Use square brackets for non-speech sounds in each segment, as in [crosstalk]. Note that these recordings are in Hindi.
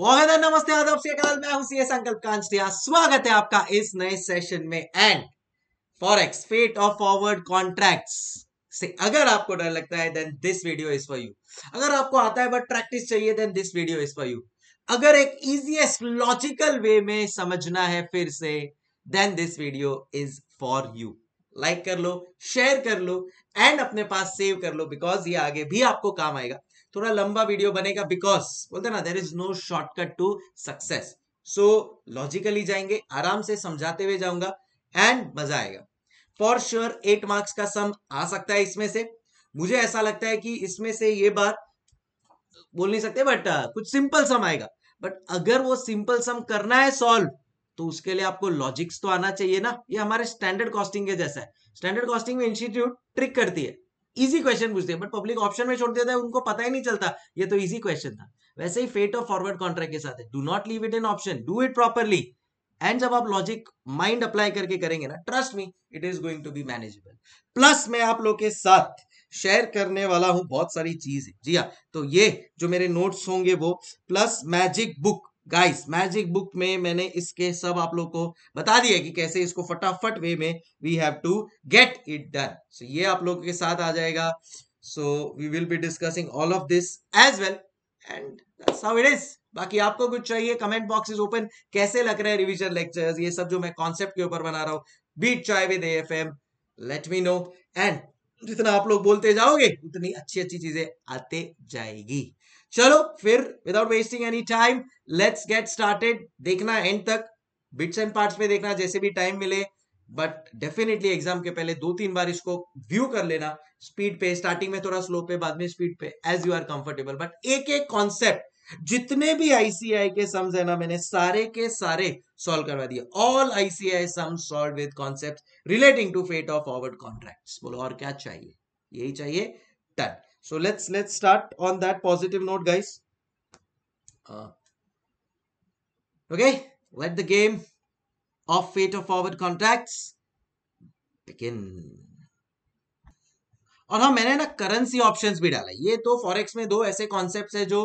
नमस्ते आदब से काल मैं हूं संकल्प कांचिया स्वागत है आपका इस नए सेशन में and forex fate of forward contracts से अगर आपको डर लगता है then this video is for you अगर आपको आता है बट प्रैक्टिस चाहिए then this video is for you अगर एक इजिएस्ट लॉजिकल वे में समझना है फिर से then this video is for you like कर लो शेयर कर लो एंड अपने पास सेव कर लो बिकॉज ये आगे भी आपको काम आएगा थोड़ा लंबा वीडियो बनेगा बिकॉज बोलते ना there is no shortcut to success so logically जाएंगे आराम से समझाते हुए जाऊंगा एंड मजा आएगा फॉर श्योर एट मार्क्स का सम आ सकता है इसमें से मुझे ऐसा लगता है कि इसमें से ये बात बोल नहीं सकते बट uh, कुछ सिंपल सम आएगा बट अगर वो सिंपल सम करना है सॉल्व तो उसके लिए आपको लॉजिक्स तो आना चाहिए ना ये हमारे स्टैंडर्ड कॉस्टिंग के जैसा है स्टैंडर्ड कॉस्टिंग में इंस्टीट्यूट ट्रिक करती है इजी क्वेश्चन पूछते हैं बट पब्लिक ऑप्शन में छोड़ देता है उनको पता ही नहीं चलता ये तो इजी क्वेश्चन था वैसे ही फेट ऑफ फॉरवर्ड कॉन्ट्रैक्ट के साथ do not leave it an option do it properly and जब आप लॉजिक माइंड अप्लाई करके करेंगे ना trust me it is going to be manageable plus मैं आप लोग के साथ शेयर करने वाला हूं बहुत सारी चीज जी हाँ तो ये जो मेरे नोट्स होंगे वो plus magic book guys magic book में मैंने इसके सब आप लोग को बता दिया कि कैसे इसको फटाफट वे में we have to get it done so ये आप लोगों के साथ आ जाएगा so we will be discussing all of this as well and it is बाकी आपको कुछ चाहिए कमेंट बॉक्स इज ओपन कैसे लग रहे हैं रिविजन लेक्चर ये सब जो मैं कॉन्सेप्ट के ऊपर बना रहा हूँ बीट चॉय विद एम लेट मी नो एंड जितना आप लोग बोलते जाओगे उतनी अच्छी अच्छी चीजें आते जाएगी चलो फिर without wasting any time let's get started देखना एंड तक बिट्स एंड पार्ट्स में देखना जैसे भी टाइम मिले बट डेफिनेटली एग्जाम के पहले दो तीन बार इसको व्यू कर लेना स्पीड पे स्टार्टिंग में थोड़ा स्लो पे बाद में स्पीड पे as you are comfortable but एक एक कॉन्सेप्ट जितने भी आईसीआई के सम्स है ना मैंने सारे के सारे सॉल्व करवा दिए all ICI sum solve with concept relating to fate of forward contract बोलो और क्या चाहिए यही चाहिए टन so let's let's start on that positive note guys uh, okay let the game of fate of forward contracts begin और हाँ मैंने ना करेंसी ऑप्शंस भी डाला ये तो फॉरेक्स में दो ऐसे कॉन्सेप्ट्स है जो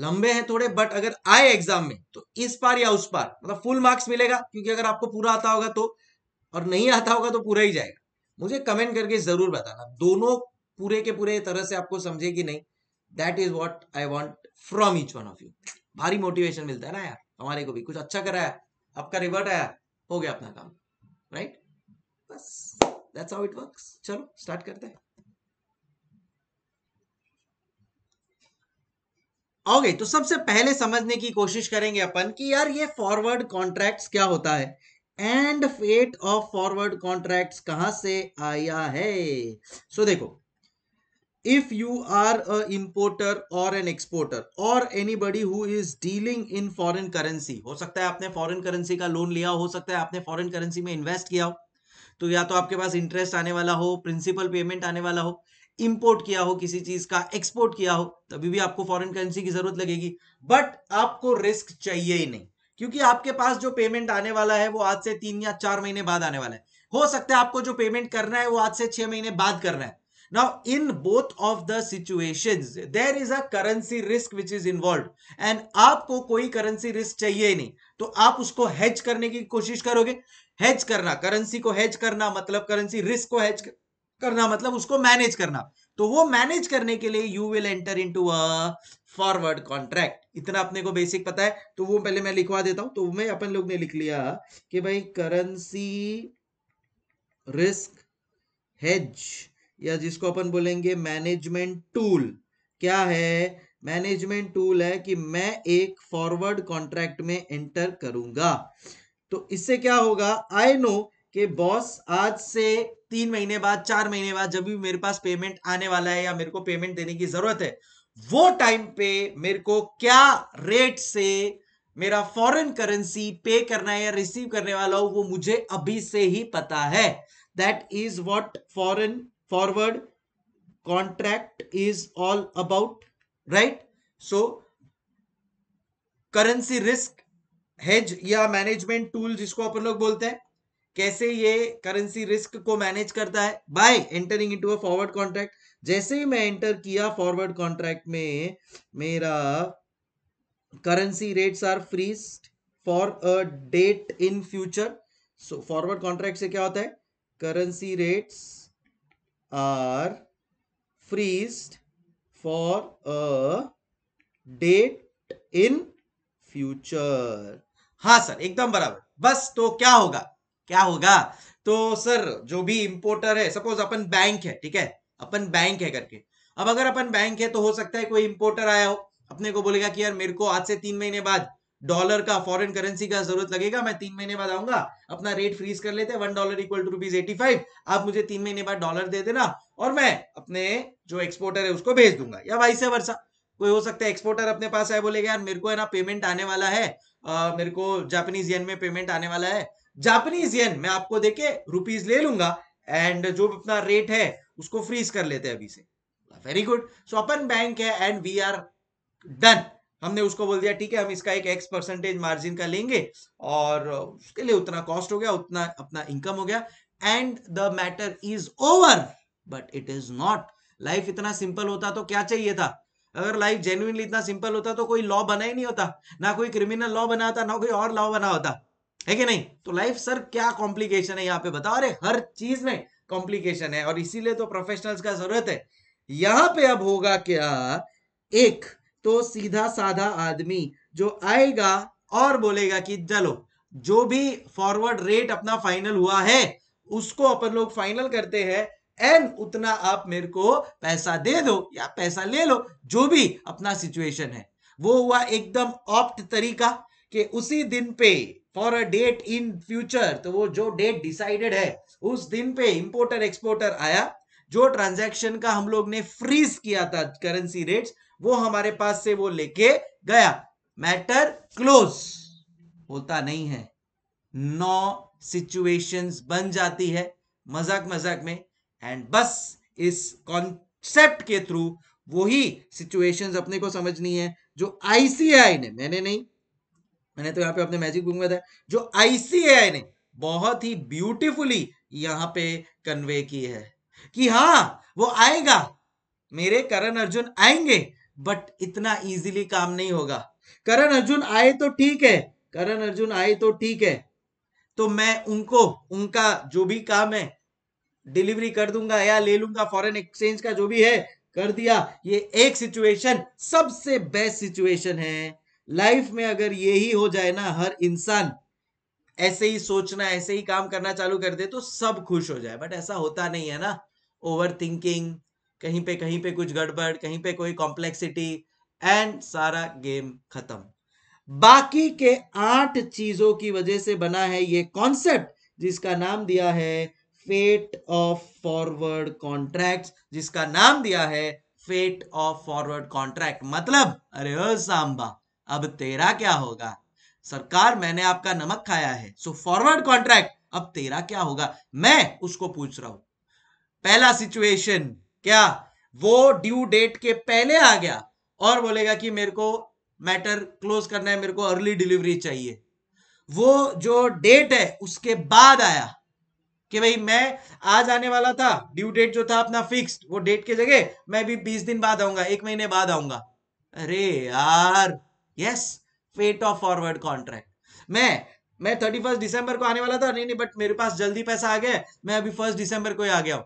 लंबे हैं थोड़े बट अगर आए एग्जाम में तो इस पार या उस पार मतलब फुल मार्क्स मिलेगा क्योंकि अगर आपको पूरा आता होगा तो और नहीं आता होगा तो पूरा ही जाएगा मुझे कमेंट करके जरूर बताना दोनों पूरे के पूरे तरह से आपको समझे कि नहीं that is what I want from each one of you भारी मोटिवेशन मिलता है ना यार हमारे को भी कुछ अच्छा कराया आपका रिवर्ट आया हो गया अपना काम राइट बस दैट्स हाउ इट वर्क्स चलो स्टार्ट करते हैं ओके okay, तो सबसे पहले समझने की कोशिश करेंगे अपन कि यार ये फॉरवर्ड कॉन्ट्रैक्ट्स क्या होता है and fate of forward contracts कहां से आया है सो so, देखो if you are a importer or an exporter or anybody who is dealing in foreign currency हो सकता है आपने foreign currency का loan लिया हो सकता है आपने foreign currency में invest किया हो तो या तो आपके पास interest आने वाला हो principal payment आने वाला हो इंपोर्ट किया हो किसी चीज का एक्सपोर्ट किया हो तभी भी आपको फॉरेन करेंसी की जरूरत लगेगी बट आपको रिस्क चाहिए ही नहीं क्योंकि आपके पास जो पेमेंट आने वाला है वो आज से तीन या चार महीने बाद आने वाला है हो सकता है आपको जो पेमेंट करना है वो आज से छह महीने बाद करना है Now, in both of the situations, there is a currency risk which is involved and aapko koi currency risk chahiye nahi to aap usko hedge karne ki koshish karoge hedge karna currency ko hedge karna matlab currency risk ko hedge karna matlab usko manage karna to wo manage karne ke liye you will enter into a forward contract इतना अपने को basic पता है तो वो पहले मैं लिखवा देता हूं तो मैं अपन लोग ने लिख लिया कि भाई currency risk hedge या जिसको अपन बोलेंगे मैनेजमेंट टूल क्या है मैनेजमेंट टूल है कि मैं एक फॉरवर्ड कॉन्ट्रैक्ट में एंटर करूंगा तो इससे क्या होगा आई नो कि बॉस आज से तीन महीने बाद चार महीने बाद जब भी मेरे पास पेमेंट आने वाला है या मेरे को पेमेंट देने की जरूरत है वो टाइम पे मेरे को क्या रेट से मेरा फॉरेन करेंसी पे करना है या रिसीव करने वाला हो वो मुझे अभी से ही पता है that is what foreign forward contract is all about right so currency risk hedge या मैनेजमेंट टूल जिसको अपन लोग बोलते हैं कैसे ये करेंसी रिस्क को मैनेज करता है by entering into a forward contract जैसे ही मैं एंटर किया फॉरवर्ड कॉन्ट्रैक्ट में मेरा currency rates are freeze for a date in future so forward contract से क्या होता है currency rates are freezed for a date in future हाँ सर एकदम बराबर बस तो क्या होगा क्या होगा तो सर जो भी इंपोर्टर है सपोज अपन बैंक है ठीक है अपन बैंक है करके अब अगर अपन बैंक है तो हो सकता है कोई इंपोर्टर आया हो अपने को बोलेगा कि यार मेरे को आज से तीन महीने बाद डॉलर का फॉरेन करेंसी का जरूरत लगेगा मैं तीन महीने बाद आऊंगा अपना रेट फ्रीज कर लेते हैं one dollar equal to rupees eighty five आप मुझे तीन महीने बाद डॉलर दे देना और मैं अपने जो एक्सपोर्टर है उसको भेज दूंगा या वाइस वर्षा कोई हो सकता है एक्सपोर्टर अपने पास आए बोलेगा यार मेरे को है ना पेमेंट आने वाला है आ, मेरे को जापानीज येन में पेमेंट आने वाला है जापानीज येन मैं आपको देके रुपीज ले लूंगा एंड जो अपना रेट है उसको फ्रीज कर लेते हैं अभी से वेरी गुड सो अपन बैंक है एंड वी आर डन हमने उसको बोल दिया ठीक है हम इसका एक एक्स परसेंटेज मार्जिन का लेंगे और उसके लिए उतना कॉस्ट हो गया उतना अपना इनकम हो गया and the matter is over but it is not life इतना सिंपल होता तो क्या चाहिए था अगर लाइफ जेन्युनली इतना सिंपल होता तो कोई लॉ बना ही नहीं होता ना कोई क्रिमिनल लॉ बना होता ना कोई और लॉ बना होता है कि नहीं तो लाइफ सर क्या कॉम्प्लिकेशन है यहाँ पे बताओ अरे हर चीज में कॉम्प्लिकेशन है और इसीलिए तो प्रोफेशनल्स का जरूरत है यहाँ पे अब होगा क्या एक तो सीधा साधा आदमी जो आएगा और बोलेगा कि चलो जो भी फॉरवर्ड रेट अपना फाइनल हुआ है उसको अपन लोग फाइनल करते हैं एंड उतना आप मेरे को पैसा दे दो या पैसा ले लो जो भी अपना सिचुएशन है वो हुआ एकदम ऑप्ट तरीका कि उसी दिन पे for a date in future तो वो जो डेट डिसाइडेड है उस दिन पे इंपोर्टर एक्सपोर्टर आया जो ट्रांजैक्शन का हम लोग ने फ्रीज किया था करेंसी रेट्स वो हमारे पास से वो लेके गया मैटर क्लोज होता नहीं है नौ सिचुएशंस बन जाती है मजाक मजाक में एंड बस इस कॉन्सेप्ट के थ्रू वही सिचुएशंस अपने को समझनी है जो आईसीआई ने मैंने नहीं मैंने तो यहाँ पे अपने मैजिक बुक में था जो आईसीआई ने बहुत ही ब्यूटीफुली यहाँ पे कन्वे की है कि हाँ वो आएगा मेरे करण अर्जुन आएंगे बट इतना इजीली काम नहीं होगा करण अर्जुन आए तो ठीक है करण अर्जुन आए तो ठीक है तो मैं उनको उनका जो भी काम है डिलीवरी कर दूंगा या ले लूंगा फॉरेन एक्सचेंज का जो भी है कर दिया ये एक सिचुएशन सबसे बेस्ट सिचुएशन है लाइफ में अगर यही हो जाए ना हर इंसान ऐसे ही सोचना ऐसे ही काम करना चालू कर दे तो सब खुश हो जाए बट ऐसा होता नहीं है ना ओवर थिंकिंग कहीं पे कहीं पे कुछ गड़बड़ कहीं पे कोई कॉम्प्लेक्सिटी एंड सारा गेम खत्म बाकी के आठ चीजों की वजह से बना है ये कॉन्सेप्ट जिसका नाम दिया है फेट ऑफ फॉरवर्ड कॉन्ट्रैक्ट जिसका नाम दिया है फेट ऑफ फॉरवर्ड कॉन्ट्रैक्ट मतलब अरे ओ सांबा अब तेरा क्या होगा सरकार मैंने आपका नमक खाया है सो फॉरवर्ड कॉन्ट्रैक्ट अब तेरा क्या होगा मैं उसको पूछ रहा हूं पहला सिचुएशन क्या वो ड्यू डेट के पहले आ गया और बोलेगा कि मेरे को मैटर क्लोज करना है मेरे को अर्ली डिलीवरी चाहिए वो जो डेट है उसके बाद आया कि भाई मैं आज आने वाला था ड्यू डेट जो था अपना फिक्स्ड वो डेट के जगह मैं भी बीस दिन बाद आऊंगा एक महीने बाद आऊंगा अरे यार yes fate of forward contract मैं मैं थर्टी फर्स्ट दिसंबर को आने वाला था नहीं नहीं बट मेरे पास जल्दी पैसा आ गया मैं अभी फर्स्ट दिसंबर को ही आ गया हूं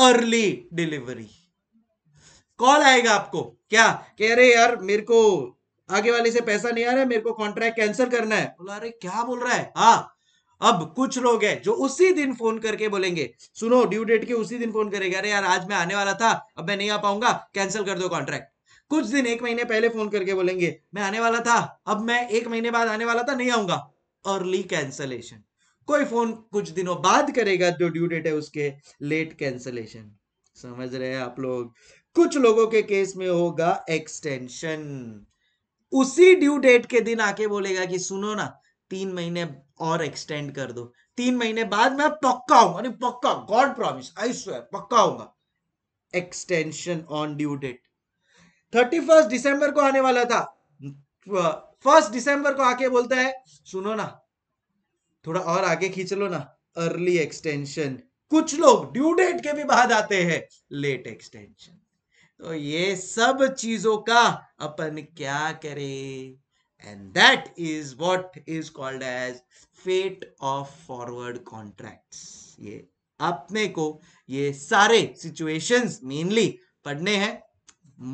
अर्ली डिलीवरी कॉल आएगा आपको क्या कह रहे यार मेरे को आगे वाले से पैसा नहीं आ रहा है मेरे को कॉन्ट्रैक्ट कैंसिल करना है बोला अरे क्या बोल रहा है हाँ अब कुछ लोग हैं जो उसी दिन फोन करके बोलेंगे सुनो ड्यू डेट के उसी दिन फोन करेगा अरे यार आज मैं आने वाला था अब मैं नहीं आ पाऊंगा कैंसिल कर दो कॉन्ट्रैक्ट कुछ दिन एक महीने पहले फोन करके बोलेंगे मैं आने वाला था अब मैं एक महीने बाद आने वाला था नहीं आऊंगा अर्ली कैंसलेशन कोई फोन कुछ दिनों बाद करेगा जो ड्यू डेट है उसके लेट कैंसलेशन समझ रहे हैं आप लोग कुछ लोगों के केस में होगा एक्सटेंशन उसी ड्यू डेट के दिन आके बोलेगा कि सुनो ना तीन महीने और एक्सटेंड कर दो तीन महीने बाद मैं पक्का हूंगा पक्का गॉड प्रॉमिस आई स्वेयर पक्का होगा extension on due date thirty first December को आने वाला था फर्स्ट दिसंबर को आके बोलता है सुनो ना थोड़ा और आगे खींच लो ना अर्ली एक्सटेंशन कुछ लोग ड्यू डेट के भी बाद आते हैं लेट एक्सटेंशन तो ये सब चीजों का अपन क्या करें and that is what is called as fate of forward contract ये अपने को ये सारे सिचुएशंस मेनली पढ़ने हैं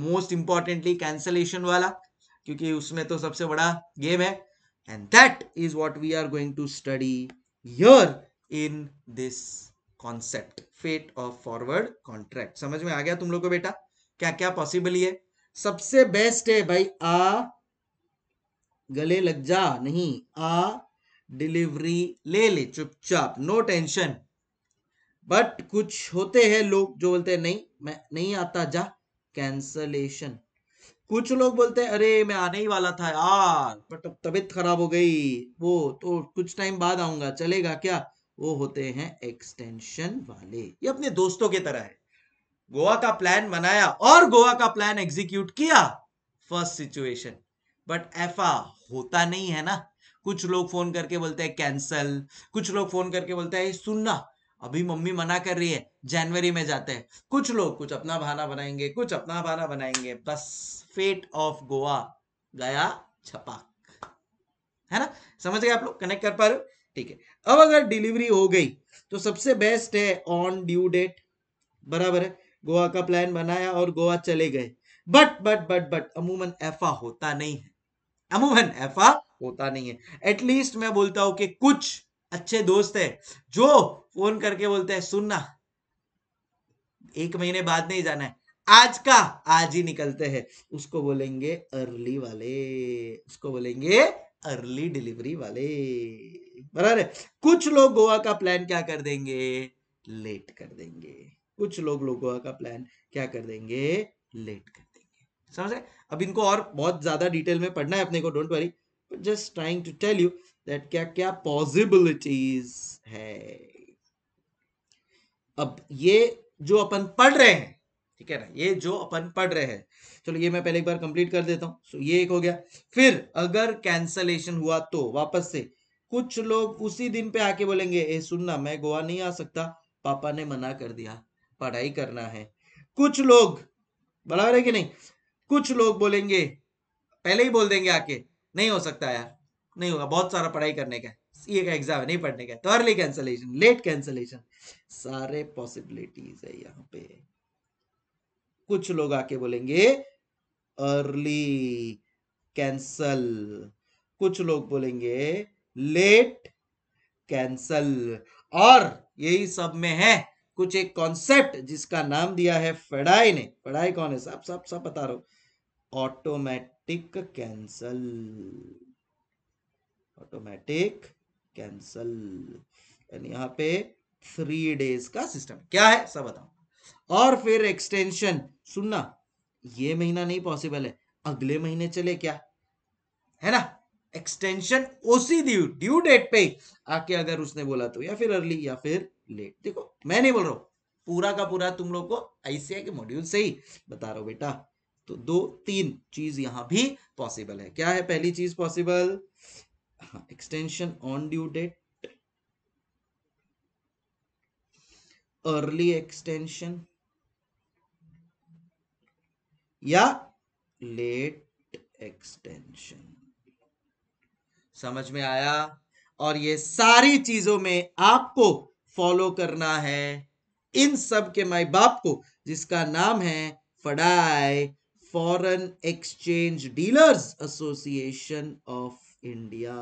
मोस्ट इंपॉर्टेंटली कैंसलेशन वाला क्योंकि उसमें तो सबसे बड़ा गेम है And that is what we are going to study here in this concept, fate of forward contract. समझ में आ गया तुम लोग को बेटा क्या क्या पॉसिबल है सबसे बेस्ट है भाई आ गले लग जा नहीं आ डिलीवरी ले ले चुपचाप नो टेंशन बट कुछ होते हैं लोग जो बोलते हैं नहीं मैं नहीं आता जा कैंसलेशन कुछ लोग बोलते हैं अरे मैं आने ही वाला था यार बट अब तबीयत खराब हो गई वो तो कुछ टाइम बाद आऊंगा चलेगा क्या वो होते हैं एक्सटेंशन वाले ये अपने दोस्तों की तरह है गोवा का प्लान बनाया और गोवा का प्लान एग्जीक्यूट किया फर्स्ट सिचुएशन बट ऐसा होता नहीं है ना कुछ लोग फोन करके बोलते हैं कैंसल कुछ लोग फोन करके बोलते हैं सुनना अभी मम्मी मना कर रही है जनवरी में जाते हैं कुछ लोग कुछ अपना बहाना बनाएंगे कुछ अपना बहाना बनाएंगे बस फेट ऑफ गोवा गया छपाक है ना समझ गए आप लोग कनेक्ट कर पा रहे हो ठीक है अब अगर डिलीवरी हो गई तो सबसे बेस्ट है ऑन ड्यू डेट बराबर है गोवा का प्लान बनाया और गोवा चले गए बट बट बट बट अमूमन ऐफा होता नहीं है अमूमन ऐफा होता नहीं है एटलीस्ट मैं बोलता हूं कि कुछ अच्छे दोस्त है जो फोन करके बोलते हैं सुनना एक महीने बाद नहीं जाना है आज का आज ही निकलते हैं उसको बोलेंगे अर्ली वाले उसको बोलेंगे अर्ली डिलीवरी वाले बराबर है कुछ लोग गोवा का प्लान क्या कर देंगे लेट कर देंगे कुछ लोग गोवा का प्लान क्या कर देंगे लेट कर देंगे समझ अब इनको और बहुत ज्यादा डिटेल में पढ़ना है अपने को don't worry just trying to tell you that क्या क्या पॉसिबिलिटीज है अब ये जो अपन पढ़ रहे हैं ठीक है ना ये जो अपन पढ़ रहे हैं चलो ये मैं पहले एक बार कंप्लीट कर देता हूं सो ये एक हो गया फिर अगर कैंसलेशन हुआ तो वापस से कुछ लोग उसी दिन पे आके बोलेंगे ए सुनना मैं गोवा नहीं आ सकता पापा ने मना कर दिया पढ़ाई करना है कुछ लोग बराबर है कि नहीं कुछ लोग बोलेंगे पहले ही बोल देंगे आके नहीं हो सकता यार नहीं होगा बहुत सारा पढ़ाई करने का ये का एग्जाम है नहीं पढ़ने का तो अर्ली कैंसलेशन लेट कैंसलेशन सारे पॉसिबिलिटीज है यहाँ पे कुछ लोग आके बोलेंगे अर्ली कैंसल कुछ लोग बोलेंगे लेट कैंसल और यही सब में है कुछ एक कॉन्सेप्ट जिसका नाम दिया है फेडाई ने फेडाई कौन है सब सब सब बता रहा हूं ऑटोमेटिक कैंसल ऑटोमेटिक कैंसल यानी यहाँ पे थ्री डेज का सिस्टम क्या है सब बताओ और फिर एक्सटेंशन सुनना ये महीना नहीं पॉसिबल है अगले महीने चले क्या है ना एक्सटेंशन उसी ड्यू ड्यू डेट पे आके अगर उसने बोला तो या फिर अर्ली या फिर लेट देखो मैं नहीं बोल रहा हूं पूरा का पूरा तुम लोग को आईसीआई के मॉड्यूल से ही बता रहा हूं बेटा तो दो तीन चीज यहां भी पॉसिबल है क्या है पहली चीज possible extension on due date early extension या लेट एक्सटेंशन समझ में आया और ये सारी चीजों में आपको फॉलो करना है इन सब के माए बाप को जिसका नाम है FEDAI foreign exchange dealers association of India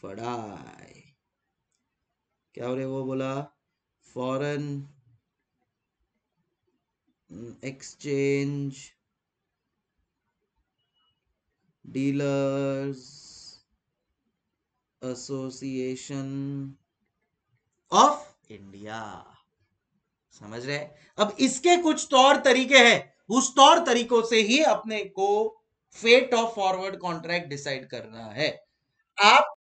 FEDAI क्या हो रहे वो बोला foreign exchange dealers association of India समझ रहे अब इसके कुछ तौर तरीके हैं उस तौर तरीकों से ही अपने को fate of forward contract decide करना है आप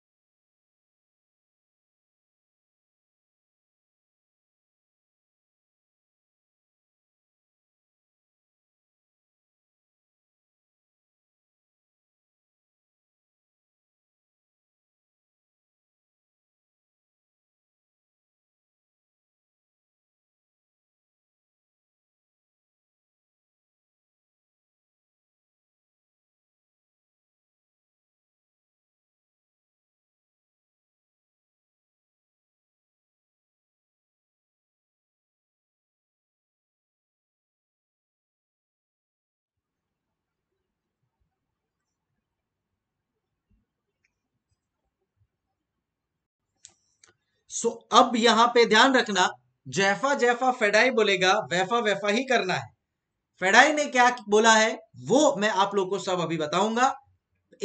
सो अब यहां पे ध्यान रखना जैफा जैफा फेडाई बोलेगा वैफा वैफा ही करना है फेडाई ने क्या बोला है वो मैं आप लोग को सब अभी बताऊंगा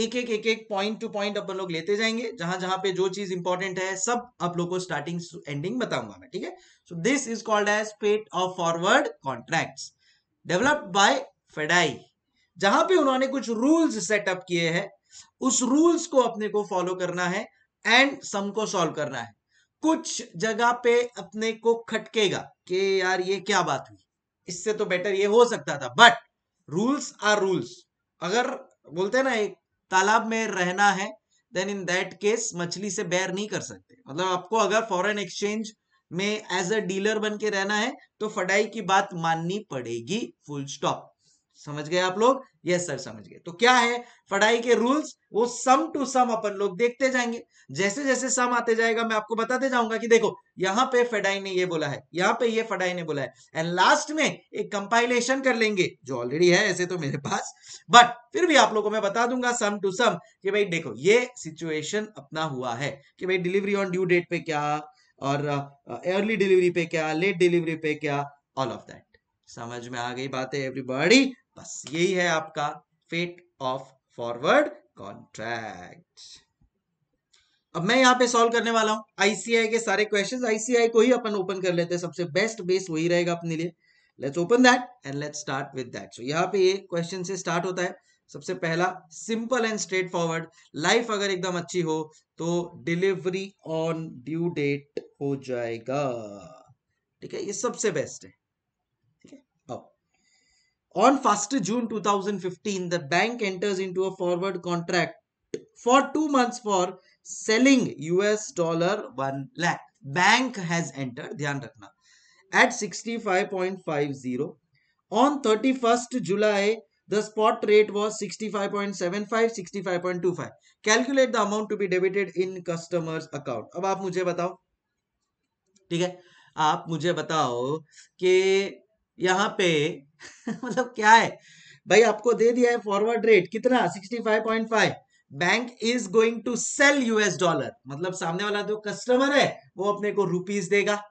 एक एक एक एक पॉइंट टू पॉइंट अपन लोग लेते जाएंगे जहां जहां पे जो चीज इंपॉर्टेंट है सब आप लोग को स्टार्टिंग एंडिंग बताऊंगा मैं ठीक है so this is called as fate of forward contract developed by FEDAI जहां पे उन्होंने कुछ रूल्स सेटअप किए हैं उस रूल्स को अपने को फॉलो करना है एंड सम को सॉल्व करना है कुछ जगह पे अपने को खटकेगा कि यार ये क्या बात हुई इससे तो बेटर ये हो सकता था बट रूल्स आर रूल्स अगर बोलते हैं ना एक तालाब में रहना है देन इन दैट केस मछली से बैर नहीं कर सकते मतलब आपको अगर फॉरेन एक्सचेंज में एज अ डीलर बन के रहना है तो फडाई की बात माननी पड़ेगी फुल स्टॉप समझ गए आप लोग यस सर समझ गए तो क्या है पढ़ाई के रूल्स वो सम टू सम अपन लोग देखते जाएंगे जैसे जैसे सम आते जाएगा मैं आपको बताते जाऊंगा कि देखो यहाँ पे फेडाई ने ये बोला है यहाँ पे ये फडाई ने बोला है एंड लास्ट में एक कंपाइलेशन कर लेंगे जो ऑलरेडी है ऐसे तो मेरे पास बट फिर भी आप लोगों को मैं बता दूंगा सम टू सम कि भाई देखो ये सिचुएशन अपना हुआ है कि भाई डिलीवरी ऑन ड्यू डेट पे क्या और अर्ली uh, डिलीवरी पे क्या लेट डिलीवरी पे क्या ऑल ऑफ दैट समझ में आ गई बात है एवरीबॉडी बस यही है आपका फेट ऑफ फॉरवर्ड कॉन्ट्रैक्ट अब मैं यहाँ पे सॉल्व करने वाला हूं आईसीआई के सारे क्वेश्चन आईसीआई को ही अपन ओपन कर लेते हैं सबसे बेस्ट बेस वही रहेगा अपने लिए let's open that and let's start with that so यहां पे ये क्वेश्चन से स्टार्ट होता है सबसे पहला simple and straightforward life अगर एकदम अच्छी हो तो डिलीवरी ऑन ड्यू डेट हो जाएगा ठीक है ये सबसे बेस्ट है On 1st June 2015, the bank enters into a forward contract for 2 months for selling US dollar 1 lakh. Bank has entered, dhyan rakhna, at 65.50. On 31st July, the spot rate was 65.75, 65.25. Calculate the amount to be debited in customer's account. ab aap mujhe batao theek hai aap mujhe batao कि यहाँ पे [laughs] मतलब क्या है भाई आपको दे दिया है फॉरवर्ड रेट कितना 65.5 bank is going to sell US dollar मतलब सामने वाला जो कस्टमर है वो अपने को रुपीस देगा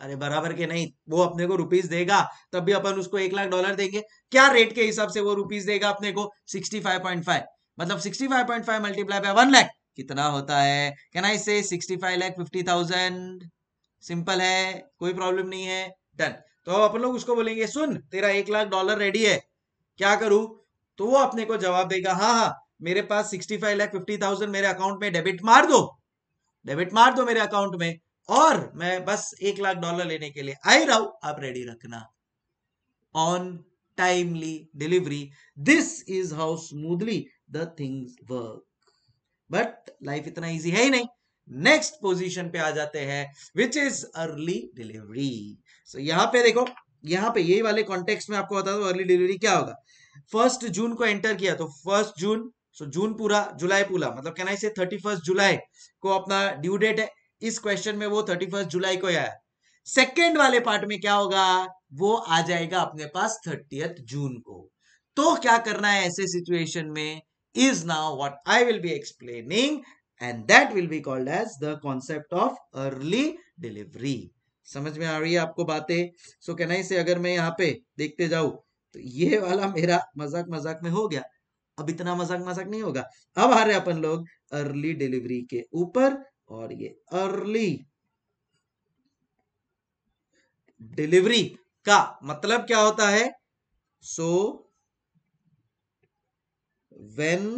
अरे बराबर के नहीं वो अपने को रुपीस देगा तब भी अपन उसको एक लाख डॉलर देंगे क्या रेट के हिसाब से वो रुपीस देगा अपने को 65.5 मतलब 65.5 मल्टीप्लाई बाय वन लैख कितना होता है कैन आई से सिक्सटी 65 लाख 50,000 सिंपल है कोई प्रॉब्लम नहीं है डन तो अब अपन लोग उसको बोलेंगे सुन तेरा एक लाख डॉलर रेडी है क्या करूं तो वो अपने को जवाब देगा हाँ हाँ मेरे पास sixty five lakh fifty thousand मेरे अकाउंट में डेबिट मार दो डेबिट मार दो मेरे अकाउंट में और मैं बस एक लाख डॉलर लेने के लिए आई रहा आप रेडी रखना on timely delivery this is how smoothly the things work but life इतना इजी है ही नहीं नेक्स्ट पोजिशन पे आ जाते हैं which is early delivery so, यहाँ पे देखो यहाँ पे यही वाले कॉन्टेक्स्ट में आपको बता दो अर्ली डिलीवरी क्या होगा फर्स्ट जून को एंटर किया तो फर्स्ट जून सो जून पूरा जुलाई पूरा मतलब कहना इसे थर्टी फर्स्ट जुलाई को अपना ड्यू डेट है इस क्वेश्चन में वो थर्टी फर्स्ट जुलाई को आया सेकेंड वाले पार्ट में क्या होगा वो आ जाएगा अपने पास थर्टी जून को तो क्या करना है ऐसे सिचुएशन में is now what I will be explaining and that will be called as the concept of early delivery समझ में आ रही है आपको बातें सो so, कहना से अगर मैं यहाँ पे देखते जाऊं तो ये वाला मेरा मजाक मजाक में हो गया अब इतना मजाक मजाक नहीं होगा अब आ रहे अपन लोग अर्ली डिलीवरी के ऊपर और ये अर्ली डिलीवरी का मतलब क्या होता है so when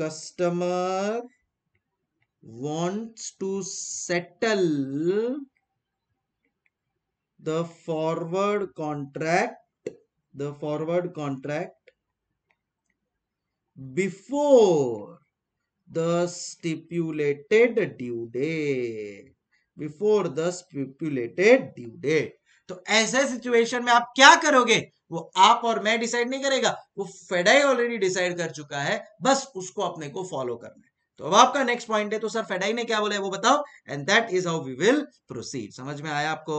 customer wants to settle the forward contract the forward contract before the stipulated due date before the stipulated due date तो ऐसे सिचुएशन में आप क्या करोगे वो आप और मैं डिसाइड नहीं करेगा वो फेडाई ऑलरेडी डिसाइड कर चुका है बस उसको अपने को फॉलो करना है तो अब आपका नेक्स्ट पॉइंट है तो सर फेडाई ने क्या बोला है वो बताओ and that is how we will proceed समझ में आया आपको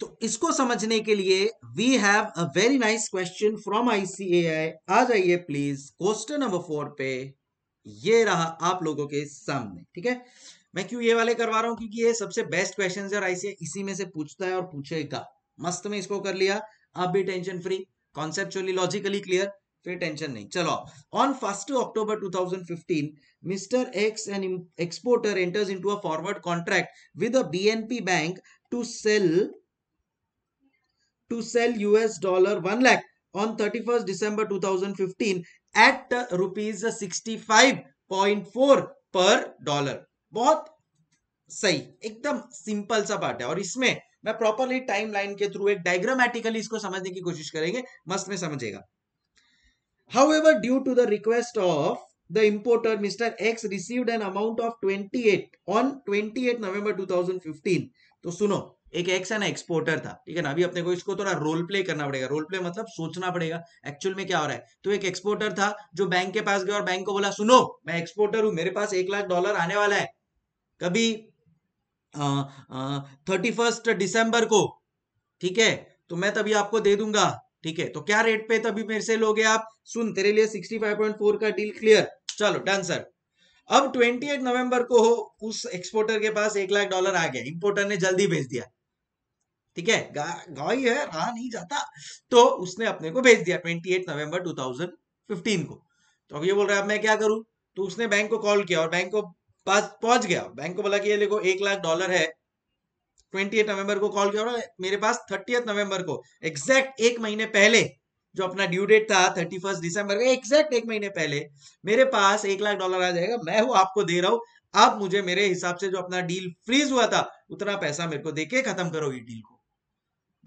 तो इसको समझने के लिए we have a very nice question from ICAI आ जाइए प्लीज क्वेश्चन नंबर फोर पे ये रहा आप लोगों के सामने ठीक है मैं क्यों ये वाले करवा रहा हूं क्योंकि ये सबसे बेस्ट क्वेश्चन है और आईसीआई इसी में से पूछता है और पूछेगा मस्त में इसको कर लिया आप भी tension free conceptually logically clear फिर टेंशन नहीं चलो on first October 2015 mister X an exporter enters into a forward contract with a BNP bank to sell to sell US dollar one lakh on 31st December 2015 at rupees sixty per dollar बहुत सही एकदम सिंपल सा पार्ट है और इसमें मैं प्रॉपरली टाइम के थ्रू एक डायग्रामेटिकली इसको समझने की कोशिश करेंगे मस्त में समझेगा However, due to the request of the importer, Mr. X received an amount of 28 on 28 November 2015. तो सुनो एक एक्स है ना एक्सपोर्टर था ठीक है ना अभी अपने को इसको थोड़ा रोल प्ले करना पड़ेगा रोल प्ले मतलब सोचना पड़ेगा एक्चुअल में क्या हो रहा है तो एक एक्सपोर्टर था जो बैंक के पास गया और बैंक को बोला सुनो मैं एक्सपोर्टर हूं मेरे पास एक लाख डॉलर आने वाला है कभी थर्टी फर्स्ट दिसंबर को ठीक है तो मैं तभी आपको दे दूंगा ठीक है तो क्या रेट पे तभी तो मेरे से लोगे आप सुन तेरे लिए 65.4 का डील क्लियर चलो डन सर अब 28 नवंबर को हो उस एक्सपोर्टर के पास एक लाख डॉलर आ गया इंपोर्टर ने जल्दी भेज दिया ठीक है गा, है रहा नहीं जाता तो उसने अपने को भेज दिया 28 नवंबर 2015 को तो अब ये बोल रहा है अब मैं क्या करूं तो उसने बैंक को कॉल किया और बैंक को पास पहुंच गया बैंक को बोला कि ये देखो एक लाख डॉलर है ट्वेंटी नवंबर को कॉल किया होगा मेरे पास थर्टी नवंबर को एग्जैक्ट एक महीने पहले जो अपना ड्यू डेट था थर्टी फर्स्ट दिसंबर का एग्जैक्ट एक महीने पहले मेरे पास एक लाख डॉलर आ जाएगा मैं वो आपको दे रहा हूं आप मुझे मेरे हिसाब से जो अपना डील फ्रीज हुआ था उतना पैसा मेरे को देके खत्म करो ये डील को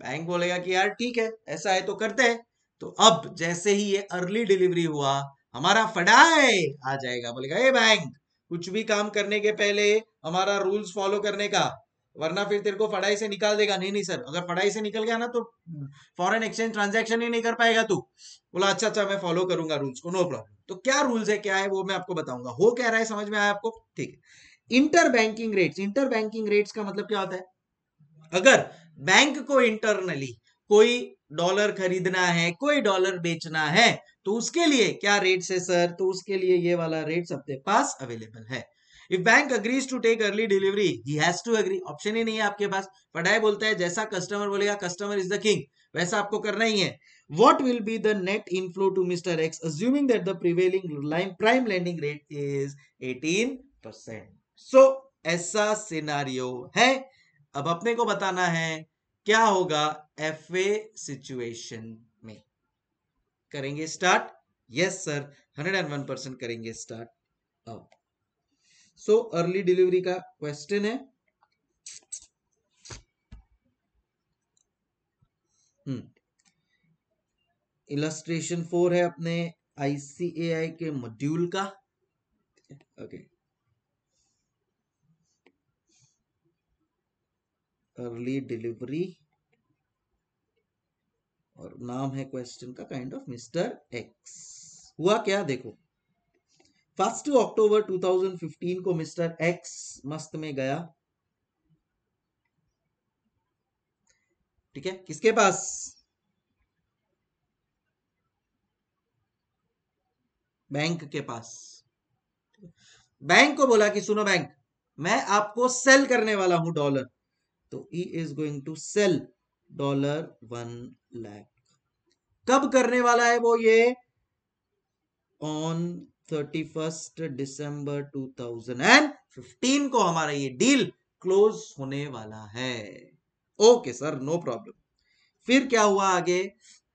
बैंक बोलेगा कि यार ठीक है ऐसा है तो करते हैं तो अब जैसे ही ये अर्ली डिलीवरी हुआ हमारा फटाए आ जाएगा बोलेगा ए बैंक कुछ भी काम करने के पहले हमारा रूल्स फॉलो करने का वरना फिर तेरे को पढ़ाई से निकाल देगा नहीं नहीं सर अगर पढ़ाई से निकल गया ना तो फॉरेन एक्सचेंज ट्रांजेक्शन ही नहीं कर पाएगा तू बोला अच्छा अच्छा मैं फॉलो करूंगा रूल्स को नो प्रॉब्लम तो क्या रूल्स है क्या है वो मैं आपको बताऊंगा हो क्या रहा है समझ में आया आपको ठीक है inter banking rates inter banking rates का मतलब क्या होता है अगर बैंक को इंटरनली कोई डॉलर खरीदना है कोई डॉलर बेचना है तो उसके लिए क्या रेट्स है सर तो उसके लिए ये वाला रेट्स अपने पास अवेलेबल है if bank agrees to take early delivery he has to agree option ही नहीं है आपके पास पढ़ाई बोलता है जैसा कस्टमर बोलेगा कस्टमर इज द किंग वैसा आपको करना ही है what will be the net inflow to Mr. X assuming that the prevailing prime lending rate is eighteen percent so ऐसा सिनारियो है अब अपने को बताना है क्या होगा एफ ए सिचुएशन में करेंगे start yes sir hundred and one percent करेंगे स्टार्ट अब सो अर्ली डिलीवरी का क्वेश्चन है हम्म। इलस्ट्रेशन फोर है अपने आईसीएआई के मॉड्यूल का ओके अर्ली डिलीवरी और नाम है क्वेश्चन का काइंड ऑफ मिस्टर एक्स हुआ क्या देखो फर्स्ट अक्टूबर 2015 को मिस्टर एक्स मस्त में गया ठीक है किसके पास बैंक के पास बैंक को बोला कि सुनो बैंक मैं आपको सेल करने वाला हूं डॉलर तो he is going to sell dollar one lakh कब करने वाला है वो ये on thirty first 2015 two thousand and fifteen को हमारा ये डील क्लोज होने वाला है ओके सर नो प्रॉब्लम फिर क्या हुआ आगे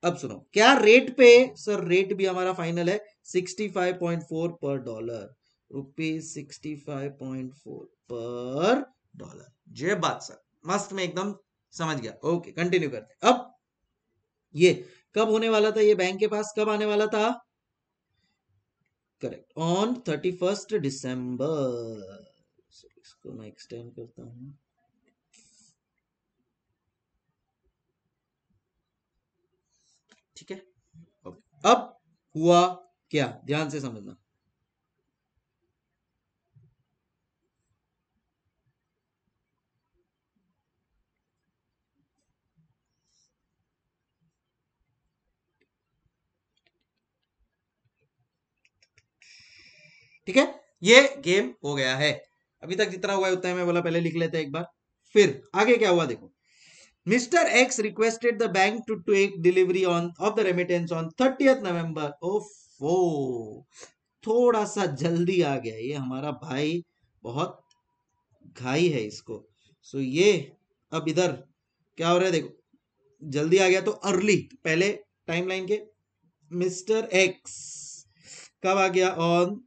अब सुनो क्या रेट पे सर रेट भी हमारा फाइनल है 65.4 पर dollar rupees sixty per dollar जय बात सर मस्त में एकदम समझ गया ओके कंटिन्यू करते अब ये कब होने वाला था ये बैंक के पास कब आने वाला था करेक्ट ऑन थर्टी फर्स्ट डिसम्बर इसको मैं एक्सटेंड करता हूं ठीक है अब हुआ क्या ध्यान से समझना ठीक है ये गेम हो गया है अभी तक जितना हुआ है उतना मैं बोला पहले लिख लेते एक बार फिर आगे क्या हुआ देखो mister X requested the bank to take delivery on of the remittance on on नवंबर ओफ ओफो थोड़ा सा जल्दी आ गया ये हमारा भाई बहुत घाई है इसको सो so ये अब इधर क्या हो रहा है देखो जल्दी आ गया तो अर्ली पहले टाइमलाइन के मिस्टर एक्स कब आ गया ऑन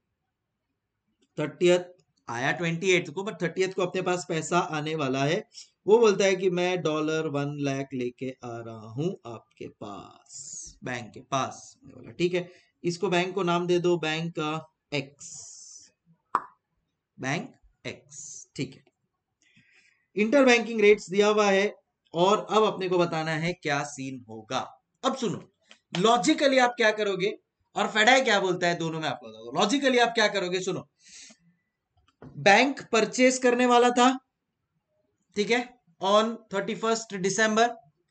थर्टियथ आया ट्वेंटी एट को बट थर्टियथ को अपने पास पैसा आने वाला है वो बोलता है कि मैं डॉलर वन लाख लेके आ रहा हूं आपके पास बैंक के पास बोला ठीक है इसको बैंक को नाम दे दो बैंक एक्स बैंक एक्स ठीक है इंटर बैंकिंग रेट्स दिया हुआ है और अब अपने को बताना है क्या सीन होगा अब सुनो लॉजिकली आप क्या करोगे और फेडाई क्या बोलता है दोनों में आप लॉजिकली आप क्या करोगे सुनो बैंक परचेज करने वाला था ठीक है ऑन थर्टी फर्स्ट डिसम्बर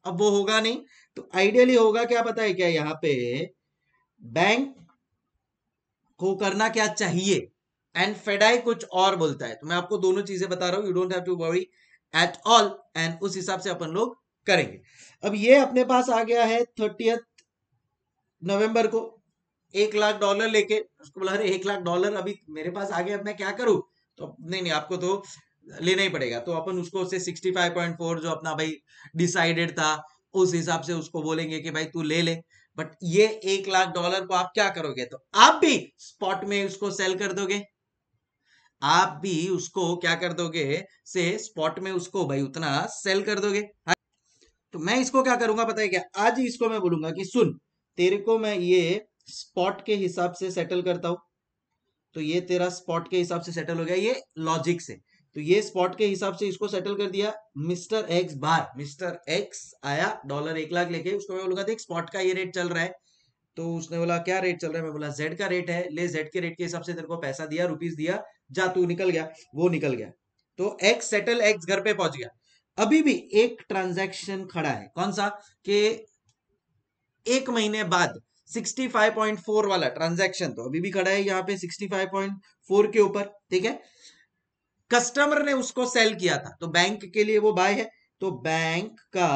अब वो होगा नहीं तो आइडियली होगा क्या पता है क्या यहां पे बैंक को करना क्या चाहिए एंड फेडाई कुछ और बोलता है तो मैं आपको दोनों चीजें बता रहा हूं you don't have to worry at all and उस हिसाब से अपन लोग करेंगे अब ये अपने पास आ गया है थर्टी नवंबर को एक लाख डॉलर लेके उसको बोला अरे एक लाख डॉलर अभी मेरे पास आ गया अब मैं क्या करूं तो नहीं नहीं आपको तो लेना ही पड़ेगा तो अपन उसको से 65.4 जो अपना भाई डिसाइडेड था उस हिसाब से उसको बोलेंगे कि भाई तू ले ले बट ये एक लाख डॉलर को आप क्या करोगे तो आप भी स्पॉट में उसको सेल कर दोगे आप भी उसको क्या कर दोगे से स्पॉट में उसको भाई उतना सेल कर दोगे हाँ। तो मैं इसको क्या करूंगा पता है क्या आज इसको मैं बोलूंगा कि सुन तेरे को मैं ये स्पॉट के हिसाब से सेटल करता हूं तो ये तेरा स्पॉट के हिसाब से सेटल हो गया ये लॉजिक से तो ये स्पॉट के हिसाब से इसको सेटल कर दिया मिस्टर एक्स बार मिस्टर एक्स आया डॉलर एक लाख लेके उसको मैं बोला देख स्पॉट का ये रेट चल रहा है तो उसने बोला क्या रेट चल रहा है मैं बोला जेड का रेट है ले जेड के रेट के हिसाब से तेरे को पैसा दिया रुपीज दिया जा तू निकल गया वो निकल गया तो एक्स सेटल एक्स घर पे पहुंच गया अभी भी एक ट्रांजैक्शन खड़ा है कौन सा कि एक महीने बाद 65.4 वाला ट्रांजैक्शन तो अभी भी खड़ा है यहाँ पे 65.4 के ऊपर ठीक है कस्टमर ने उसको सेल किया था तो बैंक के लिए वो बाय है तो बैंक का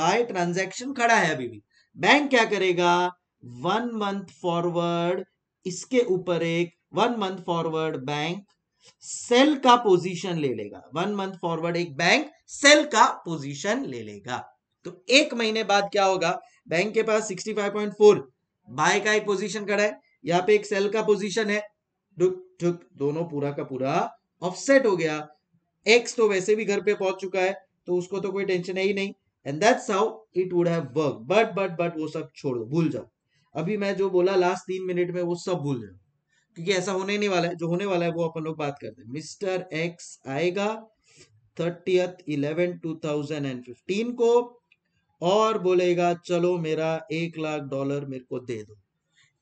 बाय ट्रांजैक्शन खड़ा है अभी भी बैंक क्या करेगा वन मंथ फॉरवर्ड इसके ऊपर एक one month forward bank sell का पोजीशन ले लेगा वन मंथ फॉरवर्ड एक बैंक सेल का पोजीशन ले लेगा तो एक महीने बाद क्या होगा बैंक के पास 65.4 बाय का एक पोजीशन खड़ा है यहाँ पे एक सेल का पोजीशन है ढुक ढुक दोनों पूरा का पूरा ऑफसेट हो गया एक्स तो वैसे भी घर पे पहुंच चुका है तो उसको तो कोई टेंशन है ही नहीं and that's how it would have work but but but वो सब छोड़ दो भूल जाओ अभी मैं जो बोला लास्ट तीन मिनट में वो सब भूल जाओ क्योंकि ऐसा होने नहीं वाला है जो होने वाला है वो अपन लोग बात करते हैं मिस्टर एक्स आएगा thirtieth eleven two thousand and fifteen को और बोलेगा चलो मेरा एक लाख डॉलर मेरे को दे दो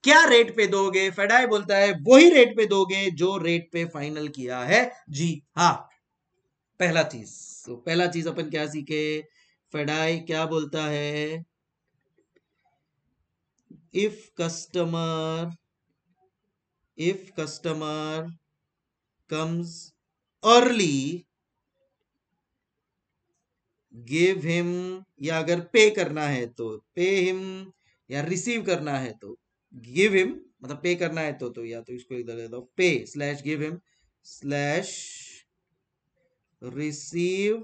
क्या रेट पे दोगे फेडाई बोलता है वही रेट पे दोगे जो रेट पे फाइनल किया है जी हा पहला चीज तो पहला चीज अपन क्या सीखे फेडाई क्या बोलता है if customer if customer comes early give him या अगर पे करना है तो पे हिम या रिसीव करना है तो गिव हिम मतलब पे करना है तो तो या तो इसको इधर दो पे slash give him slash receive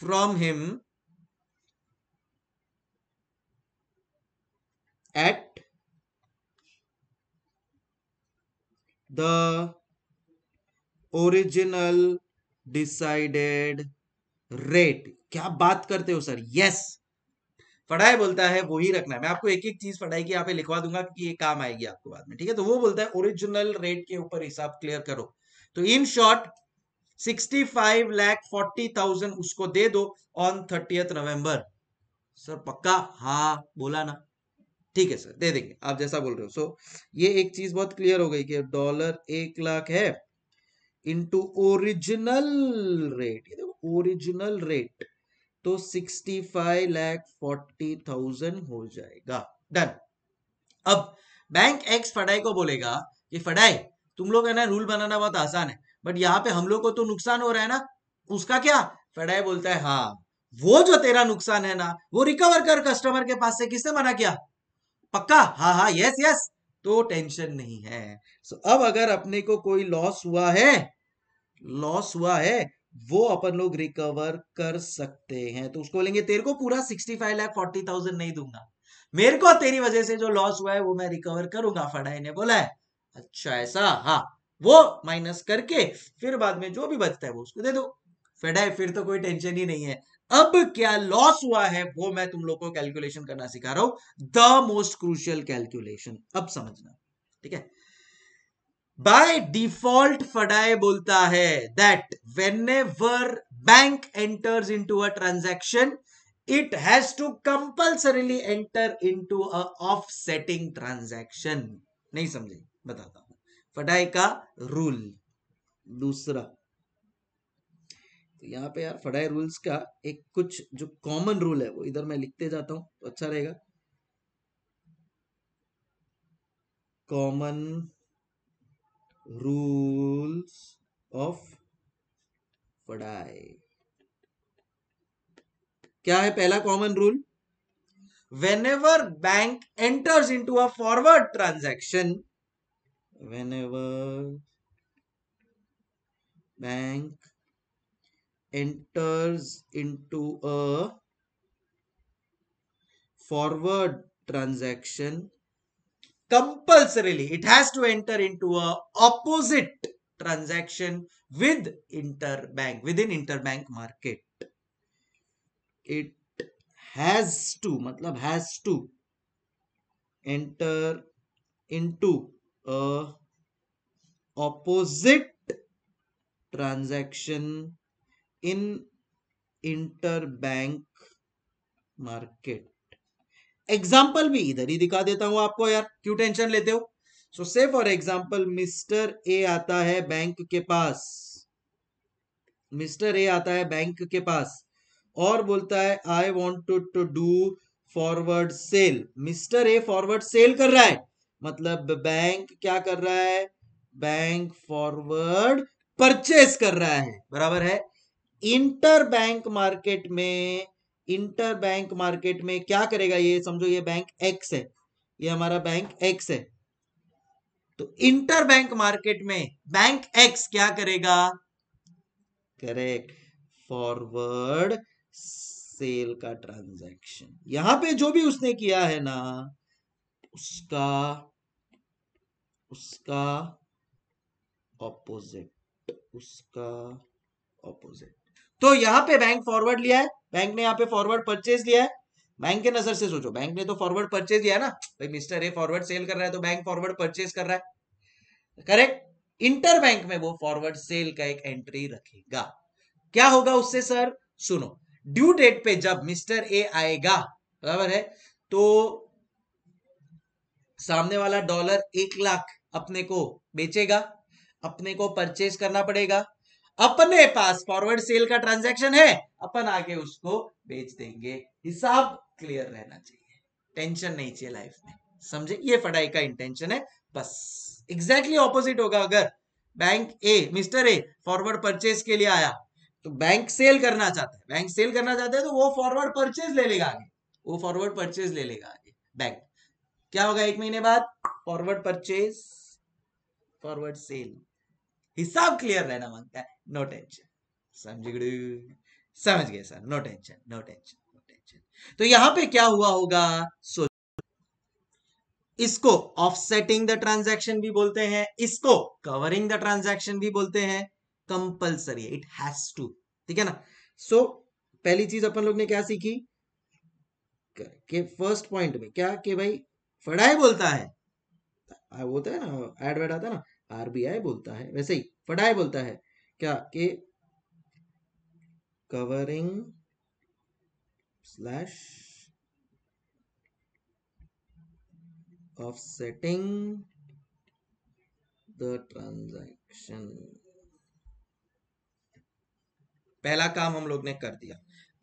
from him at the original decided rate क्या बात करते हो सर यस फटाई बोलता है वो ही रखना है मैं आपको एक एक चीज फटाई की यहाँ पे लिखवा दूंगा कि ये काम आएगी आपको बाद में ठीक है तो वो बोलता है ओरिजिनल रेट के ऊपर हिसाब क्लियर करो तो इन शॉर्ट 65 लाख 40,000 उसको दे दो ऑन थर्टी नवंबर सर पक्का हाँ बोला ना ठीक है सर दे देंगे आप जैसा बोल रहे हो सो so, ये एक चीज बहुत क्लियर हो गई कि डॉलर एक लाख है into original rate original rate तो sixty five lakh forty thousand हो जाएगा डन अब बैंक एक्स फटाई को बोलेगा कि फटाई तुम लोग है ना रूल बनाना बहुत आसान है बट यहाँ पे हम लोग को तो नुकसान हो रहा है ना उसका क्या फटाई बोलता है हाँ वो जो तेरा नुकसान है ना वो रिकवर कर कस्टमर के पास से किसने मना किया पक्का हाँ हाँ यस यस तो टेंशन नहीं है सो so, अब अगर अपने को कोई लॉस हुआ है लॉस हुआ है वो अपन लोग रिकवर कर सकते हैं तो उसको बोलेंगे तेरे को पूरा sixty five lakh forty thousand नहीं दूंगा मेरे को तेरी वजह से जो लॉस हुआ है वो मैं रिकवर करूंगा फडाई ने बोला है अच्छा ऐसा हाँ वो माइनस करके फिर बाद में जो भी बचता है वो उसको दे दो फेडाई फिर तो कोई टेंशन ही नहीं है अब क्या लॉस हुआ है वो मैं तुम लोग को कैलकुलेशन करना सिखा रहा हूं द मोस्ट क्रूशियल कैलकुलेशन अब समझना ठीक है बाय डिफॉल्ट फडाए बोलता है that whenever bank enters into a transaction it has to compulsorily enter into a offsetting transaction नहीं समझे बताता हूं फडाई का रूल दूसरा तो यहाँ पे यार फडाई रूल्स का एक कुछ जो कॉमन रूल है वो इधर मैं लिखते जाता हूं तो अच्छा रहेगा कॉमन rules ऑफ पढ़ाई क्या है पहला common rule whenever bank enters into a forward transaction whenever bank enters into a forward transaction compulsorily it has to enter into a opposite transaction with interbank within interbank market it has to matlab has to enter into a opposite transaction in interbank market example भी इधर ही दिखा देता हूं आपको यार क्यों टेंशन लेते हो सो say for example mister A आता है बैंक के पास मिस्टर ए आता है बैंक के पास और बोलता है I want to do forward sell mister A forward sell कर रहा है मतलब बैंक क्या कर रहा है बैंक फॉरवर्ड परचेस कर रहा है बराबर है इंटर बैंक मार्केट में इंटर बैंक मार्केट में क्या करेगा ये समझो ये बैंक एक्स है ये हमारा बैंक एक्स है तो इंटर बैंक मार्केट में बैंक एक्स क्या करेगा करेक्ट फॉरवर्ड सेल का ट्रांजैक्शन यहां पे जो भी उसने किया है ना उसका उसका ऑपोजिट उसका ऑपोजिट तो यहाँ पे बैंक फॉरवर्ड लिया है बैंक ने यहाँ पे फॉरवर्ड परचेज लिया है बैंक के नजर से सोचो बैंक ने तो फॉरवर्ड परचेज लिया ना भाई मिस्टर ए फॉरवर्ड सेल कर रहा है तो बैंक फॉरवर्ड परचेज कर रहा है करेक्ट इंटर बैंक में वो फॉरवर्ड सेल का एक एंट्री रखेगा क्या होगा उससे सर सुनो ड्यू डेट पे जब मिस्टर ए आएगा बराबर है तो सामने वाला डॉलर एक लाख अपने को बेचेगा अपने को परचेज करना पड़ेगा अपने पास फॉरवर्ड सेल का ट्रांजैक्शन है अपन आगे उसको बेच देंगे हिसाब क्लियर रहना चाहिए टेंशन नहीं चाहिए लाइफ में समझे ये पढ़ाई का इंटेंशन है बस एग्जैक्टली ऑपोजिट होगा अगर bank A mister A forward purchase के लिए आया तो बैंक सेल करना चाहता है बैंक सेल करना चाहता है तो वो फॉरवर्ड परचेज ले लेगा आगे वो फॉरवर्ड परचेज ले लेगा आगे बैंक क्या होगा एक महीने बाद फॉरवर्ड परचेज फॉरवर्ड सेल हिसाब क्लियर रहना मांगता है नो टेंशन समझ समझ गए sir no tension no tension no tension तो यहां पे क्या हुआ होगा सोच इसको ऑफसेटिंग द ट्रांजैक्शन भी बोलते हैं इसको कवरिंग द ट्रांजैक्शन भी बोलते हैं कंपल्सरी इट हैज टू ठीक है ना सो so, पहली चीज अपन लोग ने क्या सीखी के फर्स्ट पॉइंट में क्या के भाई फड़ाई बोलता है वो तो है ना एडवर्ट आता है ना आरबीआई बोलता है वैसे ही फटाई बोलता है क्या कि covering slash setting the transaction पहला काम हम लोग ने कर दिया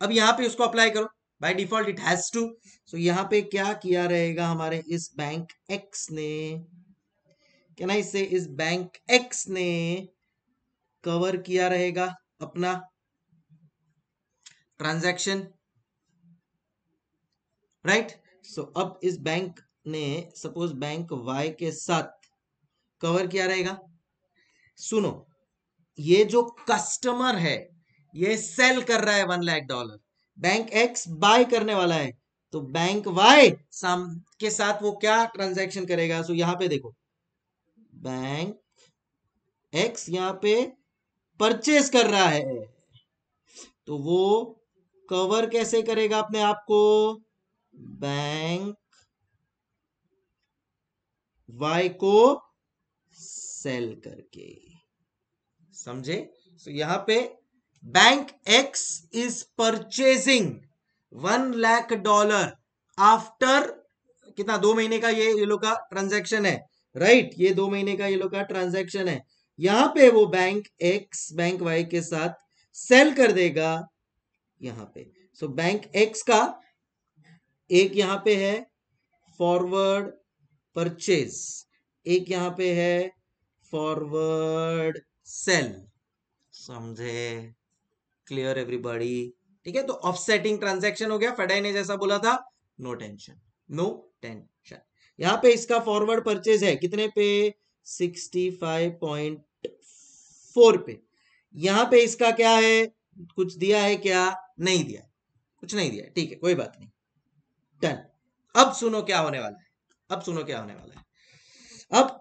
अब यहां पे उसको अप्लाई करो by default it has to so यहां पे क्या किया रहेगा हमारे इस बैंक एक्स ने कैन आई से इस बैंक एक्स ने कवर किया रहेगा अपना ट्रांजैक्शन राइट सो अब इस बैंक ने सपोज बैंक वाई के साथ कवर किया रहेगा सुनो ये जो कस्टमर है ये सेल कर रहा है one lakh dollar bank X buy करने वाला है तो बैंक वाई साम के साथ वो क्या ट्रांजैक्शन करेगा सो so, यहाँ पे देखो बैंक एक्स यहां पे परचेज कर रहा है तो वो कवर कैसे करेगा अपने आप को बैंक वाई को सेल करके समझे सो so, यहां पे bank X is purchasing one lakh dollar after कितना दो महीने का ये ये लोग का ट्रांजैक्शन है राइट right? ये दो महीने का ये लोग का ट्रांजेक्शन है यहां पे वो बैंक एक्स बैंक वाई के साथ सेल कर देगा यहां पे सो so, बैंक एक्स का एक यहां पे है फॉरवर्ड परचेज एक यहां पे है फॉरवर्ड सेल समझे क्लियर एवरीबॉडी ठीक है तो ऑफसेटिंग ट्रांजैक्शन हो गया फडाई ने जैसा बोला था नो टेंशन नो टेंशन यहाँ पे इसका फॉरवर्ड परचेज है कितने पे सिक्सटी फाइव पॉइंट फोर पे यहाँ पे इसका क्या है कुछ दिया है क्या नहीं दिया कुछ नहीं दिया ठीक है कोई बात नहीं डन अब सुनो क्या होने वाला है अब सुनो क्या होने वाला है अब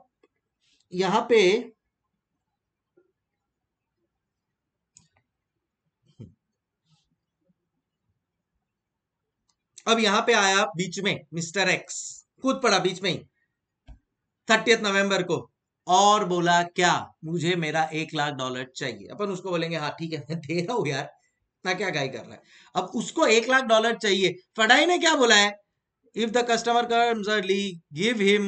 यहां पे अब यहां पे आया बीच में मिस्टर एक्स कूद पड़ा बीच में ही थर्टी नवंबर को और बोला क्या मुझे मेरा एक लाख डॉलर चाहिए अपन उसको बोलेंगे हाँ ठीक है मैं दे रहा हूं यार ना क्या गाई कर रहा है अब उसको एक लाख डॉलर चाहिए फडाई ने क्या बोला है if the customer comes early give him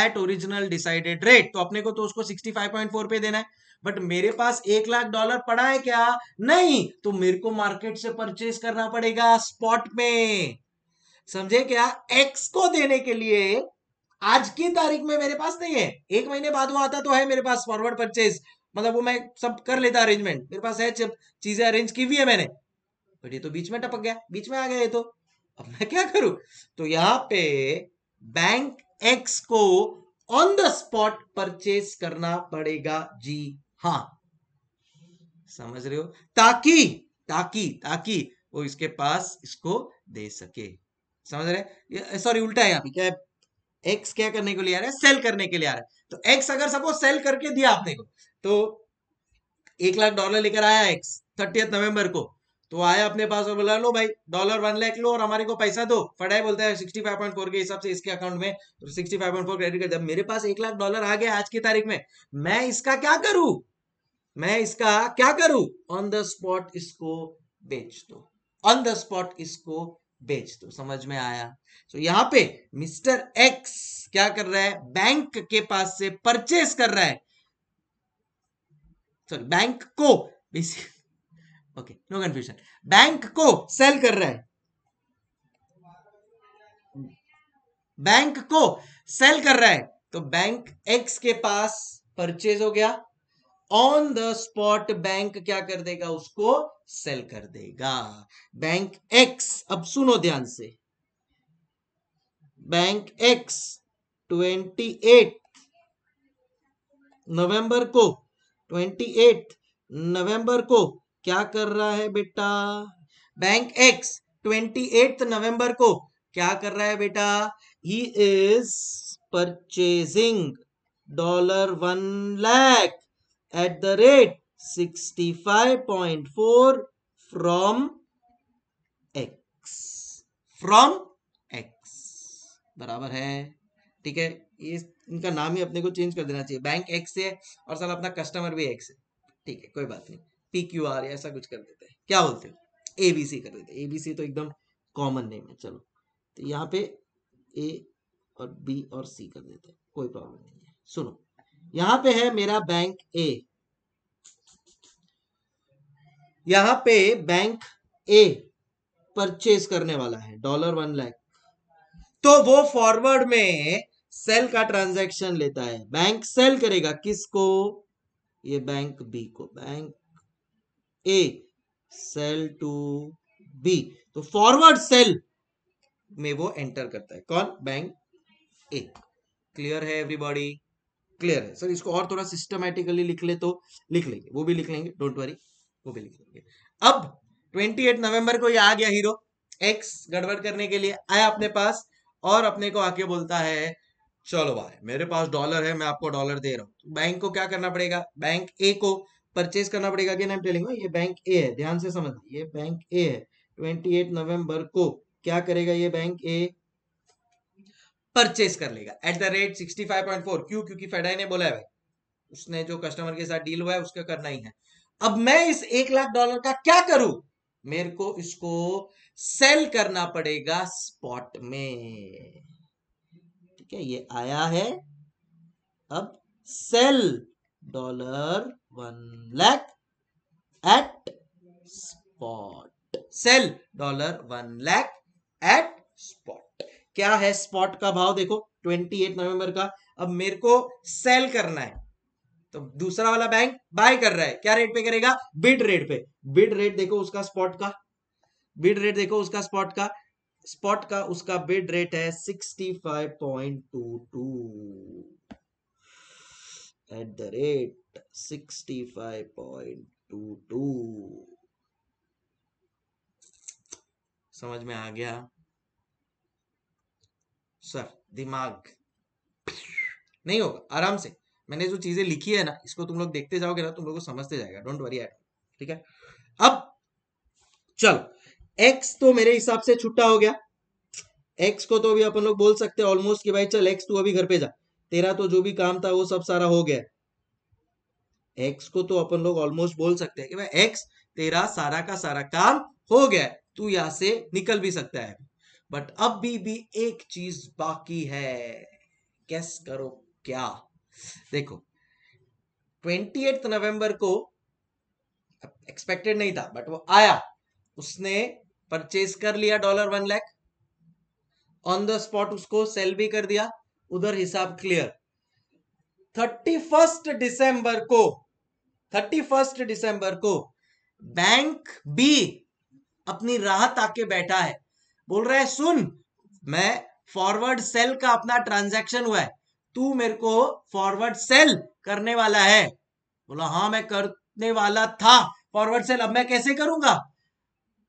at original decided rate तो अपने को तो उसको 65.4 पे देना है बट मेरे पास एक लाख डॉलर पड़ा है क्या नहीं तो मेरे को मार्केट से परचेज करना पड़ेगा स्पॉट में समझे क्या एक्स को देने के लिए आज की तारीख में मेरे पास नहीं है एक महीने बाद वो आता तो है मेरे पास फॉरवर्ड परचेज मतलब वो मैं सब कर लेता अरेंजमेंट मेरे पास है चीजें अरेंज की हुई है मैंने बट ये तो बीच में टपक गया बीच में आ गया ये तो अब मैं क्या करूं तो यहाँ पे बैंक एक्स को ऑन द स्पॉट परचेस करना पड़ेगा जी हां समझ रहे हो ताकि ताकि ताकि वो इसके पास इसको दे सके समझ रहे सॉरी उल्टा है यहाँ पे क्या एक्स क्या करने के लिए आ रहा है सेल करने के लिए आ रहा है तो एक्स अगर सपोज सेल करके दिया आपने को तो एक लाख डॉलर लेकर आया एक्स थर्टी नवंबर को तो आया अपने पास और बोला लो भाई डॉलर वन लाख लो और हमारे को पैसा दो फटाई बोलता है सिक्सटी फाइव पॉइंट फोर के हिसाब से इसके अकाउंट में तो sixty five point four credit कर जब मेरे पास एक लाख डॉलर आ गया आज की तारीख में मैं इसका क्या करूं मैं इसका क्या करूं ऑन द स्पॉट इसको बेच दो ऑन द स्पॉट इसको बेच दो समझ में आया तो यहां पे मिस्टर एक्स क्या कर रहा है बैंक के पास से परचेस कर रहा है सॉरी बैंक को ओके नो कंफ्यूजन बैंक को सेल कर रहा है बैंक को सेल कर रहा है तो बैंक एक्स के पास परचेज हो गया ऑन द स्पॉट बैंक क्या कर देगा उसको सेल कर देगा बैंक एक्स अब सुनो ध्यान से बैंक एक्स ट्वेंटी एट नवंबर को ट्वेंटी एट नवंबर को क्या कर रहा है बेटा बैंक एक्स ट्वेंटी एट नवंबर को क्या कर रहा है बेटा he is purchasing dollar one lakh at the rate 65.4 from x from x बराबर है ठीक है ये इनका नाम ही अपने को चेंज कर देना चाहिए बैंक एक्स है और सर अपना कस्टमर भी एक्स है ठीक है कोई बात नहीं पी क्यू आर ऐसा कुछ कर देते हैं क्या बोलते हैं एबीसी कर देते एबीसी तो एकदम कॉमन नेम है चलो तो यहाँ पे ए और बी और सी कर देते हैं कोई प्रॉब्लम नहीं है सुनो यहाँ पे है मेरा बैंक ए यहां पे बैंक ए परचेज करने वाला है डॉलर वन लैख तो वो फॉरवर्ड में सेल का ट्रांजैक्शन लेता है बैंक सेल करेगा किसको ये बैंक बी को bank A sell to B तो फॉरवर्ड सेल में वो एंटर करता है कौन बैंक ए क्लियर है एवरीबॉडी क्लियर है सर इसको और थोड़ा सिस्टमैटिकली लिख ले तो लिख लेंगे वो भी लिख लेंगे डोंट वरी वो भी लिख लेंगे अब 28 नवंबर को ये आ गया हीरो एक्स गड़बड़ करने के लिए आया अपने पास और अपने को आके बोलता है चलो भाई मेरे पास डॉलर है मैं आपको डॉलर दे रहा हूँ बैंक तो को क्या करना पड़ेगा बैंक ए को परचेज करना पड़ेगा क्या नाम टेलिंग ये बैंक ए है ध्यान से समझ ये बैंक ए है ट्वेंटी एट नवम्बर को क्या करेगा ये बैंक ए परचेज कर लेगा at the rate sixty five point four क्यों क्योंकि फेडाई ने बोला है भाई उसने जो कस्टमर के साथ डील हुआ है उसका करना ही है अब मैं इस एक लाख डॉलर का क्या करूं मेरे को इसको सेल करना पड़ेगा स्पॉट में ठीक है ये आया है अब sell dollar one lakh at spot sell dollar one lakh at spot क्या है स्पॉट का भाव देखो ट्वेंटी एट नवंबर का अब मेरे को सेल करना है तो दूसरा वाला बैंक बाय कर रहा है क्या रेट पे करेगा बिड रेट पे बिड रेट देखो उसका स्पॉट का बिड रेट देखो उसका स्पॉट का स्पॉट का उसका बिड रेट है 65.22 एट द रेट 65.22 समझ में आ गया सर दिमाग नहीं होगा आराम से मैंने जो चीजें लिखी है ना इसको तुम लोग देखते जाओगे ना तुम लोग को समझते जाएगा डोंट वरी एट ठीक है अब चल एक्स तो मेरे हिसाब से छुट्टा हो गया एक्स को तो अभी अपन लोग बोल सकते हैं ऑलमोस्ट कि भाई चल एक्स तू अभी घर पे जा तेरा तो जो भी काम था वो सब सारा हो गया एक्स को तो अपन लोग ऑलमोस्ट बोल सकते हैं कि भाई एक्स तेरा सारा का सारा काम हो गया तू यहां से निकल भी सकता है बट अब भी, भी एक चीज बाकी है कैस करो क्या देखो ट्वेंटी एट नवंबर को एक्सपेक्टेड नहीं था बट वो आया उसने परचेज कर लिया dollar one lakh on the spot उसको सेल भी कर दिया उधर हिसाब क्लियर थर्टी फर्स्ट डिसंबर को थर्टी फर्स्ट डिसंबर को बैंक भी अपनी राहत आके बैठा है बोल रहा है सुन मैं फॉरवर्ड सेल का अपना ट्रांजैक्शन हुआ है तू मेरे को फॉरवर्ड सेल करने वाला है बोला हाँ मैं करने वाला था फॉरवर्ड सेल अब मैं कैसे करूंगा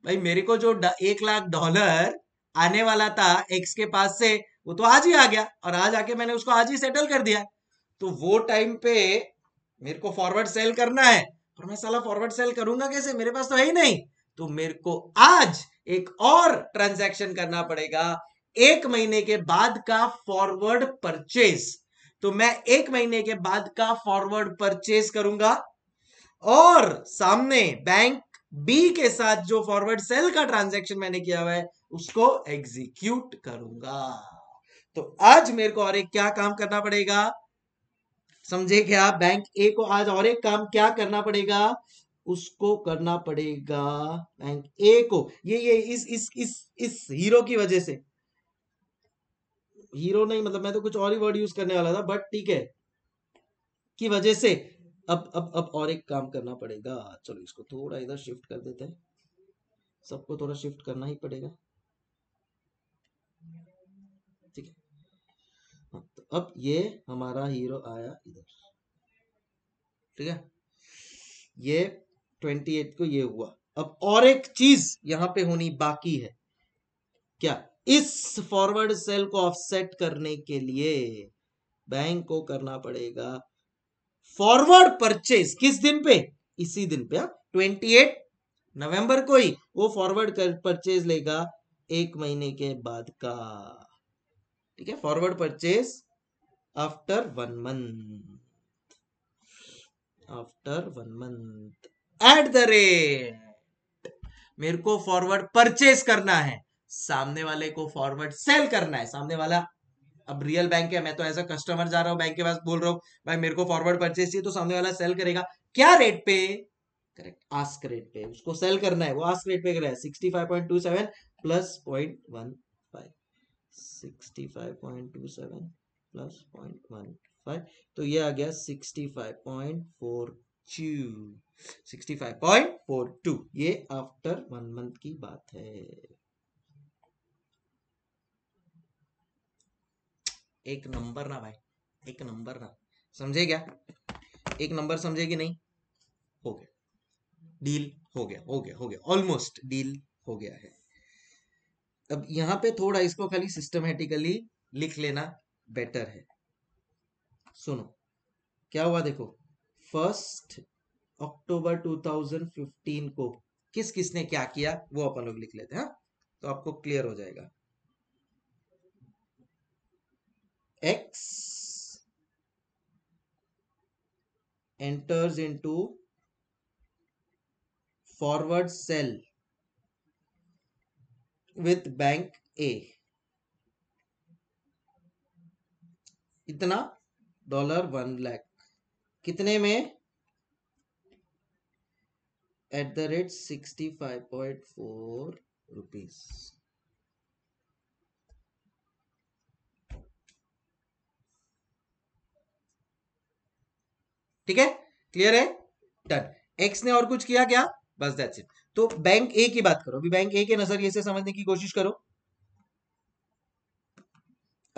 भाई मेरे को जो एक लाख डॉलर आने वाला था एक्स के पास से वो तो आज ही आ गया और आज आके मैंने उसको आज ही सेटल कर दिया तो वो टाइम पे मेरे को फॉरवर्ड सेल करना है पर मैं साला फॉरवर्ड सेल करूंगा कैसे मेरे पास तो है ही नहीं तो मेरे को आज एक और ट्रांजैक्शन करना पड़ेगा एक महीने के बाद का फॉरवर्ड परचेज तो मैं एक महीने के बाद का फॉरवर्ड परचेज करूंगा और सामने बैंक बी के साथ जो फॉरवर्ड सेल का ट्रांजैक्शन मैंने किया हुआ है उसको एग्जीक्यूट करूंगा तो आज मेरे को और एक क्या काम करना पड़ेगा समझे क्या बैंक ए को आज और एक काम क्या करना पड़ेगा उसको करना पड़ेगा बैंक ए को ये ये इस इस इस इस हीरो की वजह से हीरो नहीं मतलब मैं तो कुछ और ही वर्ड यूज करने वाला था बट ठीक है की वजह से अब अब अब और एक काम करना पड़ेगा चलो इसको थोड़ा इधर शिफ्ट कर देते हैं सबको थोड़ा शिफ्ट करना ही पड़ेगा ठीक है हाँ, तो अब ये हमारा हीरो आया इधर ठीक है ये ट्वेंटी एट को ये हुआ अब और एक चीज यहां पे होनी बाकी है क्या इस फॉरवर्ड सेल को ऑफसेट करने के लिए बैंक को करना पड़ेगा फॉरवर्ड परचेज किस दिन पे इसी दिन पे ट्वेंटी हाँ। एट नवंबर को ही वो फॉरवर्ड परचेज लेगा एक महीने के बाद का ठीक है forward purchase after one month after one month at the rate मेरे को फॉरवर्ड परचेज करना है सामने वाले को फॉरवर्ड सेल करना है सामने वाला अब रियल बैंक है मैं तो एज अ कस्टमर जा रहा हूं बैंक के पास बोल रहा हूं भाई मेरे को फॉरवर्ड परचेज चाहिए तो सामने वाला सेल करेगा क्या रेट पे करेक्ट आस्क रेट पे उसको सेल करना है वो आस्क रेट पे कर रहा है 65.27 प्लस 0.15 65.27 प्लस 0.15 तो ये आ गया 65.42 65.42 ये आफ्टर 1 मंथ की बात है एक नंबर ना भाई एक नंबर ना समझे क्या एक नंबर समझे कि नहीं हो गया डील हो गया हो गया हो गया ऑलमोस्ट डील हो गया है अब यहां पे थोड़ा इसको खाली सिस्टमेटिकली लिख लेना बेटर है सुनो क्या हुआ देखो फर्स्ट अक्टूबर 2015 को किस किसने क्या किया वो अपन लोग लिख लेते हैं हाँ? तो आपको क्लियर हो जाएगा x enters into forward cell with bank A. इतना डॉलर वन लैख कितने में at the rate sixty five point four rupees ठीक है क्लियर है डन एक्स ने और कुछ किया क्या बस दैट्स इट तो बैंक ए की बात करो अभी बैंक ए के नजरिए से समझने की कोशिश करो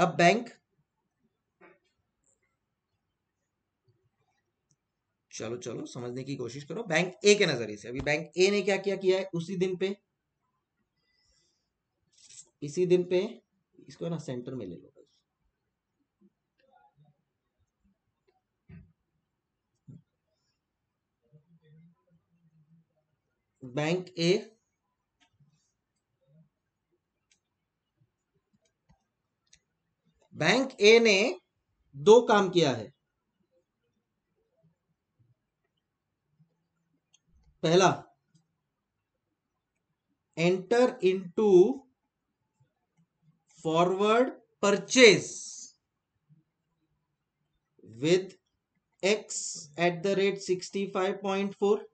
अब बैंक चलो चलो समझने की कोशिश करो बैंक ए के नजरिए से अभी बैंक ए ने क्या क्या किया है उसी दिन पे इसी दिन पे इसको ना सेंटर में ले लो बैंक ए बैंक ए ने दो काम किया है पहला enter into forward purchase with X at the rate sixty five point four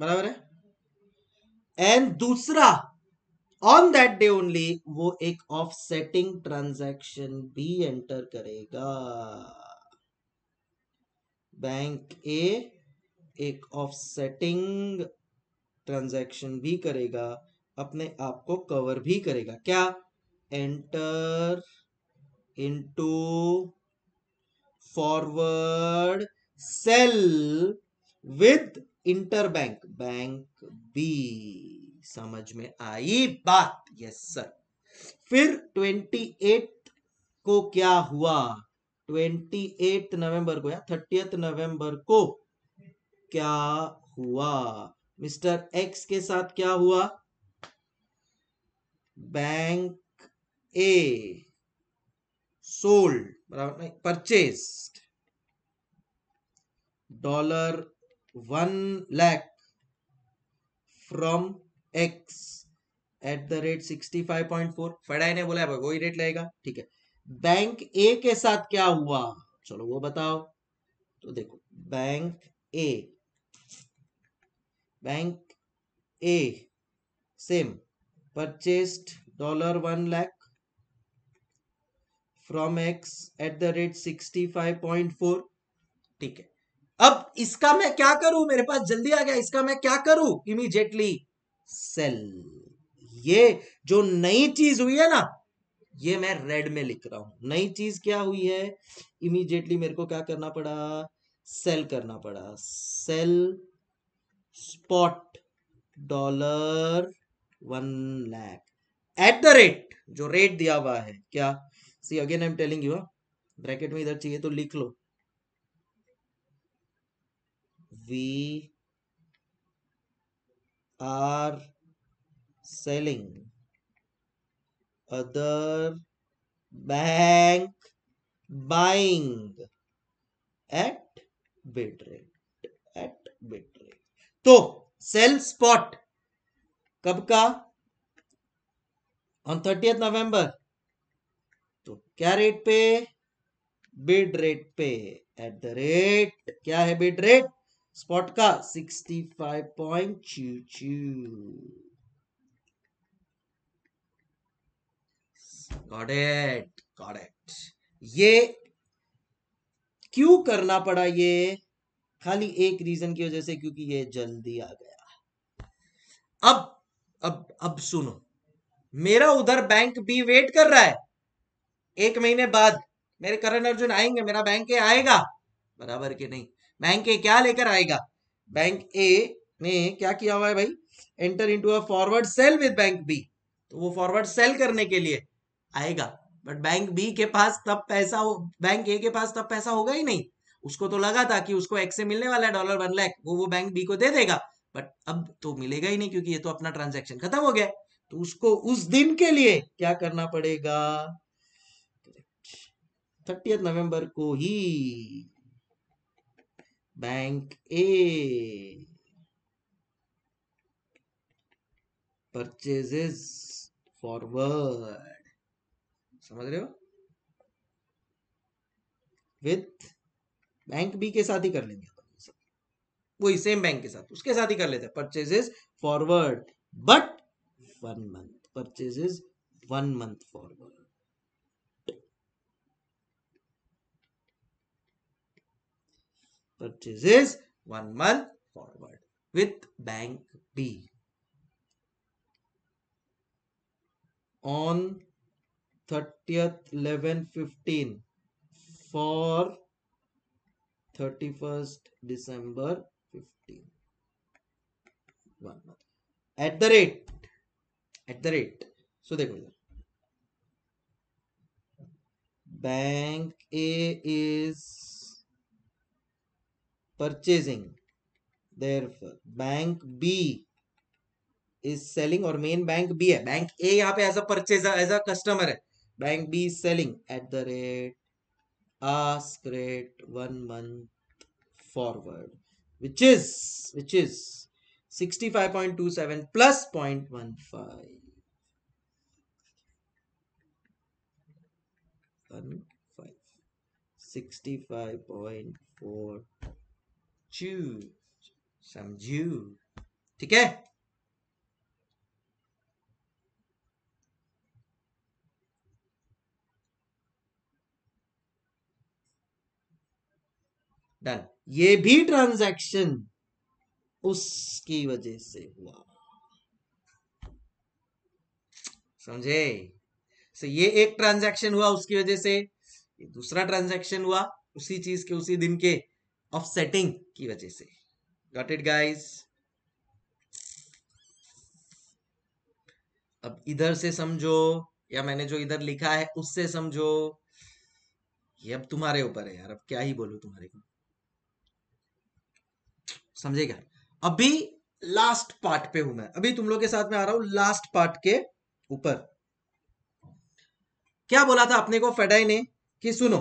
बराबर है एंड दूसरा ऑन दैट डे ओनली वो एक ऑफसेटिंग ट्रांजैक्शन भी एंटर करेगा बैंक ए एक ऑफसेटिंग ट्रांजैक्शन भी करेगा अपने आप को कवर भी करेगा क्या enter into forward sell with inter bank bank B समझ में आई बात यस सर फिर 28 को क्या हुआ 28 नवंबर को या थर्टियथ नवंबर को क्या हुआ मिस्टर एक्स के साथ क्या हुआ बैंक ए सोल्ड बराबर purchased dollar one lakh from X at the rate sixty five point four FEDAI ने बोला है वही रेट लगेगा ठीक है बैंक ए के साथ क्या हुआ चलो वो बताओ तो देखो bank A bank A same purchased dollar one lakh from X at the rate sixty five point four ठीक है अब इसका मैं क्या करूं मेरे पास जल्दी आ गया इसका मैं क्या करूं इमीजिएटली सेल ये जो नई चीज हुई है ना ये मैं रेड में लिख रहा हूं नई चीज क्या हुई है इमीजिएटली मेरे को क्या करना पड़ा सेल करना पड़ा sell spot dollar one lakh at the rate जो रेट दिया हुआ है क्या see again I am telling you bracket में इधर चाहिए तो लिख लो we are selling other bank buying at bid rate at bid rate तो सेल स्पॉट कब का ऑन थर्टी नवंबर तो क्या रेट पे बिड रेट पे एट द रेट क्या है बिड रेट स्पॉट का पॉइंट चू चू गॉडेट गॉडेट ये क्यों करना पड़ा ये खाली एक रीजन की वजह से क्योंकि ये जल्दी आ गया अब अब अब सुनो मेरा उधर बैंक भी वेट कर रहा है एक महीने बाद मेरे करण अर्जुन आएंगे मेरा बैंक आएगा बराबर के नहीं बैंक ए क्या लेकर आएगा बैंक ए ने क्या किया हुआ है भाई enter into a forward sell with bank B तो वो फॉरवर्ड सेल करने के लिए आएगा बट बैंक बी के पास तब पैसा हो बैंक ए के पास तब पैसा होगा ही नहीं उसको तो लगा था कि उसको एक्स से मिलने वाला है डॉलर वन लैख वो वो बैंक बी को दे देगा बट अब तो मिलेगा ही नहीं क्योंकि ये तो अपना ट्रांजेक्शन खत्म हो गया तो उसको उस दिन के लिए क्या करना पड़ेगा थर्टी नवंबर को ही बैंक ए परचेजेस फॉरवर्ड समझ रहे हो विथ बैंक बी के साथ ही कर लेंगे वही सेम बैंक के साथ उसके साथ ही कर लेते हैं purchases forward but one month purchases one month forward purchases one month forward with bank B on 30th 11 15 for 31st December 15 one month at the rate at the rate so देखो इधर bank A is purchasing. Therefore, bank B is selling or main bank B hai Bank A yahan pe as a purchaser, as a customer hai Bank B is selling at the rate ask rate one month forward, which is which is 65.27 plus 0.15. One, five, 65.4 चू समझू ठीक है डन ये भी ट्रांजैक्शन उसकी वजह से हुआ समझे so, ये एक ट्रांजैक्शन हुआ उसकी वजह से दूसरा ट्रांजैक्शन हुआ उसी चीज के उसी दिन के सेटिंग की वजह से गॉट इट गाइज अब इधर से समझो या मैंने जो इधर लिखा है उससे समझो ये अब तुम्हारे ऊपर है यार अब क्या ही बोलू तुम्हारे को समझेगा अभी लास्ट पार्ट पे हूं मैं अभी तुम लोग के साथ में आ रहा हूं लास्ट पार्ट के ऊपर क्या बोला था अपने को फेडाई ने कि सुनो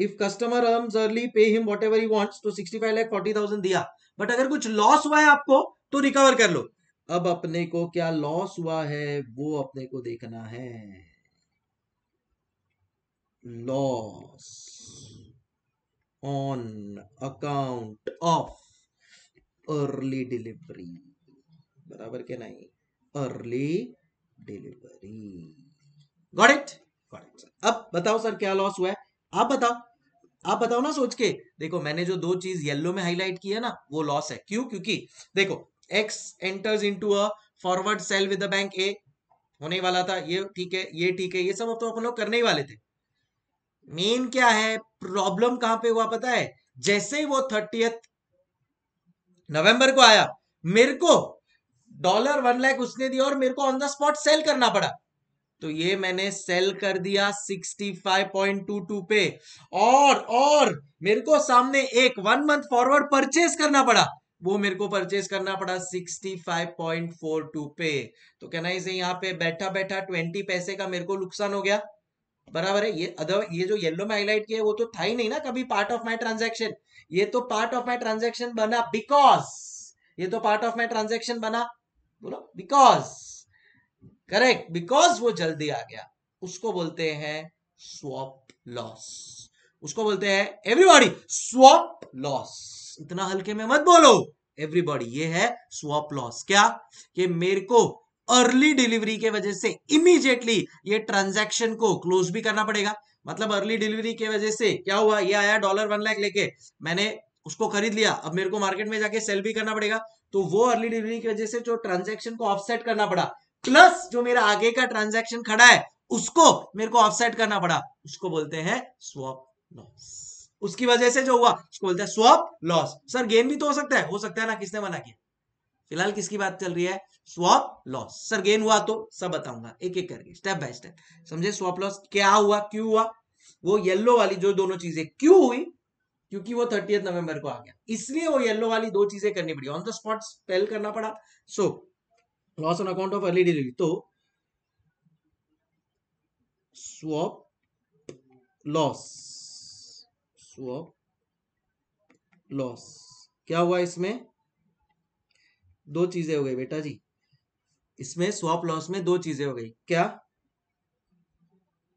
if customer arms early pay him whatever he wants तो sixty five lakh forty thousand दिया बट अगर कुछ लॉस हुआ है आपको तो रिकवर कर लो अब अपने को क्या लॉस हुआ है वो अपने को देखना है loss on account of early delivery बराबर के नहीं early delivery got it got it अब बताओ सर क्या लॉस हुआ है आप बताओ आप बताओ ना सोच के देखो मैंने जो दो चीज येलो में हाईलाइट की है ना वो लॉस है क्यों क्योंकि देखो X enters into a forward sell with bank A होने वाला था ये ठीक है ये ठीक है ये सब तो अपन लोग करने ही वाले थे मेन क्या है प्रॉब्लम कहां पे हुआ पता है जैसे ही वो थर्टी नवंबर को आया मेरे को डॉलर वन लाख उसने दिया और मेरे को ऑन द स्पॉट सेल करना पड़ा तो ये मैंने सेल कर दिया 65.22 पे और और मेरे को सामने एक वन मंथ फॉरवर्ड परचेज करना पड़ा वो मेरे को परचेज करना पड़ा 65.42 पे तो कहना इसे यहाँ पे बैठा बैठा 20 पैसे का मेरे को नुकसान हो गया बराबर है ये अदर ये जो येलो में हाईलाइट किया वो तो था ही नहीं ना कभी पार्ट ऑफ माई ट्रांजेक्शन ये तो पार्ट ऑफ माई ट्रांजेक्शन बना बिकॉज ये तो पार्ट ऑफ माई ट्रांजेक्शन बना बोलो बिकॉज करेक्ट बिकॉज वो जल्दी आ गया उसको बोलते हैं स्वॉप लॉस उसको बोलते हैं एवरीबॉडी स्वॉप लॉस इतना हल्के में मत बोलो एवरीबॉडी ये है स्वॉप लॉस क्या कि मेरे को अर्ली डिलीवरी के वजह से इमीजिएटली ये ट्रांजैक्शन को क्लोज भी करना पड़ेगा मतलब अर्ली डिलीवरी के वजह से क्या हुआ ये आया डॉलर वन लाख लेके मैंने उसको खरीद लिया अब मेरे को मार्केट में जाके सेल भी करना पड़ेगा तो वो अर्ली डिलीवरी की वजह से जो ट्रांजेक्शन को ऑफसेट करना पड़ा प्लस जो मेरा आगे का ट्रांजैक्शन खड़ा है उसको मेरे को ऑफसेट करना पड़ा उसको बोलते हैं स्वॉप लॉस उसकी वजह से जो हुआ उसको बोलते हैं स्वॉप लॉस सर गेन भी तो हो सकता है हो सकता है ना किसने मना किया फिलहाल किसकी बात चल रही है स्वॉप लॉस सर गेन हुआ तो सब बताऊंगा एक एक करके स्टेप बाय स्टेप समझे स्वॉप लॉस क्या हुआ क्यों हुआ वो येल्लो वाली जो दोनों चीजें क्यों हुई क्योंकि वो थर्टी नवंबर को आ गया इसलिए वो येल्लो वाली दो चीजें करनी पड़ी ऑन द स्पॉट स्पेल करना पड़ा so so, loss on account of early delivery तो स्वॉप लॉस स्वॉप लॉस क्या हुआ इसमें दो चीजें हो गई बेटा जी इसमें स्वॉप लॉस में दो चीजें हो गई क्या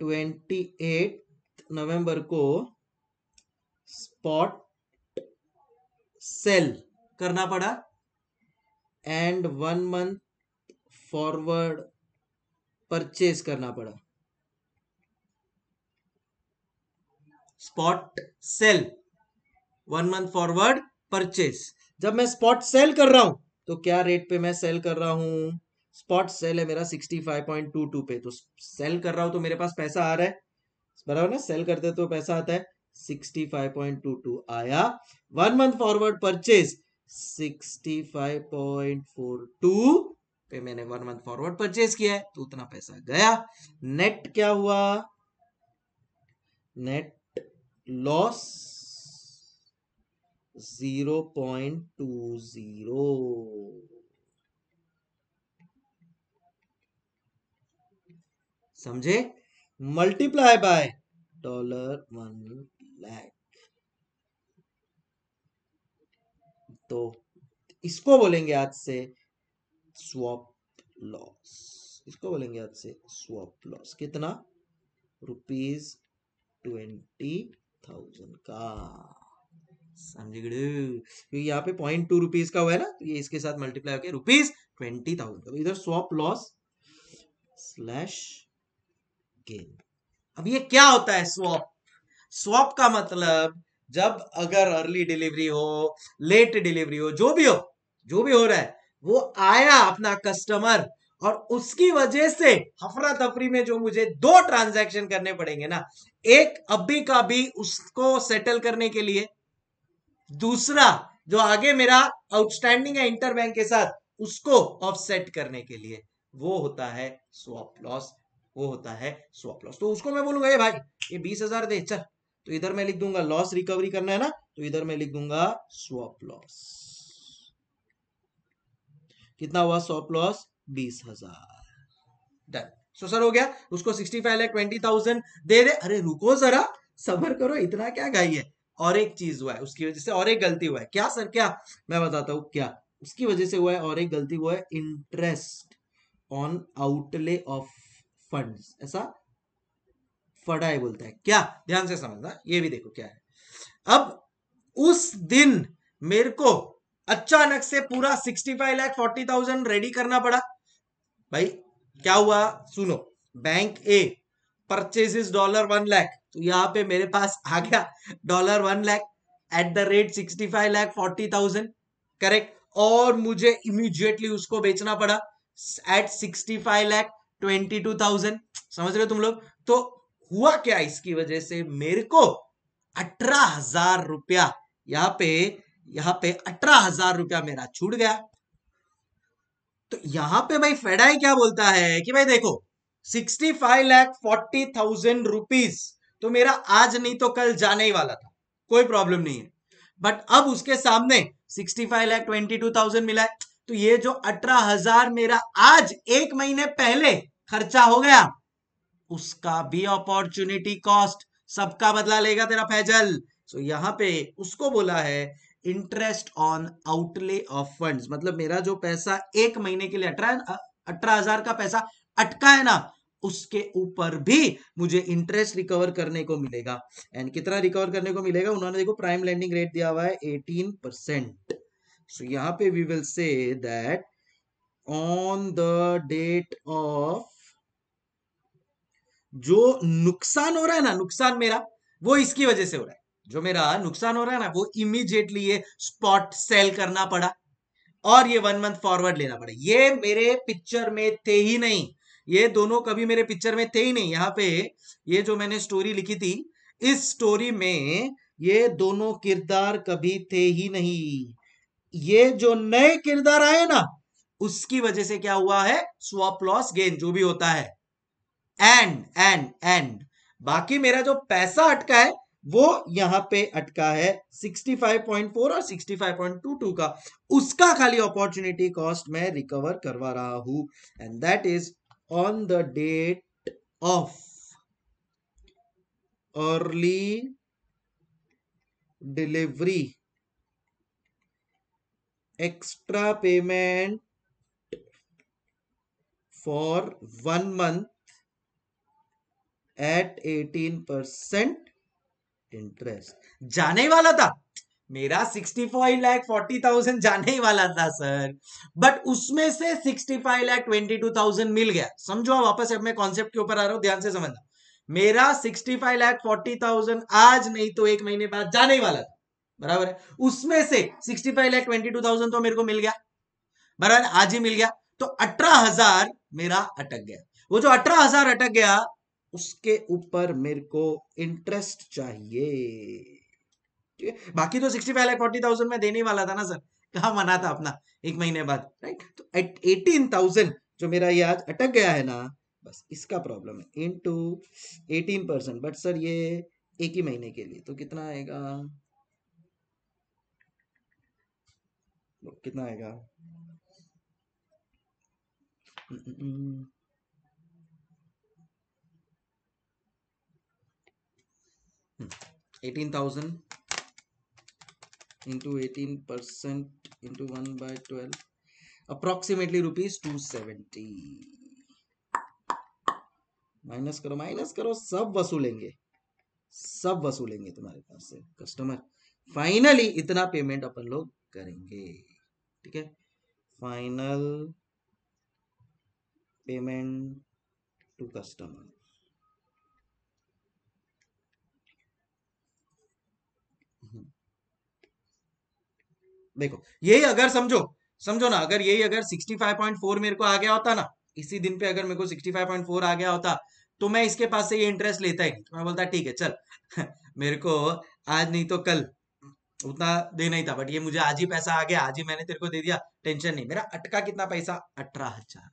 28 नवंबर को स्पॉट सेल करना पड़ा and one month forward purchase करना पड़ा spot sell one month forward purchase जब मैं स्पॉट सेल कर रहा हूं तो क्या रेट पे मैं सेल कर रहा हूं स्पॉट सेल है मेरा 65.22 पे तो सेल कर रहा हूं तो मेरे पास पैसा आ रहा है बराबर ना सेल करते तो पैसा आता है 65.22 आया वन मंथ फॉरवर्ड परचेज 65.42 पे मैंने वन मंथ फॉरवर्ड परचेज किया है तो उतना पैसा गया नेट क्या हुआ net loss zero point two zero समझे multiply by dollar one lakh तो इसको बोलेंगे आज से स्वॉप लॉस इसको बोलेंगे आपसे स्वॉप लॉस कितना रुपीज ट्वेंटी थाउजेंड का समझ क्योंकि यहाँ पे पॉइंट टू रुपीज का हुआ है ना तो ये इसके साथ मल्टीप्लाई होकर रुपीज ट्वेंटी थाउजेंड का इधर स्वॉप लॉस स्लैश गेन अब ये क्या होता है स्वॉप स्वॉप का मतलब जब अगर अर्ली डिलीवरी हो लेट डिलीवरी हो जो भी हो जो भी हो रहा है वो आया अपना कस्टमर और उसकी वजह से हफरा तफरी में जो मुझे दो ट्रांजैक्शन करने पड़ेंगे ना एक अभी का भी उसको सेटल करने के लिए दूसरा जो आगे मेरा आउटस्टैंडिंग है इंटर बैंक के साथ उसको ऑफसेट करने के लिए वो होता है स्वॉप लॉस वो होता है स्वॉप लॉस तो उसको मैं बोलूंगा ये भाई ये बीस हजार दे चल तो इधर मैं लिख दूंगा लॉस रिकवरी करना है ना तो इधर मैं लिख दूंगा स्वॉप लॉस कितना हुआ सॉप लॉस बीस हजार डन सो सर हो गया उसको sixty five lakh twenty thousand दे दे अरे रुको जरा सबर करो इतना क्या गाइए और एक चीज हुआ है उसकी वजह से और एक गलती हुआ है क्या सर क्या मैं बताता हूं क्या उसकी वजह से हुआ है और एक गलती हुआ है interest on outlay of funds ऐसा फड़ाई बोलता है क्या ध्यान से समझना ये भी देखो क्या है अब उस दिन मेरे को अचानक से पूरा sixty five lakh forty thousand ready करना पड़ा भाई क्या हुआ सुनो bank A purchases dollar one lakh तो यहाँ पे मेरे पास आ गया dollar one lakh at the rate sixty five lakh forty thousand correct और मुझे इमीडिएटली उसको बेचना पड़ा at sixty five lakh twenty two thousand समझ रहे हो तुम लोग तो हुआ क्या इसकी वजह से मेरे को अठारह हजार रुपया यहाँ पे यहां पे अठारह हजार रुपया मेरा छूट गया तो यहां पे भाई फेडाई क्या बोलता है कि भाई देखो sixty five lakh forty thousand rupees तो मेरा आज नहीं तो कल जाने ही वाला था कोई प्रॉब्लम नहीं है बट अब उसके सामने sixty five lakh twenty two thousand मिला है तो ये जो अठारह हजार मेरा आज एक महीने पहले खर्चा हो गया उसका भी अपॉर्चुनिटी कॉस्ट सबका बदला लेगा तेरा फैजल सो यहां पे उसको बोला है interest on outlay of funds मतलब मेरा जो पैसा एक महीने के लिए अठारह अठारह हजार का पैसा अटका है ना उसके ऊपर भी मुझे इंटरेस्ट रिकवर करने को मिलेगा एंड कितना रिकवर करने को मिलेगा उन्होंने देखो प्राइम लैंडिंग रेट दिया हुआ है एटीन परसेंट सो यहां पे we will say that on the date of जो नुकसान हो रहा है ना नुकसान मेरा वो इसकी वजह से हो रहा है जो मेरा नुकसान हो रहा है ना वो इमीजिएटली ये स्पॉट सेल करना पड़ा और ये वन मंथ फॉरवर्ड लेना पड़ा ये मेरे पिक्चर में थे ही नहीं ये दोनों कभी मेरे पिक्चर में थे ही नहीं यहाँ पे ये जो मैंने स्टोरी लिखी थी इस स्टोरी में ये दोनों किरदार कभी थे ही नहीं ये जो नए किरदार आए ना उसकी वजह से क्या हुआ है स्वॉप लॉस गेन जो भी होता है एंड एंड एंड बाकी मेरा जो पैसा अटका है वो यहां पे अटका है 65.4 और 65.22 का उसका खाली अपॉर्चुनिटी कॉस्ट मैं रिकवर करवा रहा हूं and that is on the date of early delivery extra payment for one month at 18 percent interest जाने ही वाला था मेरा sixty five lakh forty thousand जाने ही वाला था सर बट उसमें से sixty five lakh twenty two thousand मिल गया समझो वापस अब मैं कॉन्सेप्ट के ऊपर आ रहा हूं ध्यान से समझना मेरा sixty five lakh forty thousand आज नहीं तो एक महीने बाद जाने ही वाला था बराबर है उसमें से sixty five lakh twenty two thousand तो मेरे को मिल गया बराबर आज ही मिल गया तो अठारह हजार मेरा अटक गया वो जो अठारह हजार अटक गया उसके ऊपर मेरे को इंटरेस्ट चाहिए बाकी तो sixty five lakh forty thousand में देने वाला था ना सर कहा मना था अपना एक महीने बाद राइट तो एट एटीन थाउजेंड जो मेरा ये आज अटक गया है ना बस इसका प्रॉब्लम है into eighteen percent but sir ये एक ही महीने के लिए तो कितना आएगा कितना आएगा hmm, hmm, hmm. Eighteen into eighteen percent into one by twelve approximately rupees two seventy minus करो माइनस करो सब वसूलेंगे सब वसूलेंगे तुम्हारे पास से कस्टमर फाइनली इतना पेमेंट अपन लोग करेंगे ठीक है फाइनल पेमेंट टू कस्टमर देखो यही अगर समझो समझो ना अगर यही अगर 65.4 मेरे को आ गया होता ना इसी दिन पे अगर मेरे को 65.4 आ गया होता तो मैं इसके पास से ये इंटरेस्ट लेता ही तो मैं बोलता ठीक है चल [laughs] मेरे को आज नहीं तो कल उतना देना ही था बट ये मुझे आज ही पैसा आ गया आज ही मैंने तेरे को दे दिया टेंशन नहीं मेरा अटका कितना पैसा अठारह हजार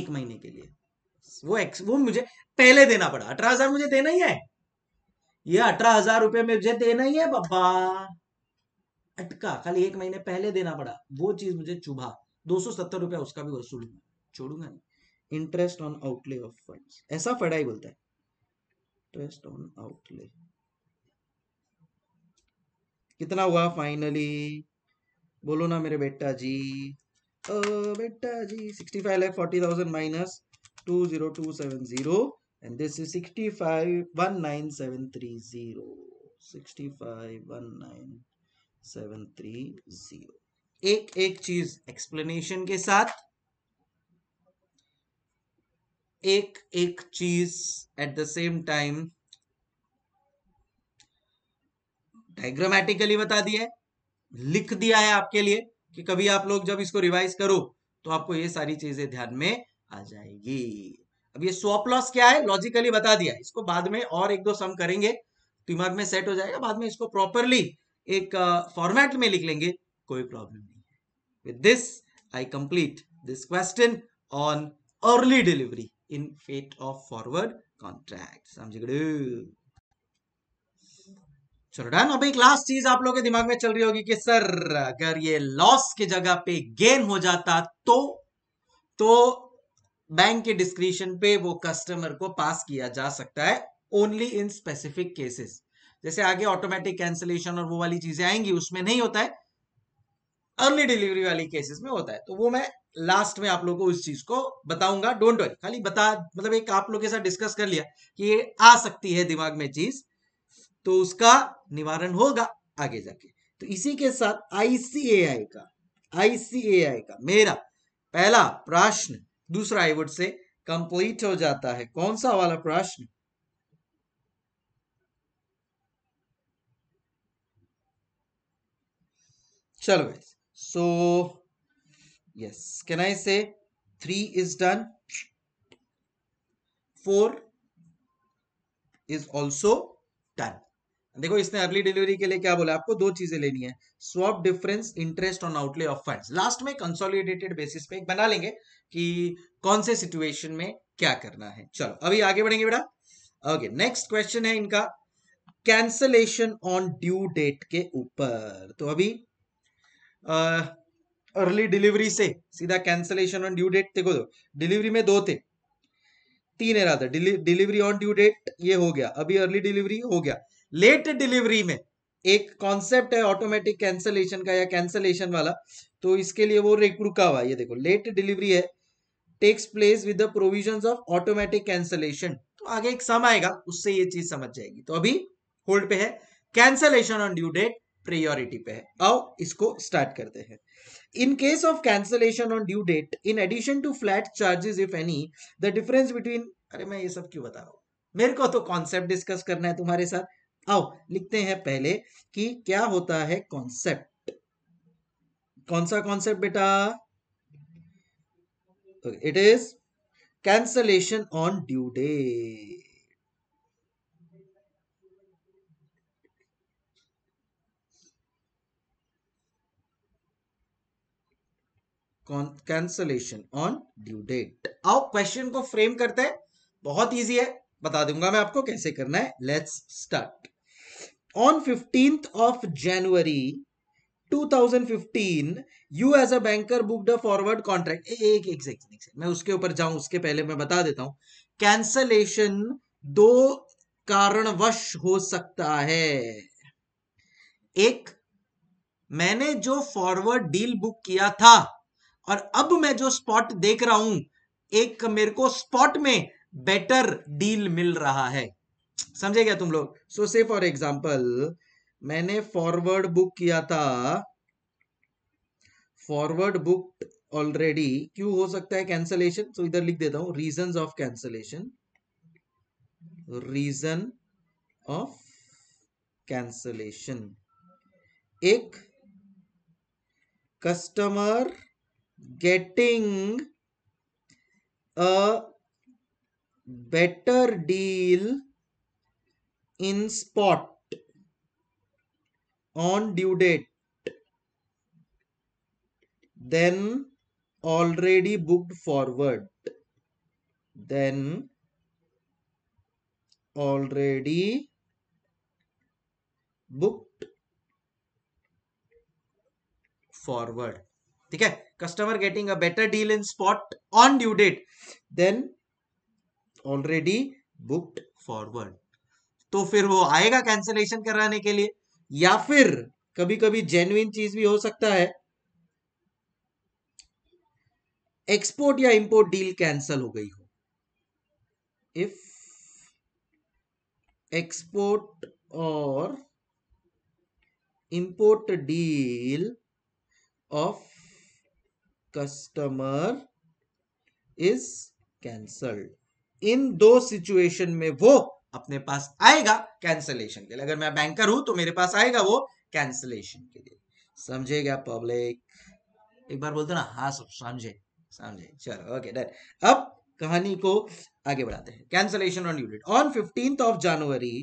एक महीने के लिए वो एक्स वो मुझे पहले देना पड़ा अठारह हजार मुझे देना ही है ये अठारह हजार रुपये मुझे देना ही है बाबा अटका खाली एक महीने पहले देना पड़ा वो चीज मुझे चुभा दो सौ सत्तर रुपया उसका भी वसूल छोड़ूंगा नहीं interest on outlay of fund ऐसा फड़ा ही बोलता है इंटरेस्ट ऑन आउटले कितना हुआ फाइनली बोलो ना मेरे बेटा जी ओ बेटा जी sixty five lakh forty thousand minus two zero two seven zero and this is sixty five one nine seven three zero sixty five one nine seven three zero एक एक चीज एक्सप्लेनेशन के साथ एक एक चीज at the same time diagrammatically बता दिया है लिख दिया है आपके लिए कि कभी आप लोग जब इसको रिवाइज करो तो आपको ये सारी चीजें ध्यान में आ जाएगी अब ये स्वॉप लॉस क्या है लॉजिकली बता दिया इसको बाद में और एक दो सम करेंगे दिमाग में सेट हो जाएगा बाद में इसको प्रॉपरली एक फॉर्मेट में लिख लेंगे कोई प्रॉब्लम नहीं है with this I complete this question on early delivery in fate of forward contract समझ गए चलो डन अब एक लास्ट चीज आप लोगों के दिमाग में चल रही होगी कि सर अगर ये लॉस की जगह पे गेन हो जाता तो तो बैंक के डिस्क्रिप्शन पे वो कस्टमर को पास किया जा सकता है ओनली इन स्पेसिफिक केसेस जैसे आगे ऑटोमेटिक कैंसिलेशन और वो वाली चीजें आएंगी उसमें नहीं होता है अर्ली डिलीवरी वाली केसेस में होता है तो वो मैं लास्ट में आप लोगों को उस चीज को बताऊंगा डोंट वरी खाली बता मतलब एक आप लोगों के साथ डिस्कस कर लिया कि ये आ सकती है दिमाग में चीज तो उसका निवारण होगा आगे जाके तो इसी के साथ आईसीएआई का आईसीएआई का मेरा पहला प्रश्न दूसरा आई वुड से कंप्लीट हो जाता है कौन सा वाला प्रश्न चलो guys so yes can I say three is done four is also done देखो इसने अर्ली डिलीवरी के लिए क्या बोला आपको दो चीजें लेनी है swap difference interest on outlay of funds last में कंसोलिडेटेड बेसिस पे एक बना लेंगे कि कौन से सिचुएशन में क्या करना है चलो अभी आगे बढ़ेंगे बेटा ओके नेक्स्ट क्वेश्चन है इनका कैंसलेशन ऑन ड्यू डेट के ऊपर तो अभी अर्ली डिलीवरी से सीधा कैंसलेशन ऑन ड्यू डेट देखो दो तो, डिलीवरी में दो थे तीन है राधा डिलीवरी ऑन ड्यू डेट ये हो गया अभी अर्ली डिलीवरी हो गया लेट डिलीवरी में एक कॉन्सेप्ट है ऑटोमेटिक कैंसलेशन का या कैंसलेशन वाला तो इसके लिए वो रुका हुआ ये देखो लेट डिलीवरी है takes place with the provision of automatic cancellation तो आगे एक सम आएगा उससे ये चीज समझ जाएगी तो अभी होल्ड पे है cancellation on due date priority पे है अब इसको स्टार्ट करते हैं in case of cancellation on due date in addition to flat charges if any the difference between अरे मैं ये सब क्यों बता रहा हूं मेरे को तो कॉन्सेप्ट डिस्कस करना है तुम्हारे साथ आओ लिखते हैं पहले कि क्या होता है कॉन्सेप्ट कौन सा कॉन्सेप्ट बेटा it is cancellation on due date cancellation on due date आओ क्वेश्चन को फ्रेम करते हैं बहुत इजी है बता दूंगा मैं आपको कैसे करना है let's start on fifteen of January 2015 you as a banker booked a forward contract एक एक सेकंड एक मैं उसके ऊपर जाऊं उसके पहले मैं बता देता हूं कैंसलेशन दो कारणवश हो सकता है एक मैंने जो फॉरवर्ड डील बुक किया था और अब मैं जो स्पॉट देख रहा हूं एक मेरे को स्पॉट में बेटर डील मिल रहा है समझे क्या तुम लोग सो से फॉर एग्जाम्पल मैंने फॉरवर्ड बुक किया था फॉरवर्ड बुक ऑलरेडी क्यों हो सकता है कैंसलेशन सो so इधर लिख देता हूं reason of cancellation reason of cancellation एक customer getting a better deal in spot on due date then already booked forward then already booked forward. ठीक है customer getting a better deal in spot on due date then already booked forward तो फिर वो आएगा कैंसिलेशन कराने के लिए या फिर कभी कभी जेन्युइन चीज भी हो सकता है एक्सपोर्ट या इंपोर्ट डील कैंसल हो गई हो इफ एक्सपोर्ट और import deal of customer is cancelled in दो सिचुएशन में वो अपने पास आएगा कैंसलेशन के लिए अगर मैं बैंकर हूं तो मेरे पास आएगा वो कैंसलेशन के लिए समझेगा पब्लिक एक बार बोलते ना हाँ सब समझे समझे चलो ओके डन अब कहानी को आगे बढ़ाते हैं cancellation on unit on fifteenth of January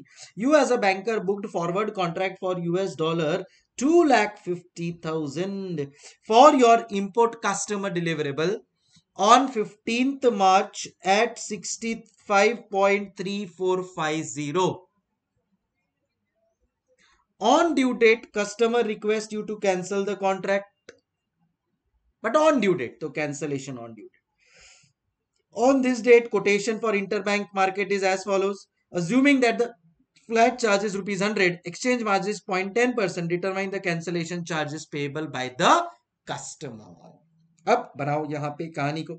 you as a banker booked forward contract for US dollar two lakh fifty thousand for your import customer deliverable on 15th March at 65.3450. On due date, customer requests you to cancel the contract. But on due date, so cancellation on due date. On this date, quotation for interbank market is as follows. Assuming that the flat charge is rupees 100 exchange margin is 0.10 percent determine the cancellation charges payable by the customer अब बनाओ यहाँ पे कहानी को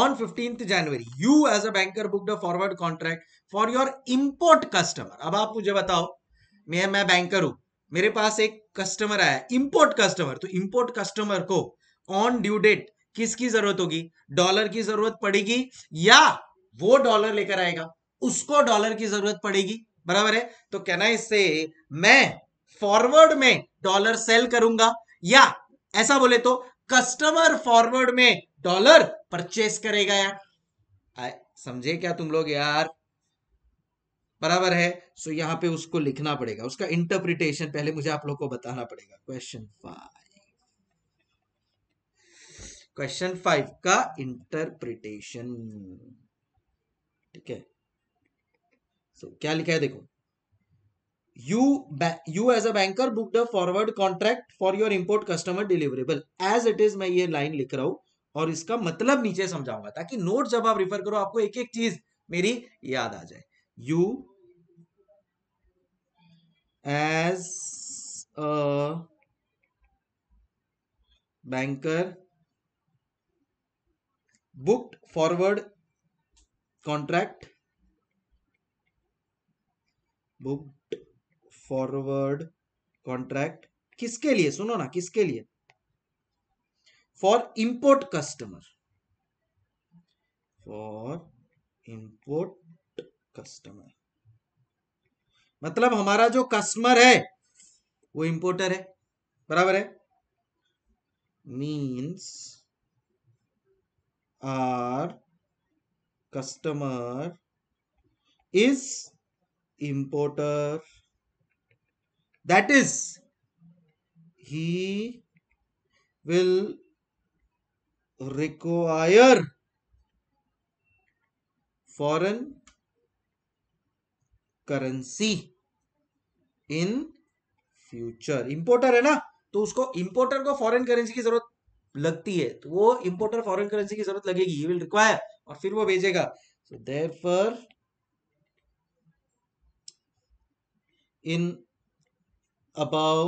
on 15th January, you as a banker booked a forward contract for your import customer. अब आप मुझे बताओ मैं मैं बैंकर हूं मेरे पास एक कस्टमर आया इंपोर्ट कस्टमर तो इंपोर्ट कस्टमर को ऑन ड्यू डेट किसकी जरूरत होगी डॉलर की जरूरत पड़ेगी या वो डॉलर लेकर आएगा उसको डॉलर की जरूरत पड़ेगी बराबर है तो कहना इससे मैं फॉरवर्ड में डॉलर सेल करूंगा या ऐसा बोले तो कस्टमर फॉरवर्ड में डॉलर परचेस करेगा यार समझे क्या तुम लोग यार बराबर है सो so, यहां पे उसको लिखना पड़ेगा उसका इंटरप्रिटेशन पहले मुझे आप लोग को बताना पड़ेगा क्वेश्चन फाइव क्वेश्चन फाइव का इंटरप्रिटेशन ठीक है so, क्या लिखा है देखो you you as a banker book the forward contract for your import customer deliverable as it is मैं ये लाइन लिख रहा हूं और इसका मतलब नीचे समझाऊंगा ताकि नोट जब आप रिफर करो आपको एक एक चीज मेरी याद आ जाए you as a banker booked forward contract booked forward contract किसके लिए सुनो ना किसके लिए for import customer for import customer मतलब हमारा जो कस्टमर है वो इंपोर्टर है बराबर है means our customer is importer that is he will require foreign currency in future importer है ना तो उसको इंपोर्टर को foreign करेंसी की जरूरत लगती है तो वो इंपोर्टर फॉरेन करेंसी की जरूरत लगेगी विल रिक्वायर और फिर वो भेजेगा so there in above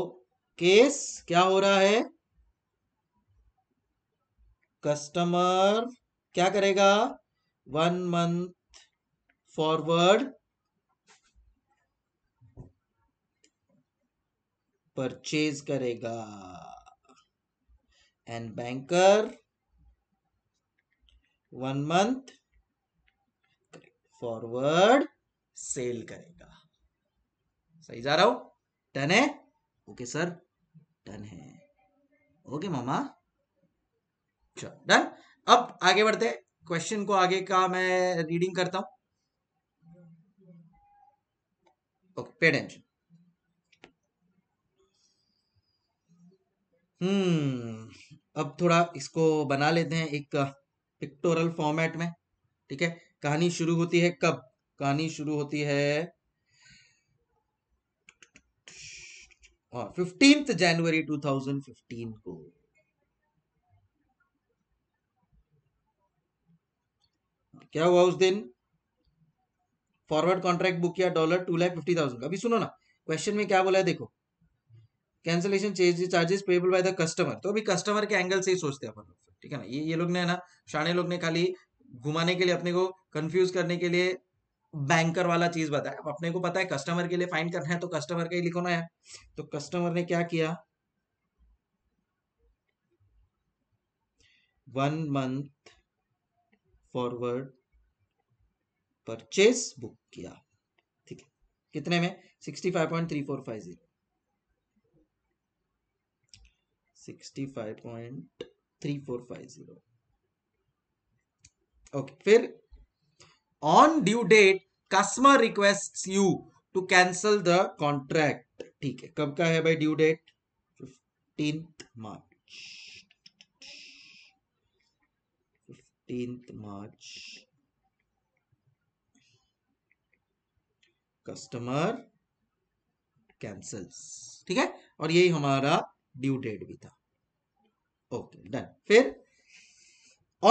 case क्या हो रहा है कस्टमर क्या करेगा वन मंथ फॉरवर्ड परचेज करेगा and banker one month forward sell करेगा सही जा रहा हूं टन है ओके सर टन है ओके मामा चलो डन अब आगे बढ़ते क्वेश्चन को आगे का मैं रीडिंग करता हूं ओके पे टेंशन हम्म अब थोड़ा इसको बना लेते हैं एक पिक्टोरल फॉर्मेट में ठीक है कहानी शुरू होती है कब कहानी शुरू होती है फिफ्टींथ जनवरी 2015 को क्या हुआ उस दिन फॉरवर्ड कॉन्ट्रैक्ट बुक किया dollar two lakh fifty thousand अभी सुनो ना क्वेश्चन में क्या बोला है देखो cancellation charges payable by the customer तो अभी कस्टमर के एंगल से ही सोचते हैं अपन लोग ठीक है ना ये ये लोग ने ना शाणे लोग ने खाली घुमाने के लिए अपने को कंफ्यूज करने के लिए बैंकर वाला चीज बताया अब अपने को पता है कस्टमर के लिए फाइंड करना है तो कस्टमर का ही ना है तो कस्टमर ने क्या किया one month forward purchase book किया ठीक है कितने में sixty five point three four five zero sixty five point three four five zero okay फिर on due date customer request you to cancel the contract ठीक है कब का है भाई due date fifteen March March customer cancels ठीक है और यही हमारा ड्यू डेट भी था ओके okay, डन फिर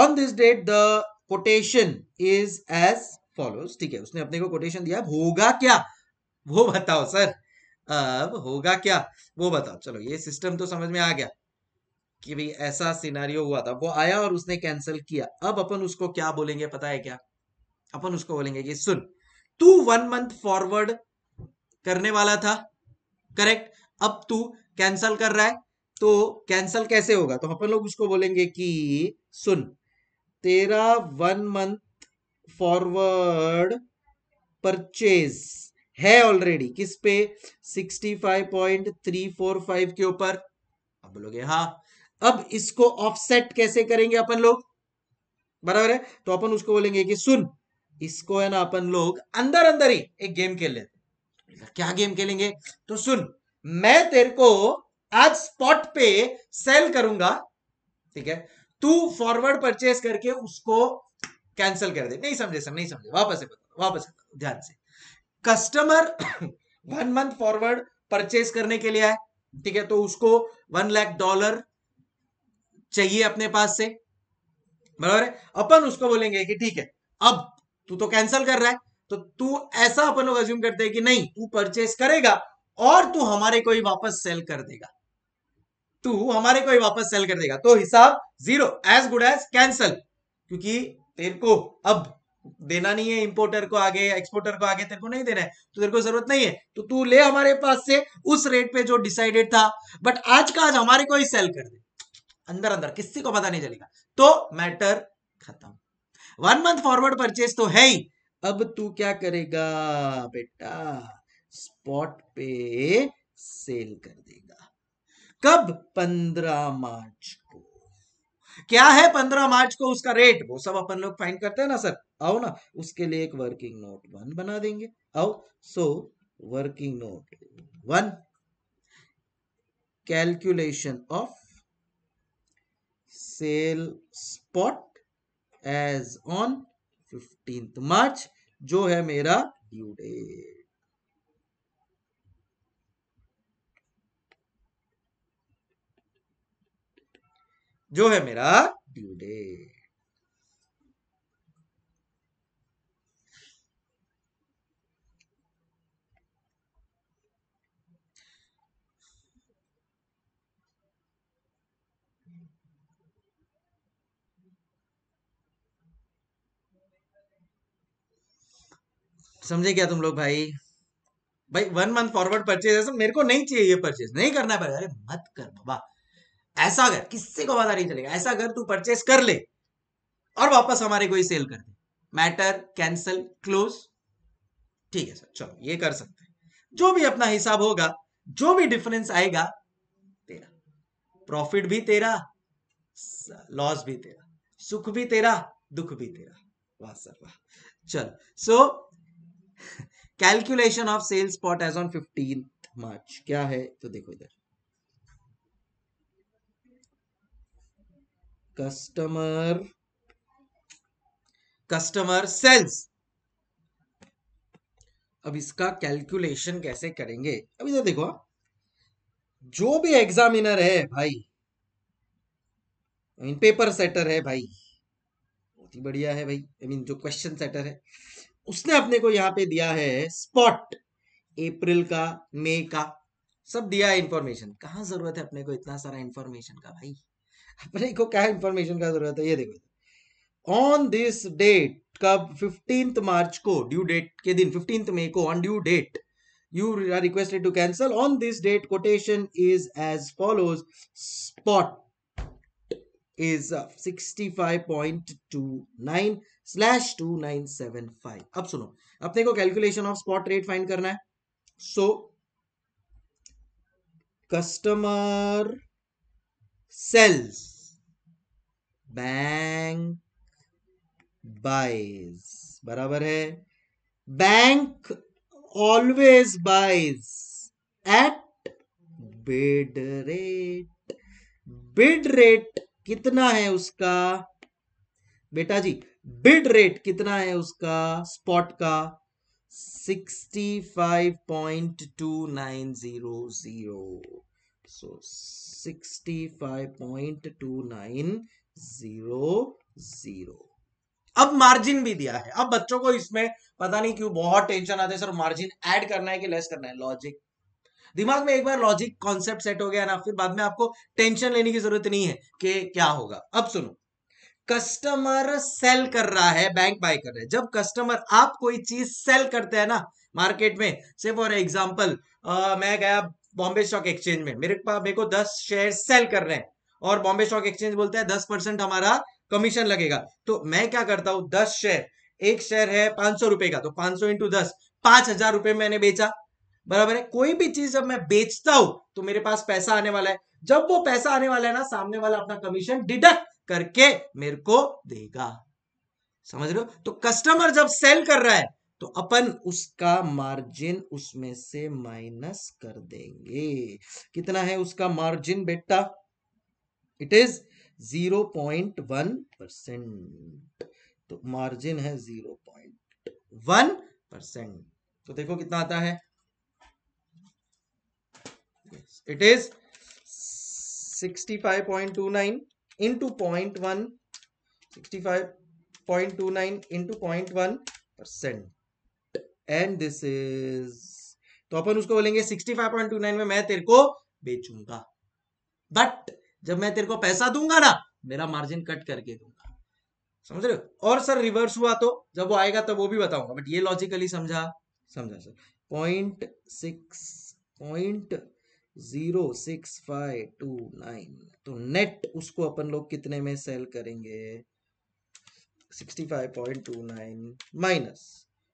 on this date the quotation is as follows ठीक है उसने अपने को कोटेशन दिया होगा क्या वो बताओ सर अब होगा क्या वो बताओ चलो ये सिस्टम तो समझ में आ गया कि भाई ऐसा सिनारियो हुआ था वो आया और उसने कैंसिल किया अब अपन उसको क्या बोलेंगे पता है क्या अपन उसको बोलेंगे कि सुन तू वन मंथ फॉरवर्ड करने वाला था करेक्ट अब तू कैंसल कर रहा है तो कैंसल कैसे होगा तो अपन लोग उसको बोलेंगे कि सुन तेरा वन मंथ फॉरवर्ड परचेज है ऑलरेडी किस पे सिक्सटी फाइव फाइव के ऊपर अब बोलोगे हाँ अब इसको ऑफसेट कैसे करेंगे अपन लोग बराबर है तो अपन उसको बोलेंगे कि सुन इसको है ना अपन लोग अंदर अंदर ही एक गेम खेल लेते तो क्या गेम खेलेंगे तो सुन मैं तेरे को आज स्पॉट पे सेल करूंगा ठीक है तू फॉरवर्ड परचेस करके उसको कैंसिल कर दे नहीं समझे सर नहीं समझे वापस से वापस ध्यान से customer one month forward purchase करने के लिए आए ठीक है तो उसको वन लाख डॉलर चाहिए अपने पास से बराबर है अपन उसको बोलेंगे कि ठीक है अब तू तो कैंसिल कर रहा है तो तू ऐसा अपन लोग अज्यूम करते हैं कि नहीं तू परचेस करेगा और तू हमारे को ही वापस सेल कर देगा टू हमारे को ही वापस सेल कर देगा तो हिसाब zero as good as cancel क्योंकि तेरे को अब देना नहीं है इंपोर्टर को आगे एक्सपोर्टर को आगे तेरे को नहीं देना है तो तेरे को जरूरत नहीं है तो तू ले हमारे पास से उस रेट पे जो डिसाइडेड था बट आज का आज हमारे को ही सेल कर दे अंदर अंदर किसी को पता नहीं चलेगा तो मैटर खत्म वन मंथ फॉरवर्ड परचेज तो है ही अब तू क्या करेगा बेटा स्पॉट पे सेल कर देगा कब पंद्रह मार्च को क्या है पंद्रह मार्च को उसका रेट वो सब अपन लोग फाइंड करते हैं ना सर आओ ना उसके लिए एक वर्किंग नोट वन बना देंगे आओ so working note one calculation of sell spot as on fifteenth March जो है मेरा ड्यू डेट जो है मेरा ड्यू डेट समझे क्या तुम लोग भाई भाई वन मंथ फॉरवर्ड परचेज मेरे को नहीं चाहिए ये परचेज नहीं करना है अरे मत कर बाबा ऐसा अगर किसी को पता नहीं चलेगा ऐसा अगर तू परचेस कर ले और वापस हमारे को ही सेल कर दे मैटर कैंसल क्लोज ठीक है सर चलो ये कर सकते हैं जो भी अपना हिसाब होगा जो भी डिफरेंस आएगा तेरा प्रॉफिट भी तेरा लॉस भी तेरा सुख भी तेरा दुख भी तेरा वाह सर वाह चलो so calculation of sales spot as on fifteen March क्या है तो देखो इधर customer customer sells अब इसका कैलकुलेशन कैसे करेंगे अभी तो देखो जो भी एग्जामिनर है भाई मीन पेपर सेटर है भाई बहुत ही बढ़िया है भाई आई मीन जो क्वेश्चन सेटर है उसने अपने को यहाँ पे दिया है स्पॉट अप्रैल का मई का सब दिया है इंफॉर्मेशन कहां जरूरत है अपने को इतना सारा इंफॉर्मेशन का भाई अपने को क्या इंफॉर्मेशन का जरूरत है ये देखो ऑन दिस डेट कब फिफ्टींथ मार्च को ड्यू डेट के दिन फिफ्टींथ मई को on due date you are requested to cancel on this date quotation is as follows spot is sixty अब सुनो अपने को calculation of spot rate find करना है so customer sells bank buys बराबर है bank always buys at bid rate bid rate कितना है उसका बेटा जी बिड रेट कितना है उसका स्पॉट का 65.2900 so 65.2900 अब मार्जिन भी दिया है अब बच्चों को इसमें पता नहीं क्यों बहुत टेंशन आता है सर मार्जिन ऐड करना है कि लेस करना है लॉजिक दिमाग में एक बार लॉजिक कॉन्सेप्ट सेट हो गया ना फिर बाद में आपको टेंशन लेने की जरूरत नहीं है कि क्या होगा अब सुनो कस्टमर सेल कर रहा है बैंक बाय कर रहे हैं जब कस्टमर आप कोई चीज सेल करते हैं ना मार्केट में से फॉर एग्जाम्पल मैं गया बॉम्बे स्टॉक एक्सचेंज में मेरे पास मेरे को दस शेयर सेल कर रहे हैं और बॉम्बे स्टॉक एक्सचेंज बोलता है दस परसेंट हमारा कमीशन लगेगा तो मैं क्या करता हूं दस शेयर एक शेयर है पांच सौ रुपए का तो पांच सौ इंटू दस पांच हजार रुपए मैंने बेचा बराबर है कोई भी चीज जब मैं बेचता हूं तो मेरे पास पैसा आने वाला है जब वो पैसा आने वाला है ना सामने वाला अपना कमीशन डिडक्ट करके मेरे को देगा समझ रहे हो तो कस्टमर जब सेल कर रहा है तो अपन उसका मार्जिन उसमें से माइनस कर देंगे कितना है उसका मार्जिन बेटा it is zero point one percent तो मार्जिन है जीरो पॉइंट वन परसेंट तो देखो कितना आता है it is sixty five point two nine into point one sixty five point two nine into point one percent and this is तो अपन उसको बोलेंगे 65.29 में मैं तेरे को बेचूंगा बट जब मैं तेरे को पैसा दूंगा ना मेरा मार्जिन कट करके दूंगा समझ रहे हो और सर रिवर्स हुआ तो जब वो आएगा तब तो वो भी बताऊंगा बट ये लॉजिकली समझा समझा sir point six point zero six five two nine तो नेट उसको अपन लोग कितने में सेल करेंगे sixty five point two nine minus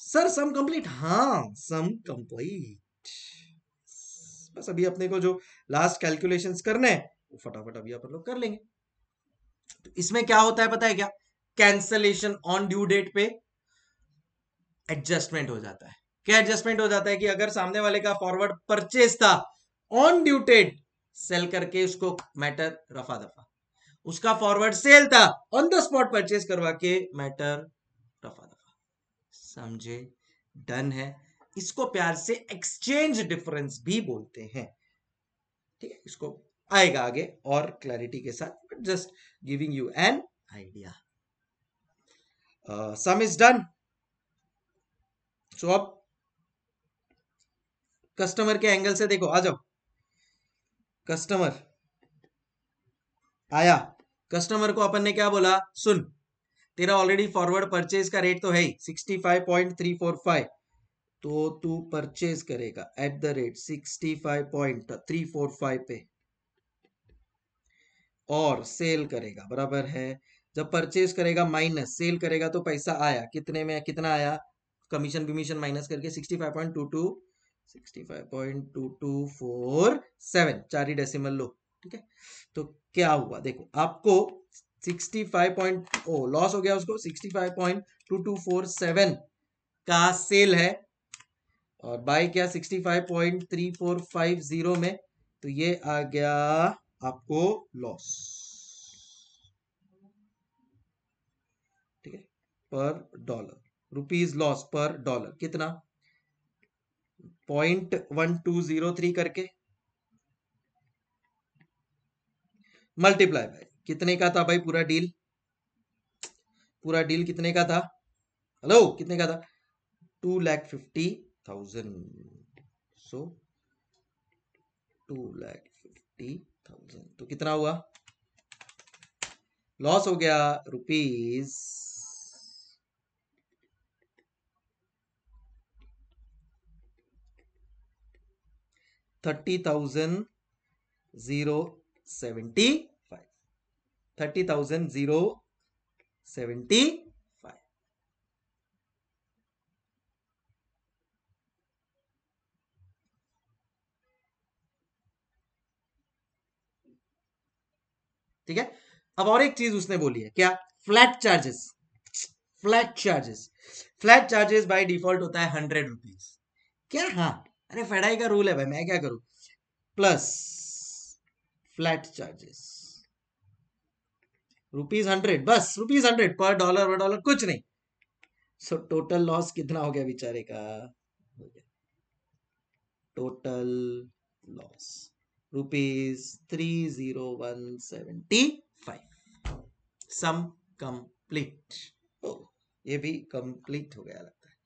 sir sum complete हाँ सम कंप्लीट बस अभी अपने को जो लास्ट कैलकुलेशंस करने हैं वो फटाफट अभी अपन लोग कर लेंगे तो इसमें क्या होता है पता है क्या कैंसलेशन ऑन ड्यू डेट पे एडजस्टमेंट हो जाता है क्या एडजस्टमेंट हो जाता है कि अगर सामने वाले का फॉरवर्ड परचेज था ऑन ड्यू डेट सेल करके उसको मैटर रफा दफा उसका फॉरवर्ड सेल था ऑन द स्पॉट परचेज करवा के मैटर समझे डन है इसको प्यार से एक्सचेंज डिफरेंस भी बोलते हैं ठीक है इसको आएगा आगे और क्लैरिटी के साथ just giving you an idea sum is done so अब कस्टमर के एंगल से देखो आ जाओ कस्टमर आया कस्टमर को अपन ने क्या बोला सुन तेरा ऑलरेडी फॉरवर्ड परचेज का रेट तो है ही sixty five point three four five तो तू परचेज करेगा at the rate sixty five point three four five पे और सेल करेगा बराबर है जब परचेज करेगा माइनस सेल करेगा तो पैसा आया कितने में कितना आया कमीशन कमीशन माइनस करके sixty five point two two sixty five point two two four seven चार ही डेसिमल लो ठीक है तो क्या हुआ देखो आपको sixty five point o loss हो गया उसको sixty five point two two four seven का सेल है और बाय क्या sixty five point three four five zero में तो ये आ गया आपको लॉस ठीक है पर डॉलर रुपीज लॉस पर डॉलर कितना point one two zero three करके मल्टीप्लाई बाय कितने का था भाई पूरा डील पूरा डील कितने का था हेलो कितने का था two lakh fifty thousand so two lakh fifty thousand तो कितना हुआ लॉस हो गया rupees thirty thousand zero seventy thirty thousand zero seventy five ठीक है अब और एक चीज उसने बोली है क्या flat charges flat charges flat charges by default होता है हंड्रेड रुपीज क्या हाँ अरे फेडाई का रूल है भाई मैं क्या करूं plus flat charges rupees hundred बस rupees hundred per dollar per dollar कुछ नहीं सो टोटल लॉस कितना हो गया बेचारे का total loss rupees three zero one seventy five sum complete ओ ये भी कंप्लीट हो गया लगता है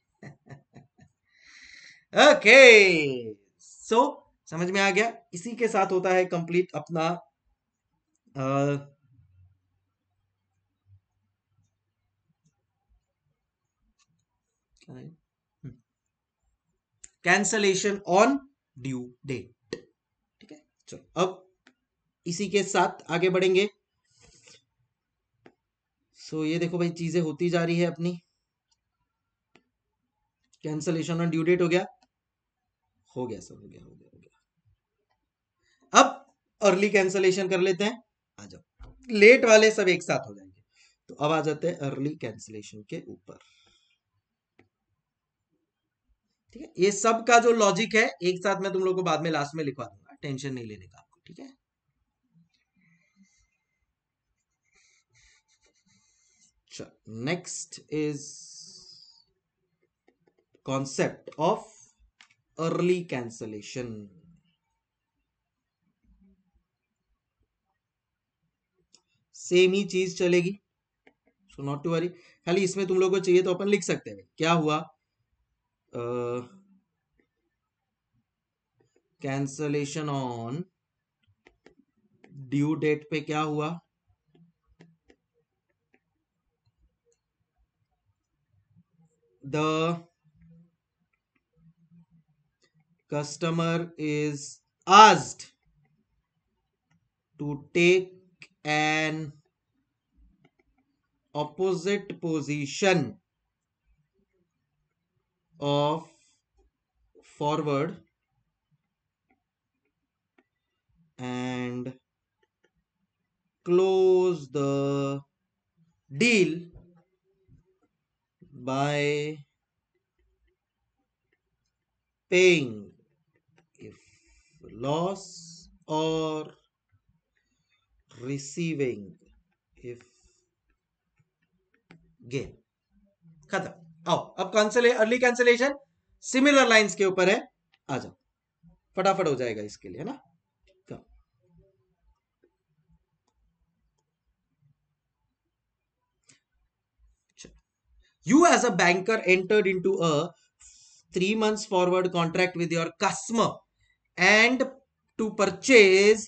ओके [laughs] सो okay. so, समझ में आ गया इसी के साथ होता है कंप्लीट अपना कैंसलेशन ऑन ड्यू डेट ठीक है चलो अब इसी के साथ आगे बढ़ेंगे सो so, ये देखो भाई चीजें होती जा रही है अपनी कैंसलेशन ऑन ड्यू डेट हो गया हो गया सब हो गया हो गया हो गया अब अर्ली कैंसलेशन कर लेते हैं आ जाओ लेट वाले सब एक साथ हो जाएंगे तो अब आ जाते हैं अर्ली कैंसलेशन के ऊपर ठीक है ये सब का जो लॉजिक है एक साथ मैं तुम लोग को बाद में लास्ट में लिखवा दूंगा टेंशन नहीं लेने का आपको ठीक है next is concept of early cancellation same ही चीज चलेगी सो नॉट टू वरी खाली इसमें तुम लोग को चाहिए तो अपन लिख सकते हैं क्या हुआ कैंसलेशन ऑन ड्यू डेट पे क्या हुआ द कस्टमर इज आज to take an opposite position of forward and close the deal by paying if loss or receiving if gain khatam आओ अब cancel early cancellation similar lines के ऊपर है आ जाओ फटाफट हो जाएगा इसके लिए है ना You as a banker entered into a three months forward contract with your customer and to purchase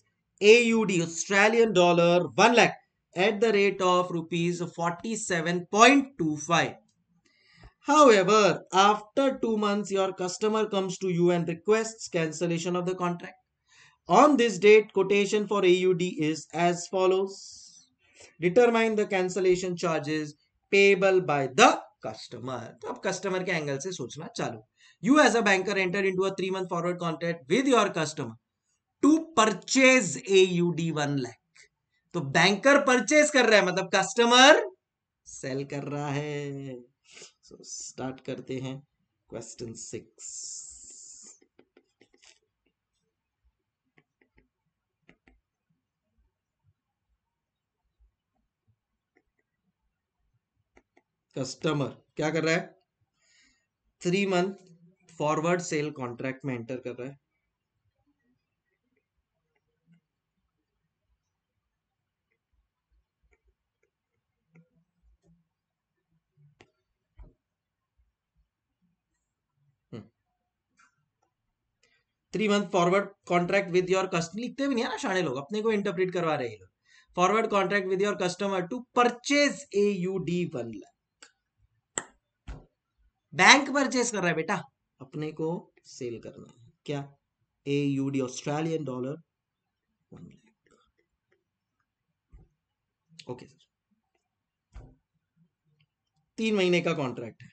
AUD Australian dollar one lakh at the rate of rupees forty seven point two five. However, after two months, your customer comes to you and requests cancellation of the contract. On this date, quotation for AUD is as follows. Determine the cancellation charges payable by the customer. तो customer angle से सोचना चालू. You as a banker entered into a three month forward contract with your customer to purchase AUD one lakh. So, banker purchase कर रहा है customer sell कर रहा सो स्टार्ट करते हैं क्वेश्चन सिक्स कस्टमर क्या कर रहा है three month forward sell contract में एंटर कर रहा है three month forward contract with your customer लिखते भी नहीं है ना शाणे लोग अपने को इंटरप्रेट करवा रहे लोग forward contract with your customer to purchase A U D one lakh bank purchase कर रहा है बेटा अपने को सेल करना है क्या A U D Australian dollar one lakh okay sir तीन महीने का कॉन्ट्रैक्ट है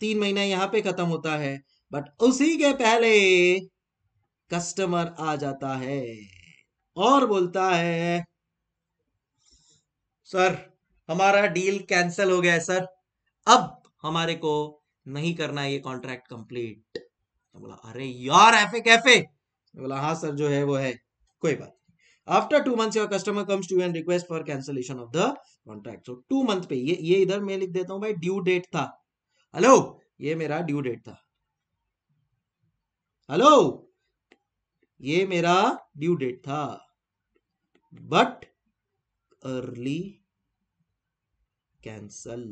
तीन महीना यहां पे खत्म होता है बट उसी के पहले कस्टमर आ जाता है और बोलता है सर हमारा डील कैंसिल हो गया है सर अब हमारे को नहीं करना है ये कॉन्ट्रैक्ट कंप्लीट बोला अरे यार एफे कैफे बोला हाँ सर जो है वो है कोई बात after two month your customer comes to and request for cancellation of the contract so two month पे ये ये इधर मैं लिख देता हूँ भाई ड्यू डेट था हेलो ये मेरा ड्यू डेट था हेलो ये मेरा ड्यू डेट था बट अर्ली कैंसल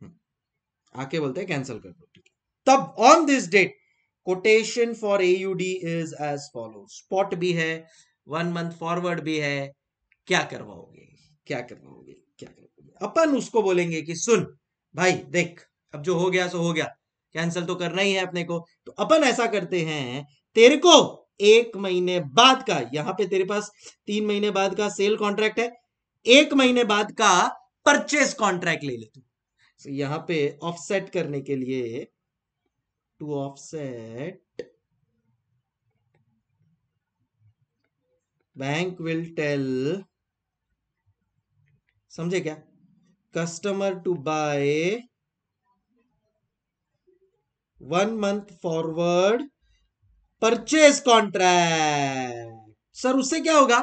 हम्म, आके बोलते हैं कैंसल कर दो तब on this date quotation for AUD is as follow spot भी है वन मंथ फॉरवर्ड भी है क्या करवाओगे क्या करवाओगे क्या करवाओगे अपन उसको बोलेंगे कि सुन भाई देख अब जो हो गया सो हो गया कैंसिल तो करना ही है अपने को तो अपन ऐसा करते हैं तेरे को एक महीने बाद का यहां पे तेरे पास तीन महीने बाद का सेल कॉन्ट्रैक्ट है एक महीने बाद का परचेस कॉन्ट्रैक्ट ले ले तू so, यहां पे ऑफसेट करने के लिए to offset bank will tell समझे क्या customer to buy one month forward purchase contract sir उससे क्या होगा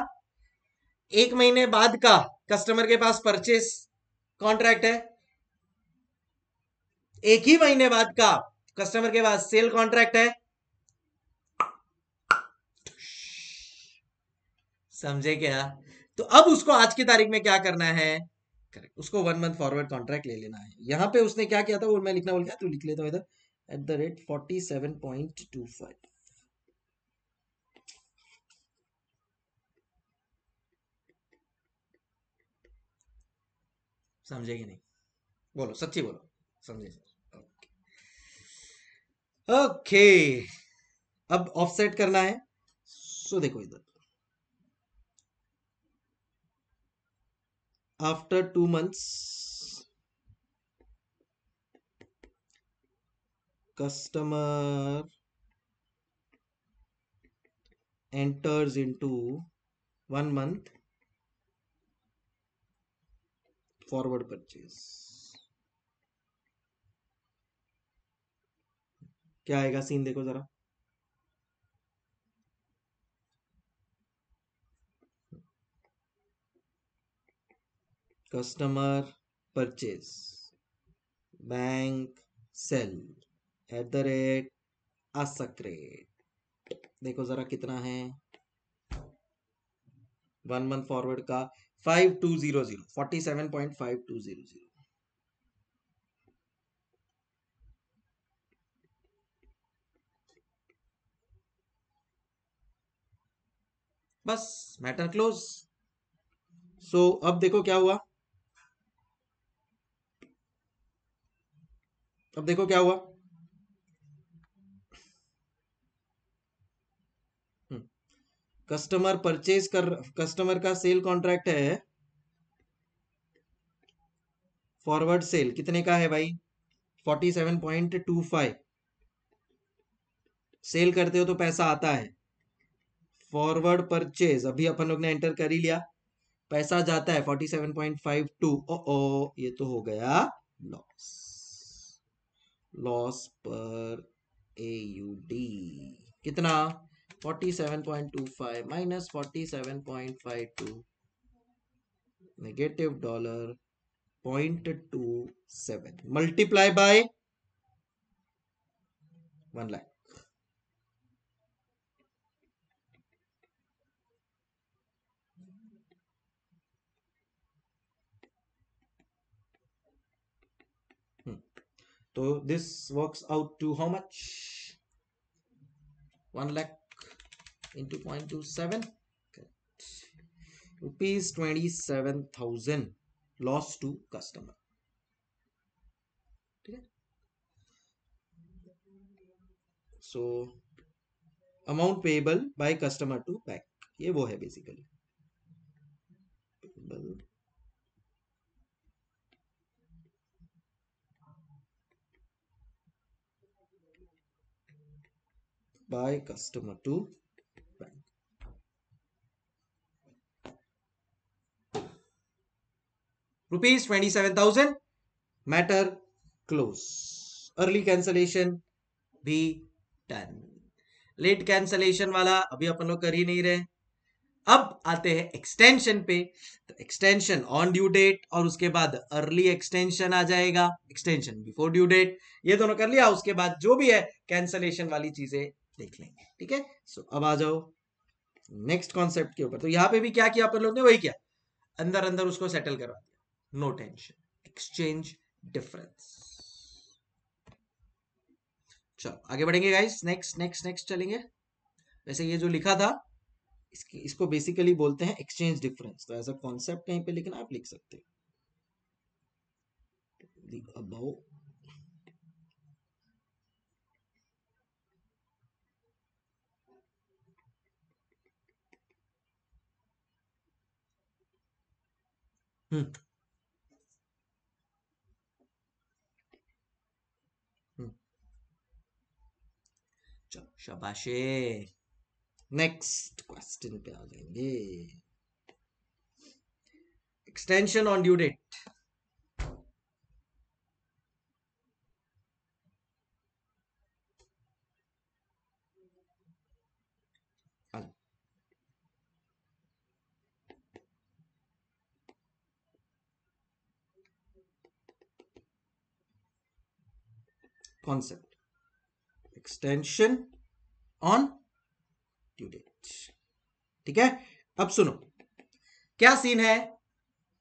एक महीने बाद का कस्टमर के पास परचेज कॉन्ट्रैक्ट है एक ही महीने बाद का कस्टमर के पास सेल कॉन्ट्रैक्ट है समझे क्या तो अब उसको आज की तारीख में क्या करना है करेक्ट उसको वन मंथ फॉरवर्ड कॉन्ट्रैक्ट ले लेना है यहाँ पे उसने क्या किया था वो मैं लिखना बोल गया तू तो लिख लेता हूँ इधर at the rate forty seven point two five समझेगी नहीं बोलो सच्ची बोलो समझे ओके ओके अब ऑफसेट करना है सो देखो इधर after two months customer enters into one month forward purchase क्या आएगा सीन देखो जरा customer purchase bank sell at the rate ask rate देखो जरा कितना है वन मंथ फॉरवर्ड का five two zero zero forty seven point five two zero zero बस मैटर क्लोज सो अब देखो क्या हुआ अब देखो क्या हुआ हम्म। कस्टमर परचेज कर कस्टमर का सेल कॉन्ट्रैक्ट है फॉरवर्ड सेल कितने का है भाई forty seven point two five sell करते हो तो पैसा आता है फॉरवर्ड परचेज अभी अपन लोग ने एंटर कर ही लिया पैसा जाता है forty seven point five two ओ ये तो हो गया loss loss per A U D कितना forty seven point two five minus forty seven point five two negative dollar point two seven multiply by one lakh so this works out to how much 1 lakh into 0.27 rupees 27000 loss to customer so amount payable by customer to bank ये वो basically payable by customer to bank. Rupees 27,000 matter close. Early cancellation भी टेन लेट कैंसलेशन वाला अभी अपन लोग कर ही नहीं रहे अब आते हैं एक्सटेंशन पे तो एक्सटेंशन ऑन ड्यू डेट और उसके बाद अर्ली एक्सटेंशन आ जाएगा एक्सटेंशन बिफोर ड्यू डेट ये दोनों कर लिया उसके बाद जो भी है कैंसलेशन वाली चीजें देख लेंगे ठीक है सो अब आ जाओ नेक्स्ट कॉन्सेप्ट के ऊपर तो यहाँ पे भी क्या किया अपन लोग ने वही किया अंदर अंदर उसको सेटल करवा दिया नो टेंशन एक्सचेंज डिफरेंस चलो आगे बढ़ेंगे गाइस नेक्स्ट नेक्स्ट नेक्स्ट चलेंगे वैसे ये जो लिखा था इसकी इसको बेसिकली बोलते हैं एक्सचेंज डिफरेंस तो एज अ कॉन्सेप्ट कहीं पे लेकिन आप लिख सकते हो शबाशे चलो नेक्स्ट क्वेश्चन पे आ जाएंगे extension on due date concept extension on due date ठीक है अब सुनो क्या सीन है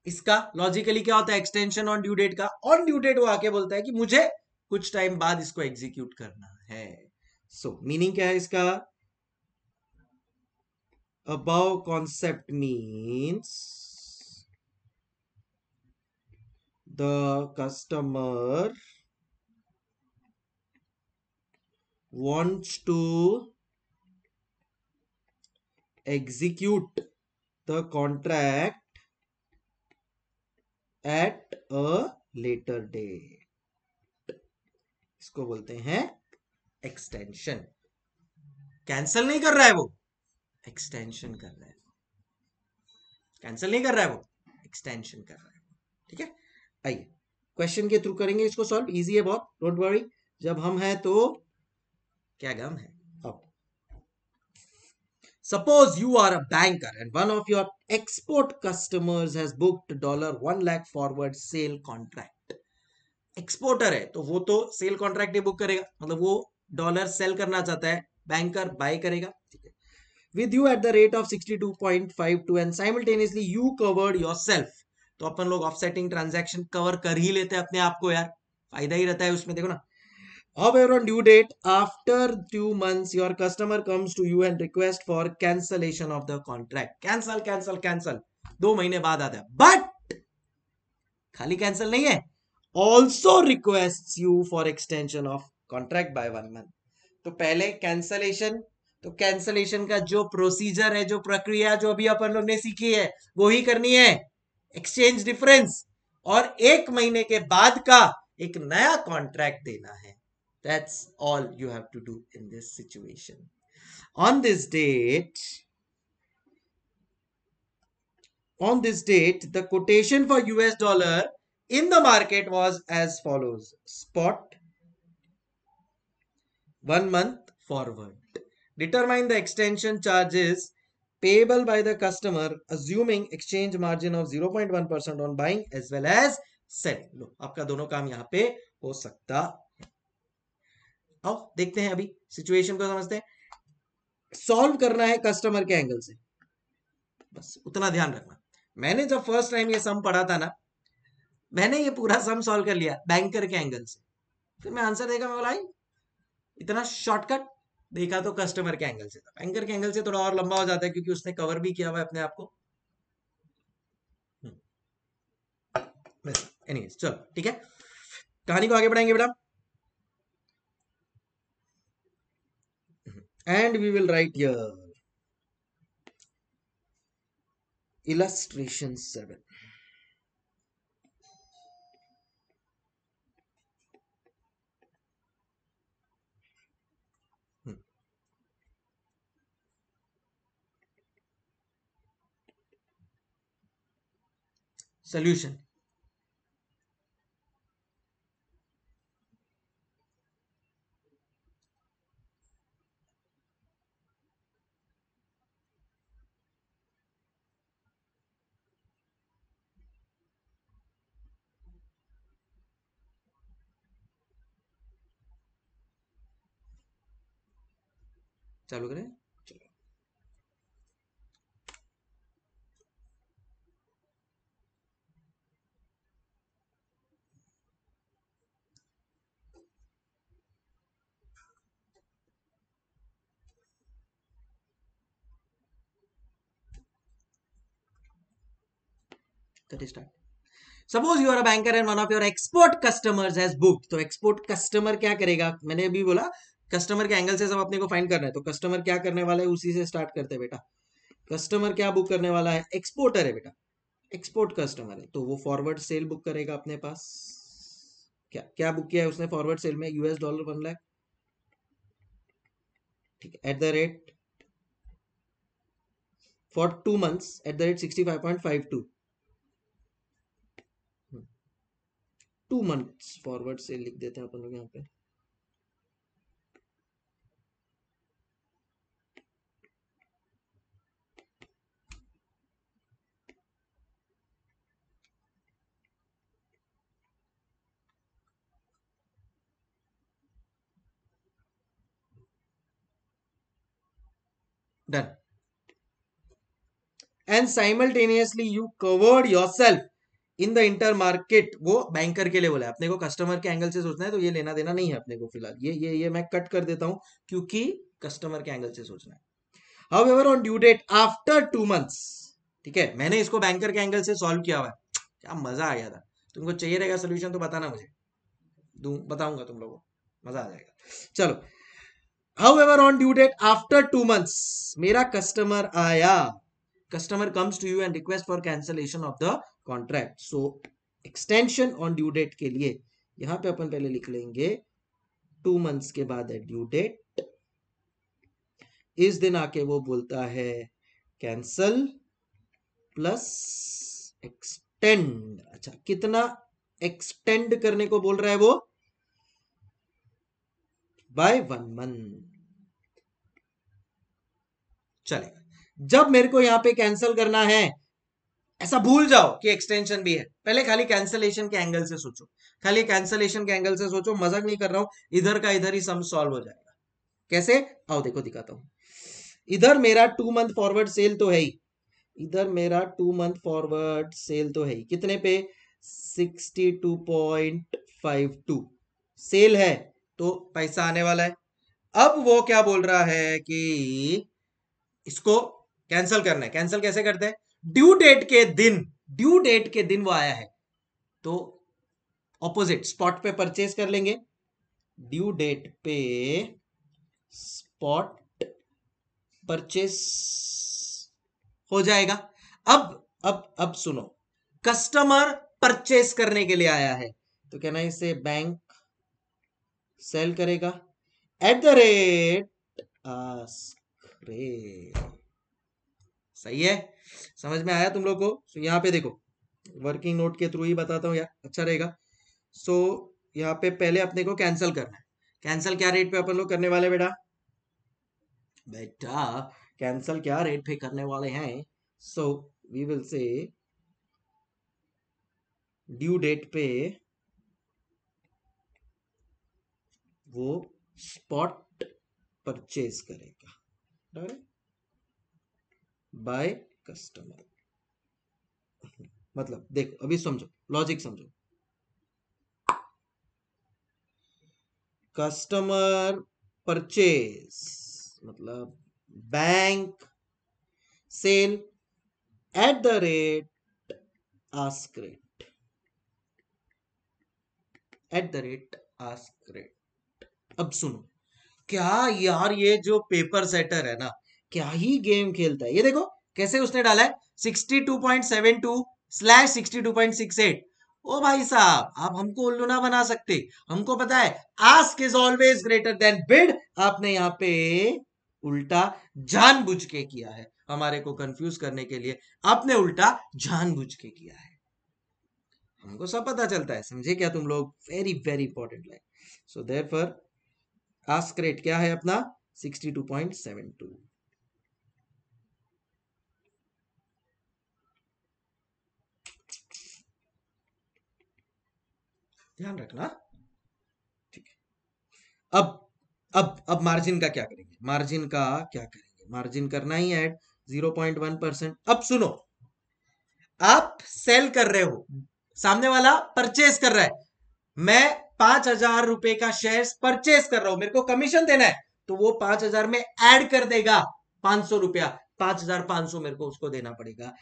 इसका लॉजिकली क्या होता है एक्सटेंशन ऑन ड्यू डेट का ऑन ड्यू डेट वो आके बोलता है कि मुझे कुछ टाइम बाद इसको एग्जीक्यूट करना है सो so, मीनिंग क्या है इसका above concept means the customer wants to execute the contract at a later date इसको बोलते हैं एक्सटेंशन कैंसल नहीं कर रहा है वो एक्सटेंशन कर रहा है कैंसल नहीं कर रहा है वो एक्सटेंशन कर रहा है ठीक है आइए क्वेश्चन के थ्रू करेंगे इसको सॉल्व इजी है बहुत डोंट वरी जब हम हैं तो क्या गम है suppose you are a banker and one of your export customers has booked dollar one lakh forward sell contract exporter है तो वो तो सेल कॉन्ट्रैक्ट ही बुक करेगा मतलब वो डॉलर सेल करना चाहता है बैंकर बाय करेगा with you at the rate of sixty two point five two and simultaneously you covered yourself तो अपन लोग ऑफसेटिंग ट्रांजेक्शन कवर कर ही लेते हैं अपने आप को यार फायदा ही रहता है उसमें देखो ना However, on due date, after two months, your customer comes to you and request for cancellation of the contract. Cancel, cancel, cancel. दो महीने बाद आता है बट खाली कैंसिल नहीं है also request you for extension of contract by one month तो पहले कैंसलेशन तो कैंसलेशन का जो प्रोसीजर है जो प्रक्रिया जो अभी अपन लोग ने सीखी है वो ही करनी है एक्सचेंज डिफरेंस और एक महीने के बाद का एक नया कॉन्ट्रैक्ट देना है That's all you have to do in this situation. On this date, on this date, the quotation for US dollar in the market was as follows. Spot, one month forward. Determine the extension charges payable by the customer assuming exchange margin of 0.1% on buying as well as selling. लो, आपका दोनों काम यहाँ पे हो सकता आओ देखते हैं अभी सिचुएशन को समझते हैं सॉल्व करना है कस्टमर के एंगल से बस उतना ध्यान रखना मैंने जब फर्स्ट टाइम ये सम पढ़ा था ना मैंने ये पूरा सम सॉल्व कर लिया बैंकर के एंगल से फिर मैं आंसर देगा मैं बोला इतना शॉर्टकट देखा तो कस्टमर के एंगल से था बैंकर के एंगल से थोड़ा और लंबा हो जाता है क्योंकि उसने कवर भी किया हुआ है अपने आप को एनी हम्म। चलो ठीक है कहानी को आगे बढ़ाएंगे बेटा and we will write here illustration 7 hmm. solution चालू करें चलो that is start suppose you are a banker and one of your export customers has booked तो export customer क्या करेगा मैंने अभी बोला कस्टमर के एंगल से सब अपने को फाइंड करना है तो कस्टमर क्या करने वाला है उसी से स्टार्ट करते हैं बेटा कस्टमर क्या बुक करने वाला है एक्सपोर्टर है बेटा एक्सपोर्ट कस्टमर है तो वो फॉरवर्ड सेल बुक करेगा अपने पास क्या क्या बुक किया है उसने फॉरवर्ड सेल में यूएस डॉलर वन लैख ठीक है at the rate for two months at the rate sixty five point five two two months forward sell लिख देते हैं अपन लोग यहाँ पे done and simultaneously you covered yourself in the inter market वो बैंकर के लिए बोला अपने को कस्टमर के एंगल से सोचना है तो ये लेना देना नहीं है अपने को फिलहाल ये ये ये मैं कट कर देता हूं क्योंकि कस्टमर के एंगल से सोचना है however on due date after two months ठीक है मैंने इसको बैंकर के एंगल से सॉल्व किया हुआ क्या मजा आ गया था तुमको चाहिए रहेगा सोल्यूशन तो बताना मुझे बताऊंगा तुम लोगों मजा आ जाएगा चलो however on due date after two month मेरा कस्टमर आया customer comes to you and request for cancellation of the contract so extension on due date के लिए यहां पे अपन पहले लिख लेंगे टू मंथ्स के बाद है ड्यू डेट इस दिन आके वो बोलता है कैंसल प्लस एक्सटेंड अच्छा कितना एक्सटेंड करने को बोल रहा है वो बाय वन मंथ चलेगा जब मेरे को यहां पे कैंसिल करना है ऐसा भूल जाओ कि एक्सटेंशन भी है पहले खाली कैंसलेशन के एंगल से सोचो खाली कैंसलेशन के एंगल से सोचो मजाक नहीं कर रहा हूं इधर का इधर ही सम सॉल्व हो जाएगा कैसे आओ देखो दिखाता हूं इधर मेरा टू मंथ फॉरवर्ड सेल तो है ही इधर मेरा टू मंथ फॉरवर्ड सेल तो है ही कितने पे sixty two point five two sell है तो पैसा आने वाला है अब वो क्या बोल रहा है कि इसको कैंसिल करना है कैंसिल कैसे करते हैं ड्यू डेट के दिन ड्यू डेट के दिन वो आया है तो ऑपोजिट स्पॉट पे परचेज कर लेंगे ड्यू डेट पे स्पॉट परचेस हो जाएगा अब अब अब सुनो कस्टमर परचेस करने के लिए आया है तो कहना इसे बैंक सेल करेगा एट द रेट सही है समझ में आया तुम लोग को so, यहाँ पे देखो वर्किंग नोट के थ्रू ही बताता हूँ यार अच्छा रहेगा सो so, यहाँ पे पहले अपने को कैंसिल करना है कैंसिल क्या रेट पे अपन लोग करने वाले बेटा बेटा कैंसिल क्या रेट पे करने वाले हैं so we will say due date पे वो स्पॉट परचेज करेगा बाय कस्टमर मतलब देखो अभी समझो लॉजिक समझो कस्टमर परचेज मतलब bank cell at the rate ask rate at the rate ask rate अब सुनो क्या यार ये जो पेपर सेटर है ना क्या ही गेम खेलता है ये देखो कैसे उसने डाला है sixty two point seven two slash sixty two point six eight o भाई साहब आप हमको उल्लू ना बना सकते हमको पता है ask is always greater than bid आपने यहाँ पे उल्टा जानबूझ के किया है हमारे को कंफ्यूज करने के लिए आपने उल्टा जानबूझ के किया है हमको सब पता चलता है समझे क्या तुम लोग very very important line so there ask rate क्या है अपना 62.72 ध्यान रखना ठीक है अब अब अब मार्जिन का क्या करेंगे मार्जिन का क्या करेंगे मार्जिन करना ही है जीरो पॉइंट वन परसेंट अब सुनो आप सेल कर रहे हो सामने वाला परचेज कर रहा है मैं पांच हजार रुपए का शेयर परचेस कर रहा हूं मेरे को कमीशन देना है तो वो पांच हजार में एड कर देगा पांच सौ रुपया पांच हजार पांच सौ मेरे को उसको देना पड़ेगा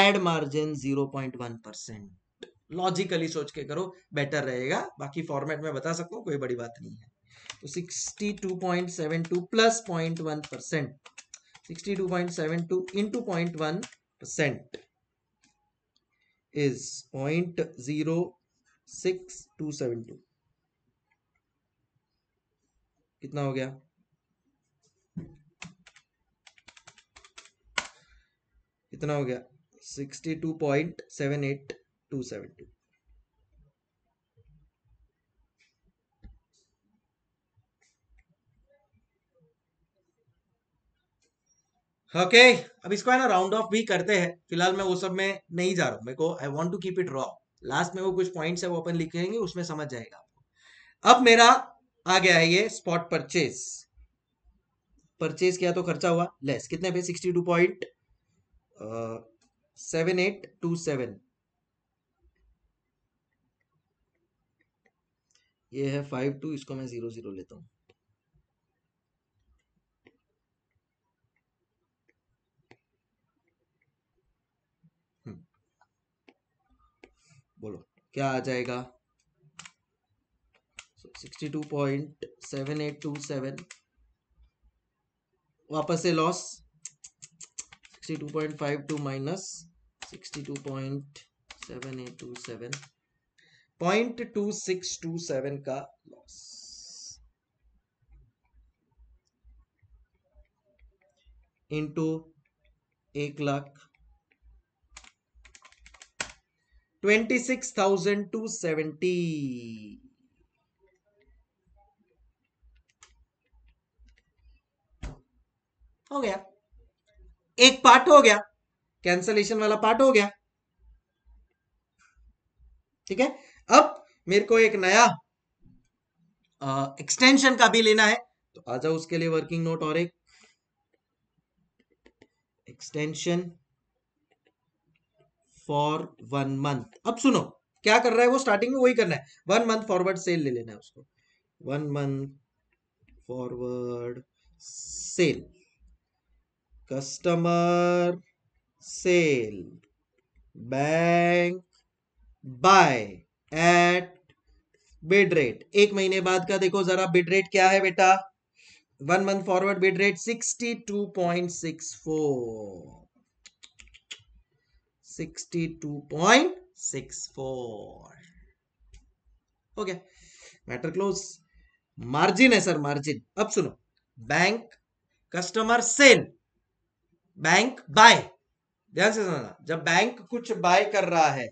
add margin zero point one percent logically सोच के करो बेटर रहेगा बाकी फॉर्मेट में बता सकता हूं कोई बड़ी बात नहीं है तो sixty two point seven two plus point one percent sixty two point seven two into point one percent is point zero six two seven two कितना हो गया कितना हो गया sixty two point seven eight two seven two okay okay, अब इसको है ना राउंड ऑफ भी करते हैं फिलहाल मैं वो सब में नहीं जा रहा हूं मेरे को I want to keep it raw last में वो कुछ पॉइंट्स है वो अपन लिखेंगे उसमें समझ जाएगा आपको अब मेरा आ गया है ये स्पॉट परचेज परचेज किया तो खर्चा हुआ लेस कितने पे sixty two point seven eight two seven ये है फाइव टू इसको मैं जीरो जीरो लेता हूं हम्म. बोलो क्या आ जाएगा sixty two point seven eight two seven वापस से loss sixty two point five two minus sixty two point seven eight two seven point two six two seven का लॉस इंटू एक lakh twenty six thousand two seventy हो गया एक पार्ट हो गया कैंसलेशन वाला पार्ट हो गया ठीक है अब मेरे को एक नया एक्सटेंशन का भी लेना है तो आ जाओ उसके लिए वर्किंग नोट और एक एक्सटेंशन फॉर वन मंथ अब सुनो क्या कर रहा है वो स्टार्टिंग में वही करना है वन मंथ फॉरवर्ड सेल ले लेना है उसको one month forward sale customer sale bank buy at bid rate एक महीने बाद का देखो जरा बिड रेट क्या है बेटा one month forward bid rate sixty two point six four sixty two point six four okay matter close margin है सर मार्जिन अब सुनो bank customer cell bank buy ध्यान से समझना जब बैंक कुछ बाय कर रहा है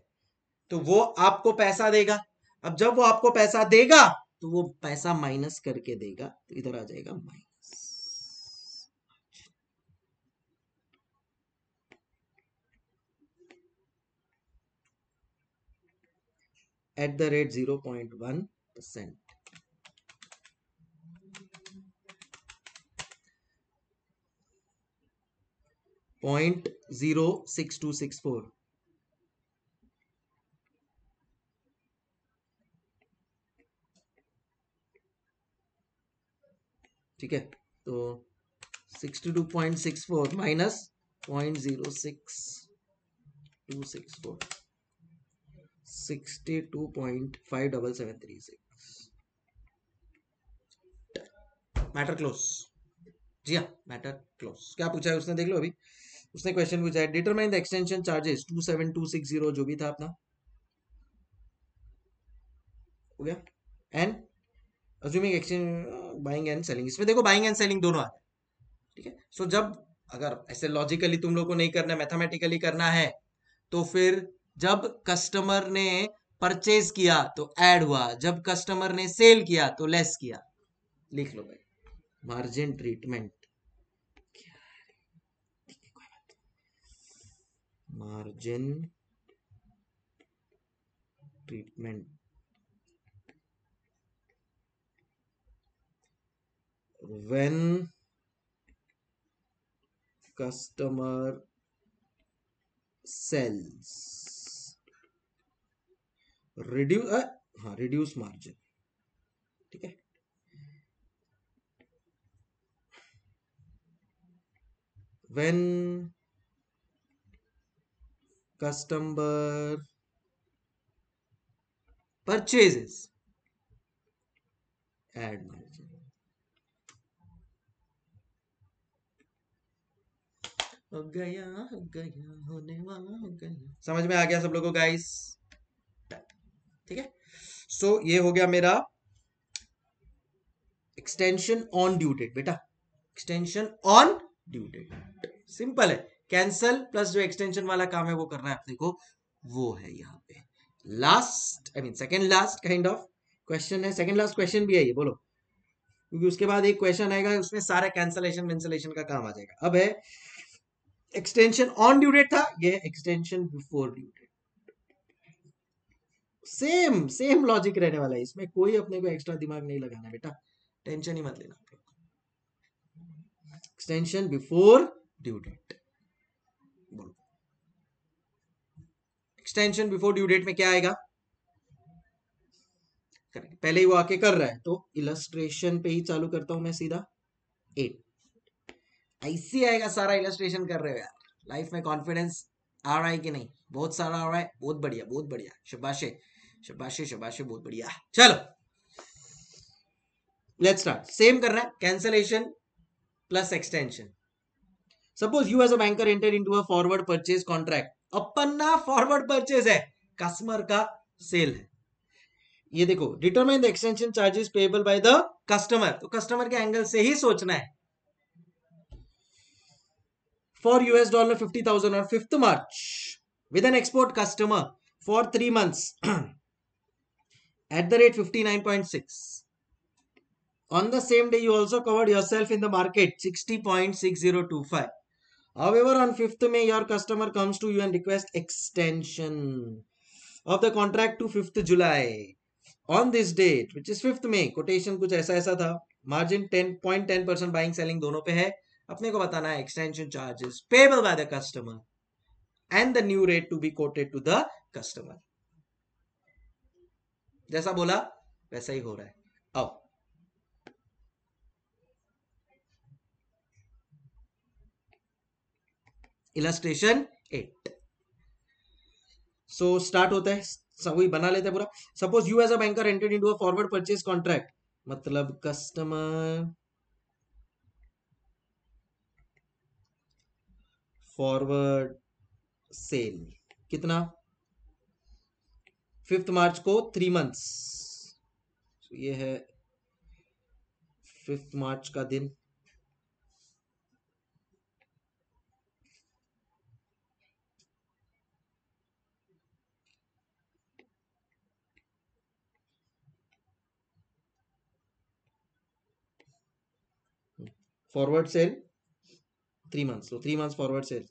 तो वो आपको पैसा देगा अब जब वो आपको पैसा देगा तो वो पैसा माइनस करके देगा तो इधर आ जाएगा minus at the rate zero point one percent point zero six two six four ठीक है तो sixty two point six four minus point zero six two six four sixty two point five double seven three six matter close जी हाँ मैटर क्लोज क्या पूछा है उसने देख लो अभी उसने क्वेश्चन पूछा है determine the extension charges two seven two six zero जो भी था अपना हो गया and assuming exchange buying and selling इसमें देखो बाइंग एंड सेलिंग दोनों आता है ठीक है सो जब अगर ऐसे लॉजिकली तुम लोगों को नहीं करना मैथमेटिकली करना है तो फिर जब कस्टमर ने परचेज किया तो ऐड हुआ जब कस्टमर ने सेल किया तो लेस किया लिख लो भाई margin treatment margin treatment when customer sells reduce uh, हाँ रिड्यूस मार्जिन ठीक है when customer purchases add margin हो गया हो गया होने वाला हो गया समझ में आ गया सब लोगों गाइस ठीक है सो ये हो गया मेरा एक्सटेंशन ऑन ड्यू डेट बेटा extension on due date simple है कैंसल प्लस जो एक्सटेंशन वाला काम है वो करना है अपने को वो है यहाँ पे last I mean second last kind of question है सेकेंड लास्ट क्वेश्चन भी है ये बोलो क्योंकि उसके बाद एक क्वेश्चन आएगा उसमें सारा कैंसलेशन वेंसलेशन का काम आ जाएगा अब है एक्सटेंशन ऑन ड्यू डेट था ये extension before due date same same logic रहने वाला है इसमें कोई अपने को एक्स्ट्रा दिमाग नहीं लगाना बेटा टेंशन ही मत लेना extension before due date extension before due date में क्या आएगा पहले ही वो आके कर रहा है तो इलस्ट्रेशन पे ही चालू करता हूं मैं सीधा एट ऐसी आएगा सारा इलस्ट्रेशन कर रहे हो यार लाइफ में कॉन्फिडेंस आ रहा है कि नहीं बहुत सारा आ रहा है बहुत बढ़िया बहुत बढ़िया शुभाशे शुभाशे शुभाशे बहुत बढ़िया चलो लेट्स स्टार्ट सेम कर रहा है cancellation plus extension suppose you as a banker enter into a forward purchase contract अपना फॉरवर्ड परचेज है कस्टमर का सेल है ये देखो determine the extension charges payable by the customer तो कस्टमर के एंगल से ही सोचना है for US dollar fifty thousand और fifth March with an export customer for three months at the rate fifty nine point six on the same day you also covered yourself in the market sixty point six zero two five However, on 5th May, your customer comes to you and requests extension of the contract to 5th July. On this date, which is 5th May, quotation कुछ ऐसा ऐसा था मार्जिन 10.10 परसेंट buying selling दोनों पे है अपने को बताना है extension charges payable by the customer and the new rate to be quoted to the customer. जैसा बोला वैसा ही हो रहा है अब इलास्ट्रेशन एट सो स्टार्ट होता है वही बना लेते हैं पूरा suppose you as a banker entered into a forward purchase contract मतलब कस्टमर फॉरवर्ड सेल कितना फिफ्थ मार्च को थ्री मंथ्स ये है फिफ्थ मार्च का दिन forward sale three months so three months forward sale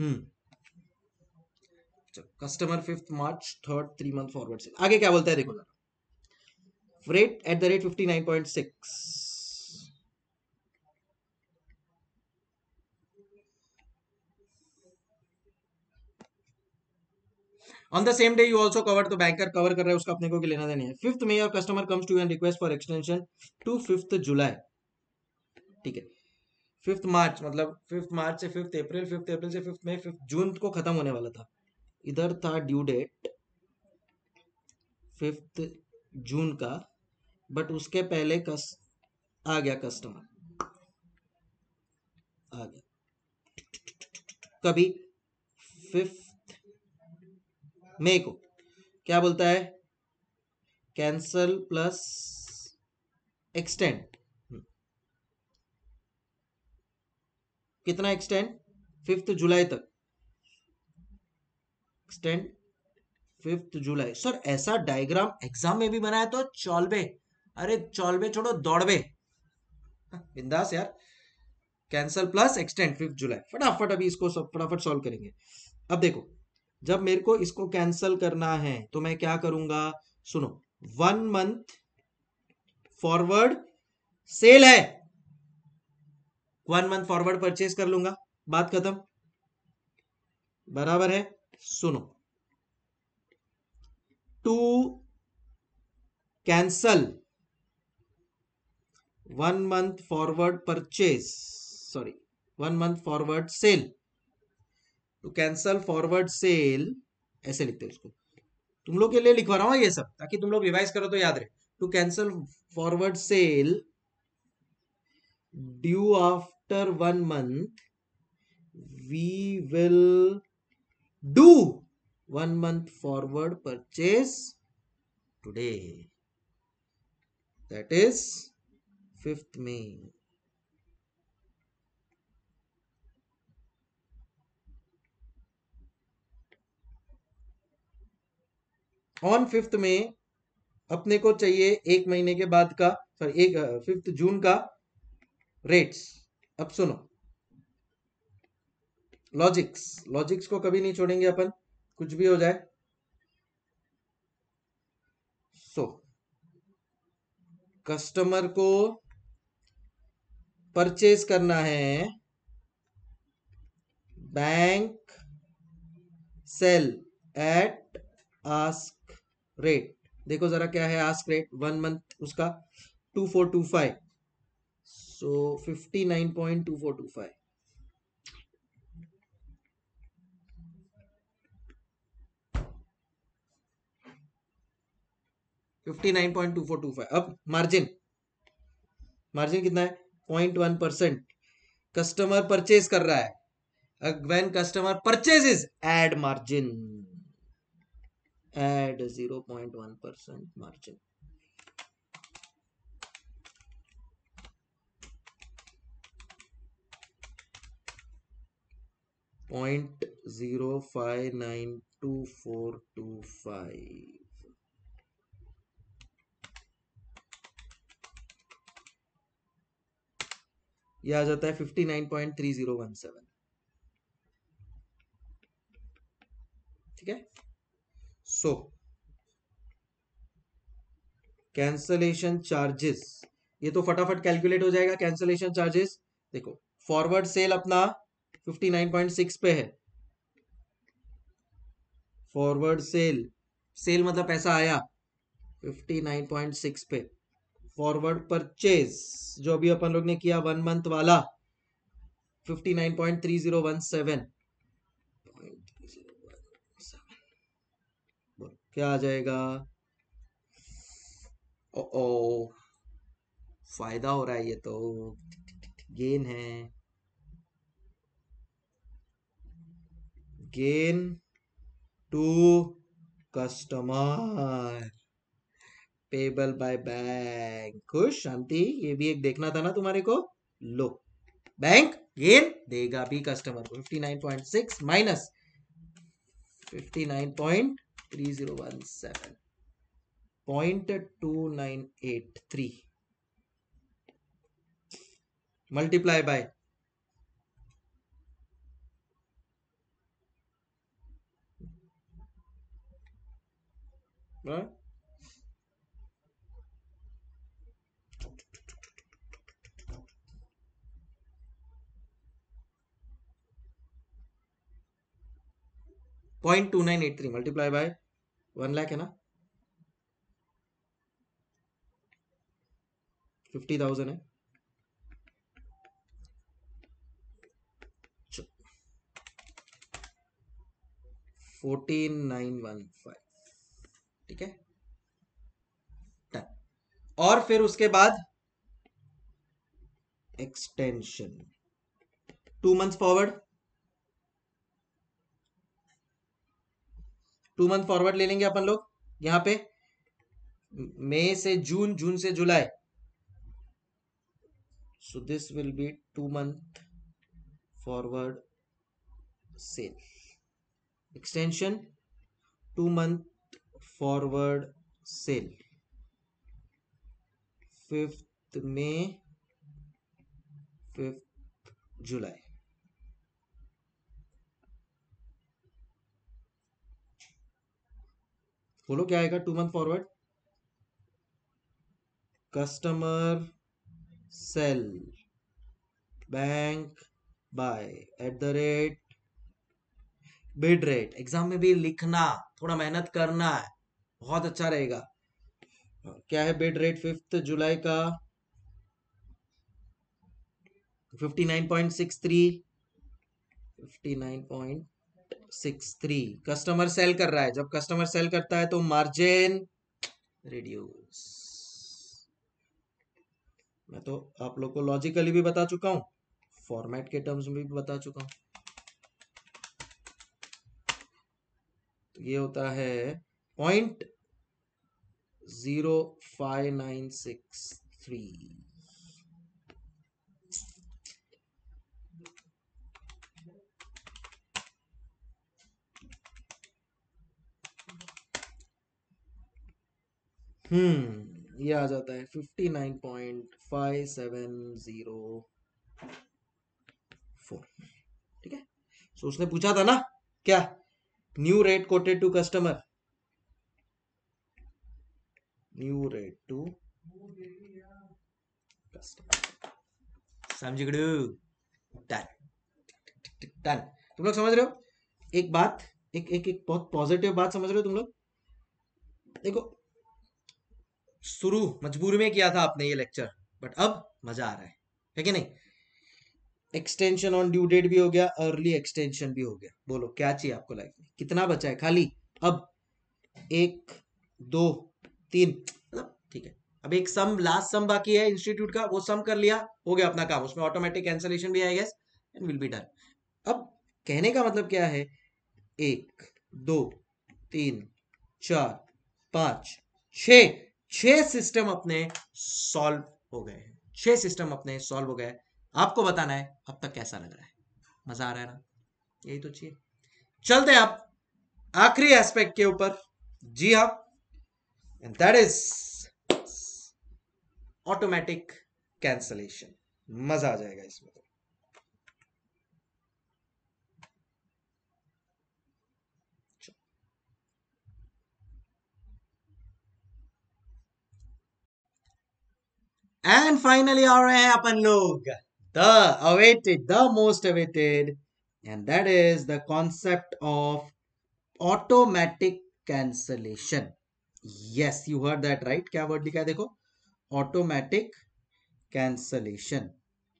hmm customer fifth March third three month forward से आगे क्या बोलता है देखो जरा rate at the rate fifty nine point six on the same day you also cover तो बैंकर कवर कर रहा है उसका अपने को लेना देना है fifth May your customer comes to an request for extension to fifth July ठीक है फिफ्थ मार्च मतलब फिफ्थ मार्च से फिफ्थ अप्रैल फिफ्थ अप्रैल से फिफ्थ मई फिफ्थ जून को खत्म होने वाला था इधर था ड्यू डेट फिफ्थ जून का बट उसके पहले कस आ गया कस्टमर आ गया कभी फिफ्थ मे को क्या बोलता है कैंसल प्लस एक्सटेंड कितना एक्सटेंड फिफ्थ जुलाई तक एक्सटेंड फिफ्थ जुलाई सर ऐसा डायग्राम एग्जाम में भी बनाया तो चौलबे अरे चौलबे छोड़ो दौड़बे हाँ, बिंदास यार cancel plus extend fifth July फटाफट अभी इसको सब फटाफट सॉल्व करेंगे अब देखो जब मेरे को इसको कैंसल करना है तो मैं क्या करूंगा सुनो वन मंथ फॉरवर्ड सेल है वन मंथ फॉरवर्ड परचेज कर लूंगा बात खत्म बराबर है सुनो to cancel one month forward purchase sorry one month forward sale to cancel forward sale ऐसे लिखते हैं उसको तुम लोग के लिए लिखवा रहा हूं ये सब ताकि तुम लोग रिवाइज करो तो याद रहे to cancel forward sale due after one month we will do one month forward purchase today that is fifth May on fifth में अपने को चाहिए एक महीने के बाद का सॉरी एक फिफ्थ uh, जून का रेट्स अब सुनो लॉजिक्स लॉजिक्स को कभी नहीं छोड़ेंगे अपन कुछ भी हो जाए सो so, कस्टमर को परचेज करना है bank cell at ask rate देखो ज़रा क्या है आस्क रेट वन मंथ उसका two four two five so fifty nine point two four two five fifty nine point two four two five अब मार्जिन मार्जिन कितना है point one percent customer purchase कर रहा है customer purchase is add margin add 0.1% margin. Point zero five nine two four two five. यह आ जाता है fifty nine point three zero one seven ठीक है सो कैंसलेशन चार्जेस ये तो फटाफट कैलकुलेट हो जाएगा कैंसलेशन चार्जेस देखो फॉरवर्ड सेल अपना 59.6 पे है फॉरवर्ड सेल सेल मतलब पैसा आया 59.6 पे फॉरवर्ड परचेज जो अभी अपन लोग ने किया वन मंथ वाला 59.3017 क्या आ जाएगा ओ, ओ फायदा हो रहा है ये तो गेन है gain to customer payable by bank खुश शांति ये भी एक देखना था ना तुम्हारे को लो बैंक गेन देगा भी कस्टमर को fifty nine point six minus fifty nine point 3017 0.2983 multiply by right Point two nine eight three multiply by one lakh है ना फिफ्टी थाउजेंड है फोर्टीन नाइन वन फाइव ठीक है डन और फिर उसके बाद extension two months forward two month forward ले लेंगे अपन लोग यहां पे मई से जून जून से July so this will be two month forward sale extension two month forward sale fifth May fifth July बोलो क्या आएगा two month forward customer cell bank buy at the rate bid rate exam में भी लिखना थोड़ा मेहनत करना है बहुत अच्छा रहेगा क्या है बिड रेट फिफ्थ जुलाई का fifty fifty nine point six three nine point six three customer cell कर रहा है जब कस्टमर सेल करता है तो मार्जिन रिड्यूस मैं तो आप लोग को लॉजिकली भी बता चुका हूं फॉर्मेट के टर्म्स में भी बता चुका हूं तो ये होता है point zero five nine six three hmm ये आ जाता है fifty nine point five seven zero four ठीक है सो उसने पूछा था ना क्या new rate quoted to customer new rate to समझ डन तुम लोग समझ रहे हो एक बात एक एक एक बहुत पॉजिटिव बात समझ रहे हो तुम लोग देखो शुरू मजबूर में किया था आपने ये लेक्चर बट अब मजा आ रहा है ठीक है नहीं एक्सटेंशन ऑन ड्यू डेट भी हो गया अर्ली एक्सटेंशन भी हो गया बोलो क्या चाहिए आपको लाइफ में कितना बचा है खाली अब एक दो तीन मतलब ठीक है अब एक सम लास्ट सम बाकी है इंस्टीट्यूट का वो सम कर लिया हो गया अपना काम उसमें ऑटोमेटिक कैंसलेशन भी आएगा एंड विल बी डन अब कहने का मतलब क्या है एक दो तीन चार पांच छ छह सिस्टम अपने सॉल्व हो गए हैं छह सिस्टम अपने सॉल्व हो गए आपको बताना है अब तक कैसा लग रहा है मजा आ रहा है ना यही तो चाहिए चलते आप आखिरी एस्पेक्ट के ऊपर जी आप and that is automatic cancellation मजा आ जाएगा इसमें तो। एंड फाइनली आ रहे हैं अपन लोग the awaited the most awaited and that is the concept of automatic cancellation yes you hear that right क्या वर्ड लिखा है देखो ऑटोमैटिक कैंसलेशन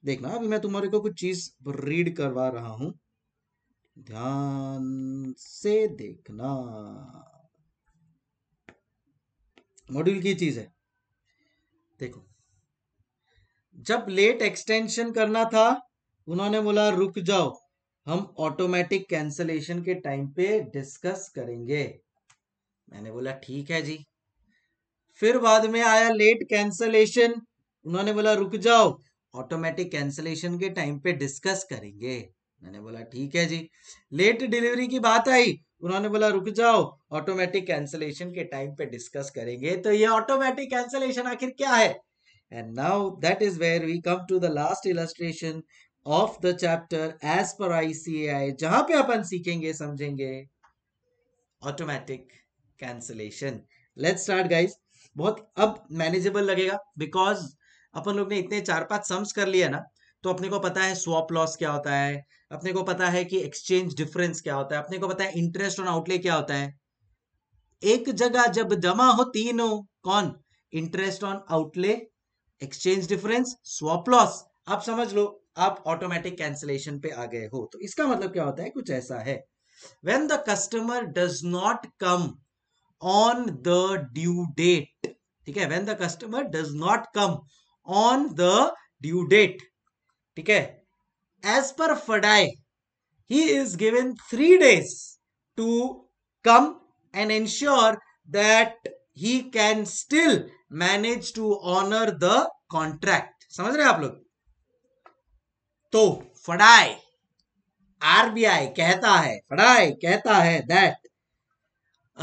देखना अभी मैं तुम्हारे को कुछ चीज रीड करवा रहा हूं ध्यान से देखना मॉड्यूल की चीज है देखो जब लेट एक्सटेंशन करना था उन्होंने बोला रुक जाओ हम ऑटोमेटिक कैंसलेशन के टाइम पे डिस्कस करेंगे मैंने बोला ठीक है जी फिर बाद में आया लेट कैंसलेशन उन्होंने बोला रुक जाओ ऑटोमेटिक कैंसलेशन के टाइम पे डिस्कस करेंगे मैंने बोला ठीक है जी लेट डिलीवरी की बात आई उन्होंने बोला रुक जाओ ऑटोमेटिक कैंसलेशन के टाइम पे डिस्कस करेंगे तो ये ऑटोमेटिक कैंसलेशन आखिर क्या है And now that is where we come to the last illustration of the chapter as per ICAI, jahan pe apan सीखेंगे samjhenge automatic cancellation let's start guys bahut ab manageable lagega because अपन लोग ने इतने चार पांच सम्स कर लिया ना तो अपने को पता है स्वॉप लॉस क्या होता है अपने को पता है कि एक्सचेंज डिफरेंस क्या होता है अपने को पता है इंटरेस्ट और आउटले क्या होता है एक जगह जब जमा हो तीनों कौन interest on outlay exchange difference swap loss आप समझ लो आप ऑटोमेटिक कैंसिलेशन पे आ गए हो तो इसका मतलब क्या होता है कुछ ऐसा है when the customer does not come on the due date ठीक है when the customer does not come on the due date ठीक है as per FEDAI he is given three days to come and ensure that he can still manage to honour the contract समझ रहे आप लोग तो फडाई आरबीआई कहता है फडाई कहता है दैट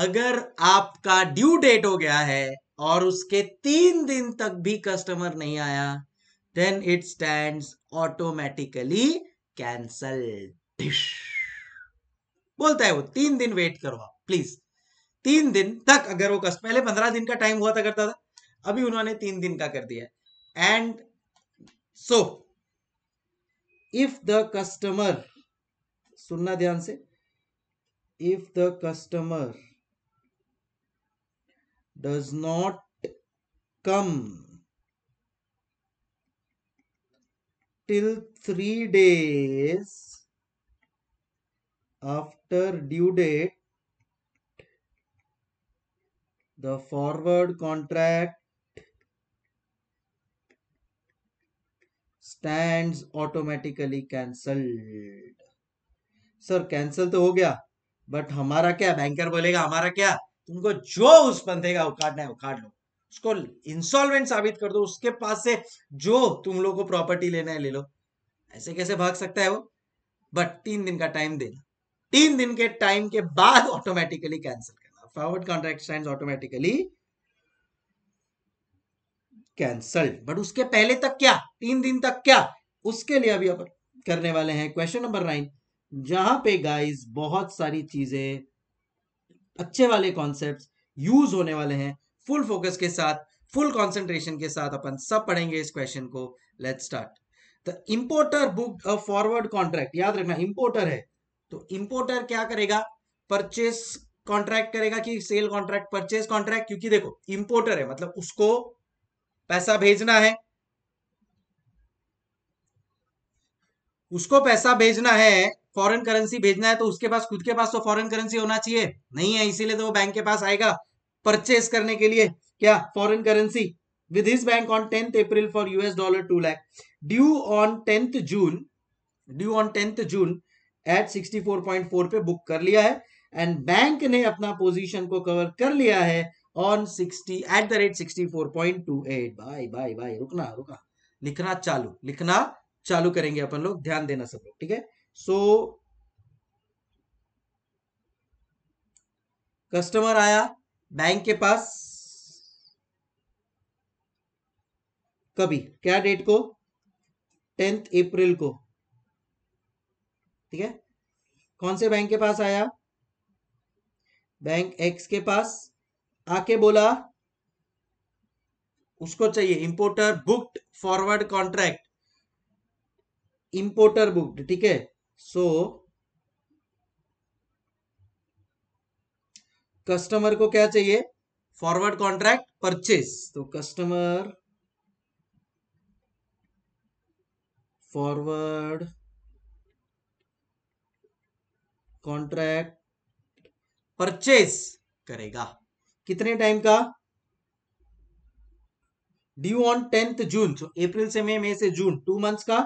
अगर आपका ड्यू डेट हो गया है और उसके तीन दिन तक भी कस्टमर नहीं आया then it stand automatically cancelled बोलता है वो तीन दिन वेट करो आप प्लीज तीन दिन तक अगर वो कस्ट पहले पंद्रह दिन का टाइम हुआ था करता था अभी उन्होंने तीन दिन का कर दिया and so if the customer सुनना ध्यान से if the customer does not come till three days after due date the forward contract stands automatically cancelled sir cancel तो हो गया बट हमारा क्या बैंकर बोलेगा हमारा क्या तुमको जो उस बंदे का उखाड़ना है उखाड़ लो उसको इंस्टॉलमेंट साबित कर दो उसके पास से जो तुम लोग को प्रॉपर्टी लेना है ले लो ऐसे कैसे भाग सकता है वो बट तीन दिन का टाइम देना तीन दिन के टाइम के बाद automatically cancel forward contract signs automatically cancelled but उसके पहले तक क्या तीन दिन तक क्या उसके लिए अभी अपन करने वाले हैं क्वेश्चन नंबर नाइन जहां पे गाइस बहुत सारी चीजें अच्छे वाले कॉन्सेप्ट यूज होने वाले हैं फुल फोकस के साथ फुल कॉन्सेंट्रेशन के साथ अपन सब पढ़ेंगे इस क्वेश्चन को let start the importer book a forward contract याद रखना इंपोर्टर है तो इंपोर्टर क्या करेगा परचेस कॉन्ट्रैक्ट करेगा कि सेल कॉन्ट्रैक्ट परचेज कॉन्ट्रैक्ट क्योंकि देखो इंपोर्टर है मतलब उसको पैसा भेजना है उसको पैसा भेजना है फॉरेन करेंसी भेजना है तो उसके पास खुद के पास तो फॉरेन करेंसी होना चाहिए नहीं है इसीलिए तो वो बैंक के पास आएगा परचेज करने के लिए क्या foreign currency with his bank on 10th April for US dollar 2 lakh due on 10th June due on 10th June at 64.4 पे बुक कर लिया है एंड बैंक ने अपना पोजीशन को कवर कर लिया है on sixty at the rate sixty four point two eight by by by रुकना रुका लिखना चालू लिखना चालू करेंगे अपन लोग ध्यान देना सब लोग ठीक है सो कस्टमर आया बैंक के पास कभी क्या डेट को टेंथ अप्रैल को ठीक है कौन से बैंक के पास आया बैंक एक्स के पास आके बोला उसको चाहिए importer booked forward contract importer booked ठीक है सो कस्टमर को क्या चाहिए फॉरवर्ड कॉन्ट्रैक्ट परचेस तो कस्टमर फॉरवर्ड कॉन्ट्रैक्ट परचेस करेगा कितने टाइम का due on tenth June so April से मई मई से जून टू मंथ्स का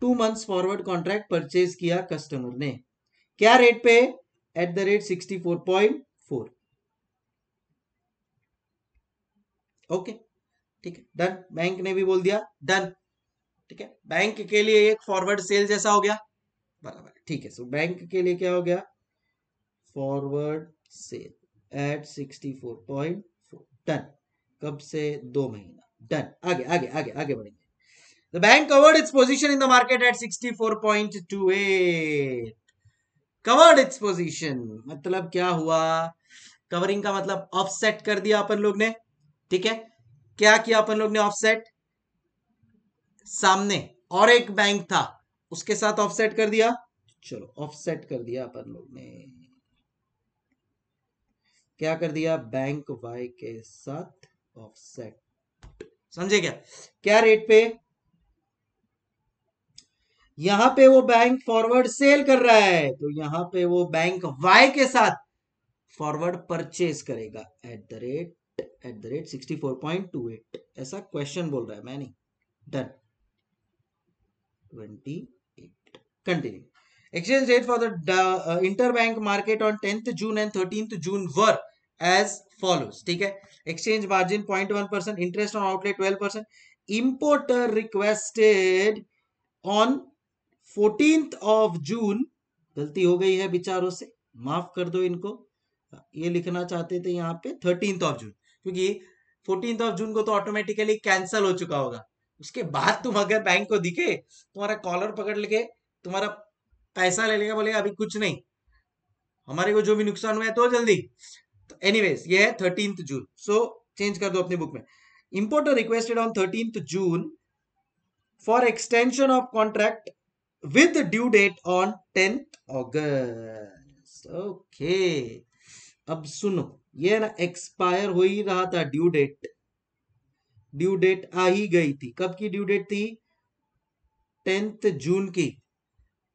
two months forward contract purchase किया कस्टमर ने क्या रेट पे at the rate sixty four point four okay ठीक है डन बैंक ने भी बोल दिया डन ठीक है बैंक के लिए एक फॉरवर्ड सेल जैसा हो गया बराबर ठीक है सो बैंक के लिए क्या हो गया फॉरवर्ड सेल एट 64.4 डन कब से दो महीना डन आगे आगे आगे आगे बढ़ेंगे The bank covered its position in the market at 64.28. Covered its position. मतलब क्या हुआ कवरिंग का मतलब ऑफसेट कर दिया अपन लोग ने ठीक है क्या किया अपन लोग ने ऑफसेट सामने और एक बैंक था उसके साथ ऑफसेट कर दिया चलो ऑफसेट कर दिया अपन लोग ने क्या कर दिया बैंक वाई के साथ ऑफसेट समझे क्या क्या रेट पे यहां पे वो बैंक फॉरवर्ड सेल कर रहा है तो यहां पे वो बैंक वाई के साथ फॉरवर्ड परचेज करेगा at the rate at the rate sixty four point two eight ऐसा क्वेश्चन बोल रहा है मैं नहीं done twenty eight continue Exchange rate for the uh, interbank market on 10th June and 13th June were as follows. ठीक है exchange margin 0.1 percent interest on outlet 12 percent importer requested on 14th of June गलती हो गई है बिचारों से माफ कर दो इनको ये लिखना चाहते थे यहाँ पे थर्टींथ ऑफ जून क्योंकि फोर्टींथ ऑफ जून को तो ऑटोमेटिकली कैंसल हो चुका होगा उसके बाद तुम अगर बैंक को दिखे तुम्हारा कॉलर पकड़ लेके तुम्हारा पैसा ले लेगा बोलेगा अभी कुछ नहीं हमारे को जो भी नुकसान हुआ है तो जल्दी तो एनीवेज ये है थर्टीन जून सो चेंज कर दो अपनी बुक में importer requested on thirteen June for extension of contract with due date on tenth August okay अब सुनो ये ना एक्सपायर हो ही रहा था ड्यू डेट ड्यू डेट आ ही गई थी कब की ड्यू डेट थी टेंथ जून की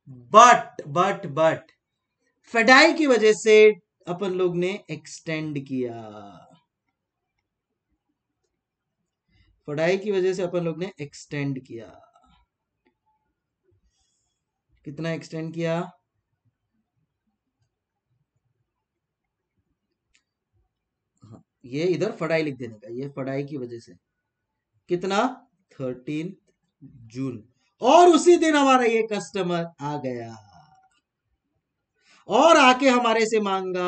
बट बट बट फेडाई की वजह से अपन लोग ने एक्सटेंड किया फेडाई की वजह से अपन लोग ने एक्सटेंड किया कितना एक्सटेंड किया ये इधर फड़ाई लिख देने का ये फड़ाई की वजह से कितना थर्टीन जून और उसी दिन हमारा ये कस्टमर आ गया और आके हमारे से मांगा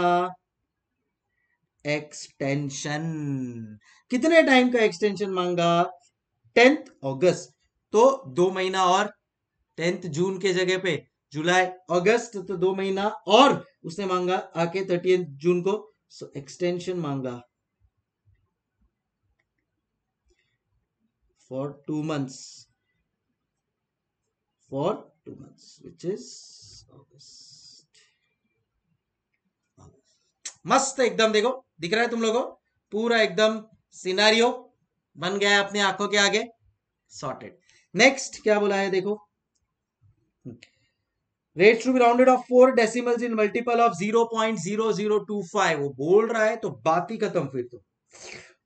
एक्सटेंशन कितने टाइम का एक्सटेंशन मांगा टेंथ अगस्त तो दो महीना और टेंथ जून के जगह पे जुलाई अगस्त तो दो महीना और उसने मांगा आके थर्टी जून को एक्सटेंशन मांगा for two months for two months, which is August. मस्त एकदम देखो दिख रहा है तुम लोगों पूरा एकदम सिनारियो बन गया है अपने आंखों के आगे सॉर्टेड नेक्स्ट क्या बोला है देखो rate to be rounded off four decimals in multiple of zero zero zero point two five वो बोल रहा है तो बात ही खत्म फिर तो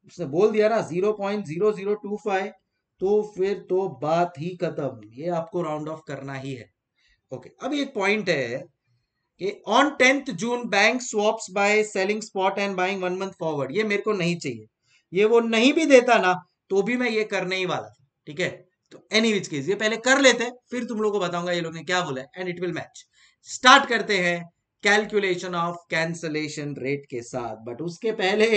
उसने बोल दिया ना zero zero zero point two five तो फिर तो बात ही खत्म ये आपको राउंड ऑफ करना ही है ओके okay, अब एक पॉइंट है कि on tenth June bank swaps by selling spot and buying one month forward ये मेरे को नहीं चाहिए ये वो नहीं भी देता ना तो भी मैं ये करने ही वाला था ठीक है तो एनी विच केस ये पहले कर लेते हैं फिर तुम लोग को बताऊंगा ये लोग ने क्या बोला and it will match start करते हैं कैलकुलेशन ऑफ कैंसलेशन रेट के साथ बट उसके पहले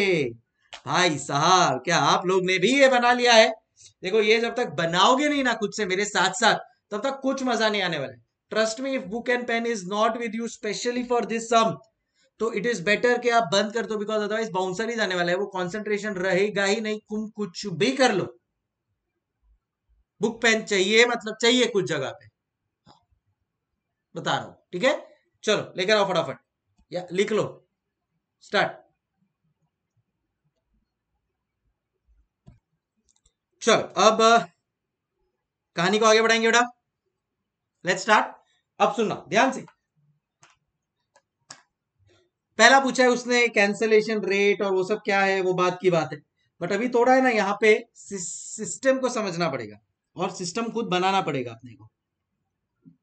भाई साहब क्या आप लोग ने भी ये बना लिया है देखो ये जब तक बनाओगे नहीं ना खुद से मेरे साथ साथ तब तक कुछ मजा नहीं आने वाला है trust me if book and pen is not with you specially for this sum तो इट इज बेटर कि आप बंद कर दो बिकॉज अदरवाइज बाउंसर ही जाने वाला है वो कॉन्सेंट्रेशन रहेगा ही नहीं तुम कुछ भी कर लो बुक पेन चाहिए मतलब चाहिए कुछ जगह पे हाँ। बता रहा हूं ठीक है चलो लेकर आओ फटाफट या लिख लो स्टार्ट चलो अब uh, कहानी को आगे बढ़ाएंगे बेटा लेट स्टार्ट अब सुनना ध्यान से पहला पूछा है उसने कैंसलेशन रेट और वो सब क्या है वो बात की बात है बट अभी थोड़ा है ना यहाँ पे सिस्टम को समझना पड़ेगा और सिस्टम खुद बनाना पड़ेगा अपने को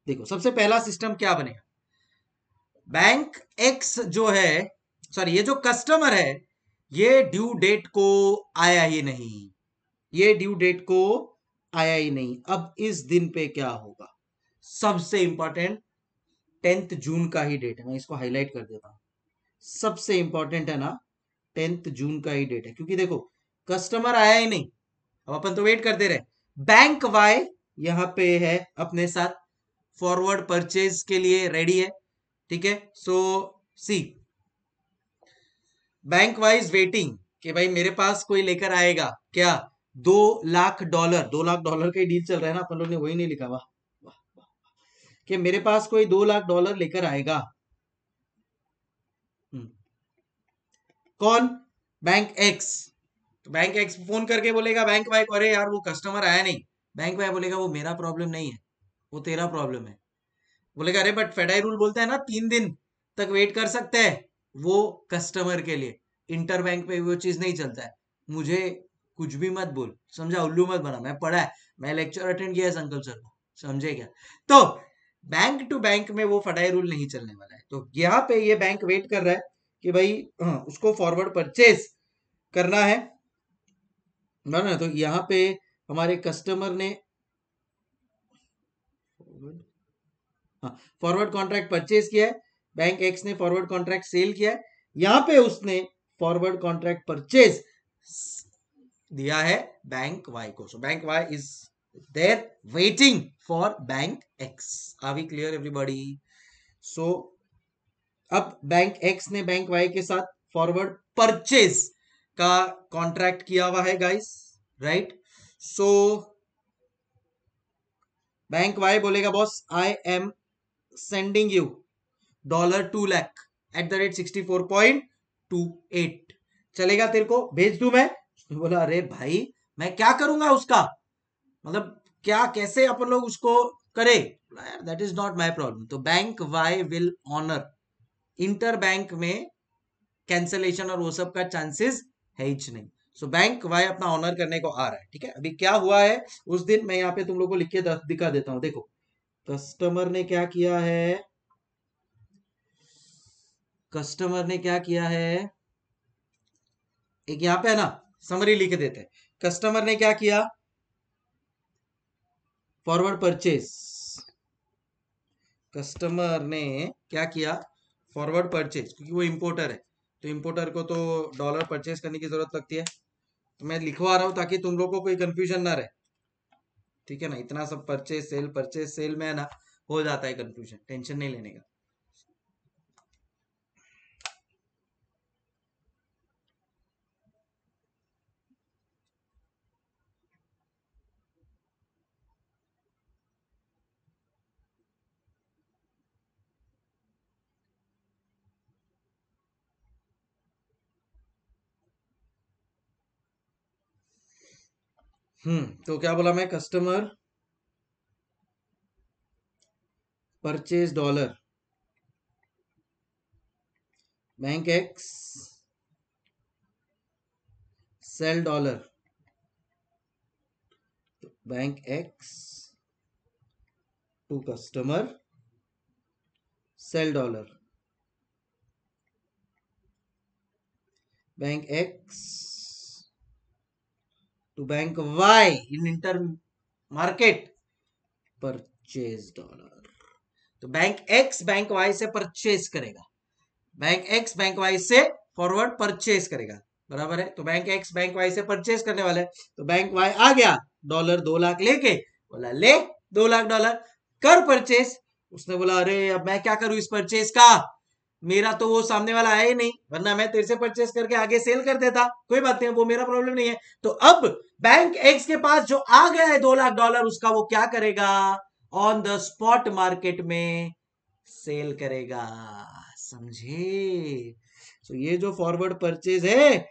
देखो सबसे पहला सिस्टम क्या बनेगा बैंक एक्स जो है सॉरी ये जो कस्टमर है ये ड्यू डेट को आया ही नहीं ये ड्यू डेट को आया ही नहीं अब इस दिन पे क्या होगा सबसे इंपॉर्टेंट टेंथ जून का ही डेट है मैं इसको हाईलाइट कर देता हूं सबसे इंपॉर्टेंट है ना टेंथ जून का ही डेट है क्योंकि देखो कस्टमर आया ही नहीं अब अपन तो वेट करते रहे बैंक वाई यहां पे है अपने साथ फॉरवर्ड परचेज के लिए रेडी है ठीक है so see bank Y's waiting कि भाई मेरे पास कोई लेकर आएगा क्या दो लाख डॉलर दो लाख डॉलर का ही डील चल रहा है ना अपन लोग ने वही नहीं लिखा वाह कि मेरे पास कोई दो लाख डॉलर लेकर आएगा हम्म। कौन बैंक एक्स तो बैंक एक्स फोन करके बोलेगा बैंक भाई अरे यार वो कस्टमर आया नहीं बैंक वाई बोलेगा वो मेरा प्रॉब्लम नहीं है वो तेरा प्रॉब्लम है बोलेगा अरे बट फेडाई रूल बोलता है ना तीन दिन तक वेट कर सकते हैं वो कस्टमर के लिए इंटर बैंक पे वो चीज नहीं चलता है मुझे कुछ भी मत बोल समझा उल्लू मत बना मैं पढ़ा है मैं लेक्चर अटेंड किया है संकल्प सर को समझे क्या तो बैंक टू बैंक में वो फटाई रूल नहीं चलने वाला है तो यहाँ पे ये बैंक वेट कर रहा है कि भाई हाँ, उसको फॉरवर्ड परचेज करना है ना ना तो यहाँ पे हमारे कस्टमर ने हाँ फॉरवर्ड कॉन्ट्रैक्ट परचेज किया है बैंक एक्स ने फॉरवर्ड कॉन्ट्रैक्ट सेल किया है यहाँ पे उसने फॉरवर्ड कॉन्ट्रैक्ट परचेज दिया है बैंक वाई को so bank Y is there waiting for bank X are we clear everybody so अब बैंक एक्स ने बैंक वाई के साथ फॉरवर्ड परचेज का कॉन्ट्रैक्ट किया हुआ है guys right so bank Y बोलेगा boss I am sending you dollar two lakh at the rate sixty four point two eight चलेगा तेरे को भेज दू मैं बोला अरे भाई मैं क्या करूंगा उसका मतलब क्या कैसे अपन लोग उसको करे that is not my problem तो bank Y will honour inter bank में कैंसलेशन और वो सब का चांसेस है ही नहीं सो बैंक वाई अपना ऑनर करने को आ रहा है ठीक है अभी क्या हुआ है उस दिन मैं यहाँ पे तुम लोग को लिख के दिखा देता हूं देखो कस्टमर ने क्या किया है कस्टमर ने क्या किया है एक यहां पे है ना समरी लिख देते हैं कस्टमर ने क्या किया फॉरवर्ड परचेस कस्टमर ने क्या किया फॉरवर्ड परचेज क्योंकि वो इम्पोर्टर है तो इम्पोर्टर को तो डॉलर परचेज करने की जरूरत लगती है तो मैं लिखवा रहा हूं ताकि तुम लोगों को कोई कंफ्यूजन ना रहे ठीक है ना इतना सब परचेज सेल परचेज सेल में है ना हो जाता है कंफ्यूजन टेंशन नहीं लेने का हम्म तो क्या बोला मैं customer purchase dollar bank X sell dollar bank X to customer sell dollar bank X to bank तो Y in inter market purchase dollar तो बैंक एक्स बैंक वाई से परचेज करेगा बैंक एक्स बैंक वाई से फॉरवर्ड परचेज करेगा बराबर है तो बैंक एक्स बैंक वाई से परचेज करने वाला है तो बैंक वाई आ गया डॉलर दो लाख लेके बोला ले दो लाख डॉलर कर परचेज उसने बोला अरे अब मैं क्या करूं इस परचेज का मेरा तो वो सामने वाला है ही नहीं वरना मैं तेरे से परचेस करके आगे सेल कर देता कोई बात नहीं वो मेरा प्रॉब्लम नहीं है तो अब बैंक एक्स के पास जो आ गया है दो लाख डॉलर उसका वो क्या करेगा ऑन द स्पॉट मार्केट में सेल करेगा समझे तो ये जो फॉरवर्ड परचेज है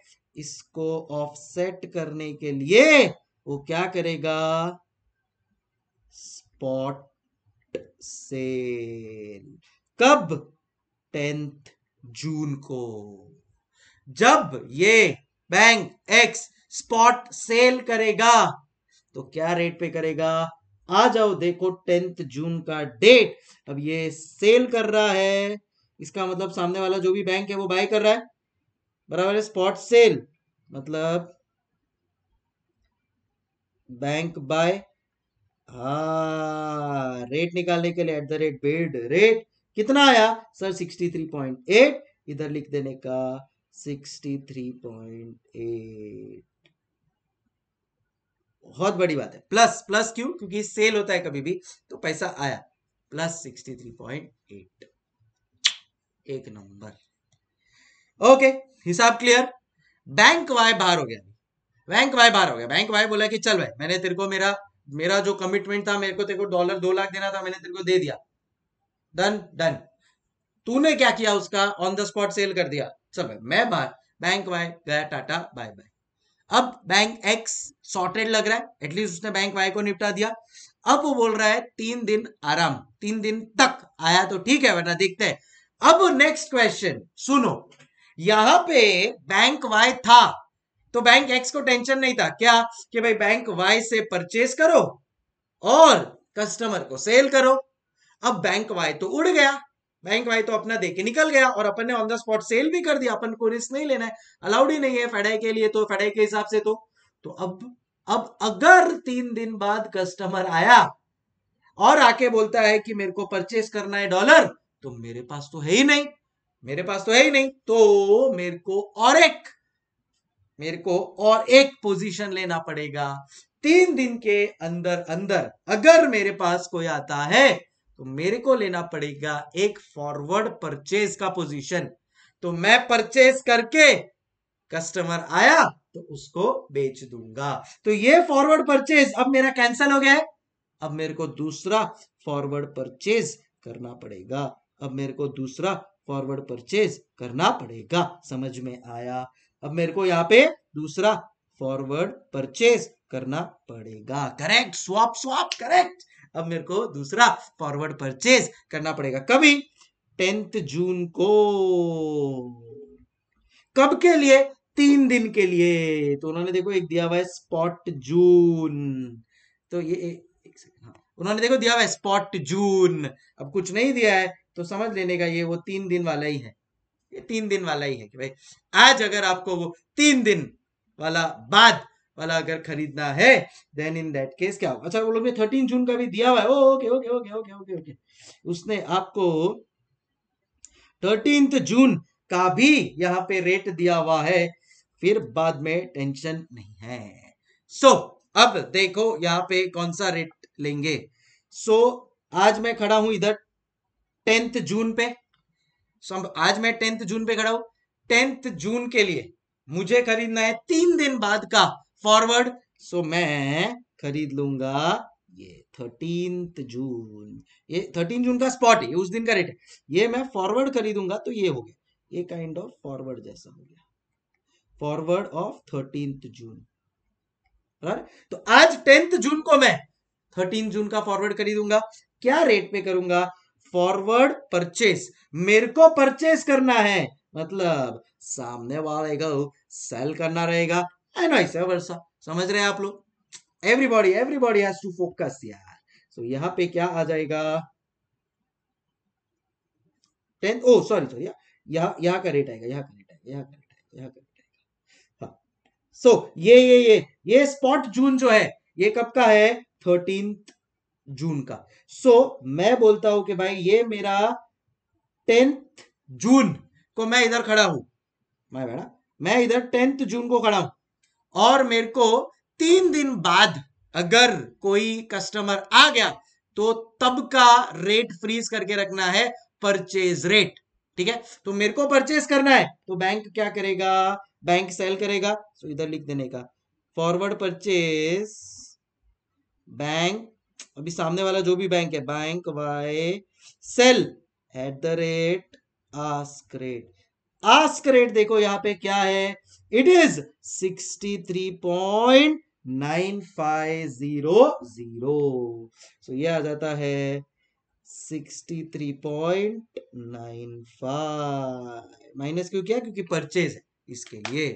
इसको ऑफसेट करने के लिए वो क्या करेगा स्पॉट सेल कब टेंथ जून को जब ये बैंक एक्स स्पॉट सेल करेगा तो क्या रेट पे करेगा आ जाओ देखो टेंथ जून का डेट अब ये सेल कर रहा है इसका मतलब सामने वाला जो भी बैंक है वो बाय कर रहा है बराबर है स्पॉट सेल मतलब बैंक बाय हा रेट निकालने के लिए at the rate bid rate कितना आया सर 63.8 इधर लिख देने का 63.8 बहुत बड़ी बात है प्लस प्लस क्यों क्योंकि सेल होता है कभी भी तो पैसा आया प्लस 63.8 एक नंबर ओके हिसाब क्लियर बैंक वाय बाहर हो गया बैंक वाय बाहर हो गया बैंक वाय बोला कि चल भाई मैंने तेरे को मेरा मेरा जो कमिटमेंट था मेरे को तेरे को डॉलर दो लाख देना था मैंने तेरे को दे दिया डन डन तूने क्या किया उसका ऑन द स्पॉट सेल कर दिया चलो मैं बाहर बैंक वाई गया टाटा बाय बाय अब बैंक एक्स सॉर्टेड लग रहा है एटलीस्ट उसने बैंक वाई को निपटा दिया अब वो बोल रहा है तीन दिन आराम तीन दिन तक आया तो ठीक है बेटा देखते हैं अब नेक्स्ट क्वेश्चन सुनो यहां पे बैंक वाई था तो बैंक एक्स को टेंशन नहीं था क्या कि भाई बैंक वाई से परचेस करो और कस्टमर को सेल करो अब बैंक वाई तो उड़ गया बैंक वाई तो अपना दे के निकल गया और अपन ने ऑन द स्पॉट सेल भी कर दिया अपन को रिस्क नहीं लेना है अलाउड ही नहीं है फेडाई के लिए तो फेडाई के हिसाब से तो तो अब अब अगर तीन दिन बाद कस्टमर आया और आके बोलता है कि मेरे को परचेस करना है डॉलर तो मेरे पास तो है ही नहीं मेरे पास तो है ही नहीं तो मेरे को और एक मेरे को और एक पोजीशन लेना पड़ेगा तीन दिन के अंदर अंदर अगर मेरे पास कोई आता है तो मेरे को लेना पड़ेगा एक फॉरवर्ड परचेज का पोजीशन तो मैं परचेज करके कस्टमर आया तो उसको बेच दूंगा तो ये फॉरवर्ड परचेज अब मेरा कैंसिल हो गया है अब मेरे को दूसरा फॉरवर्ड परचेज करना पड़ेगा अब मेरे को दूसरा फॉरवर्ड परचेज करना पड़ेगा समझ में आया अब मेरे को यहाँ पे दूसरा फॉरवर्ड परचेज करना पड़ेगा करेक्ट स्वाप स्वाप करेक्ट अब मेरे को दूसरा फॉरवर्ड परचेज करना पड़ेगा कभी टेंथ जून को कब के लिए तीन दिन के लिए तो उन्होंने देखो एक दिया हुआ है स्पॉट जून तो ये ए, एक सेकंड हाँ उन्होंने देखो दिया हुआ है स्पॉट जून अब कुछ नहीं दिया है तो समझ लेने का ये वो तीन दिन वाला ही है ये तीन दिन वाला ही है कि भाई आज अगर आपको वो तीन दिन वाला बाद वाला अगर खरीदना है देन इन दैट केस क्या होगा अच्छा वो लोग ने थर्टीन जून का भी दिया हुआ है okay okay okay okay okay okay उसने आपको थर्टीन जून का भी यहाँ पे रेट दिया हुआ है फिर बाद में टेंशन नहीं है सो so, अब देखो यहाँ पे कौन सा रेट लेंगे सो so, आज मैं खड़ा हूं इधर टेंथ जून पे so, आज मैं टेंथ जून पे खड़ा हूं टेंथ जून के लिए मुझे खरीदना है तीन दिन बाद का फॉरवर्ड सो मैं खरीद लूंगा ये थर्टीन जून ये थर्टीन जून का स्पॉट है उस दिन का रेट है ये मैं फॉरवर्ड खरीदूंगा तो ये हो गया ये काइंड ऑफ फॉरवर्ड जैसा हो गया फॉरवर्ड ऑफ थर्टीन जून तो आज टेंथ जून को मैं थर्टीन जून का फॉरवर्ड खरीदूंगा क्या रेट पे करूंगा फॉरवर्ड परचेस मेरे को परचेस करना है मतलब सामने वाले को सेल करना रहेगा एंड वाइस वर्सा समझ रहे हैं आप लोग everybody everybody has to focus यार सो so, यहाँ पे क्या आ जाएगा टेंथ ओ सॉरी सॉरी यहाँ यहाँ का रेट आएगा यहाँ का रेट आएगा यहाँ का रेट आएगा यहाँ का रेट आएगा हाँ सो so, ये ये ये ये स्पॉट जून जो है ये कब का है थर्टीन जून का सो so, मैं बोलता हूं कि भाई ये मेरा टेंथ जून को मैं इधर खड़ा हूं मैं बेटा मैं इधर टेंथ जून को खड़ा हूं और मेरे को तीन दिन बाद अगर कोई कस्टमर आ गया तो तब का रेट फ्रीज करके रखना है परचेज रेट ठीक है तो मेरे को परचेज करना है तो बैंक क्या करेगा बैंक सेल करेगा सो इधर लिख देने का फॉरवर्ड परचेज बैंक अभी सामने वाला जो भी बैंक है bank Y sell at the rate ask rate ask rate देखो यहां पे क्या है it is sixty three point nine five zero zero so ये आ जाता है sixty three point nine five minus क्यों किया क्योंकि परचेज है इसके लिए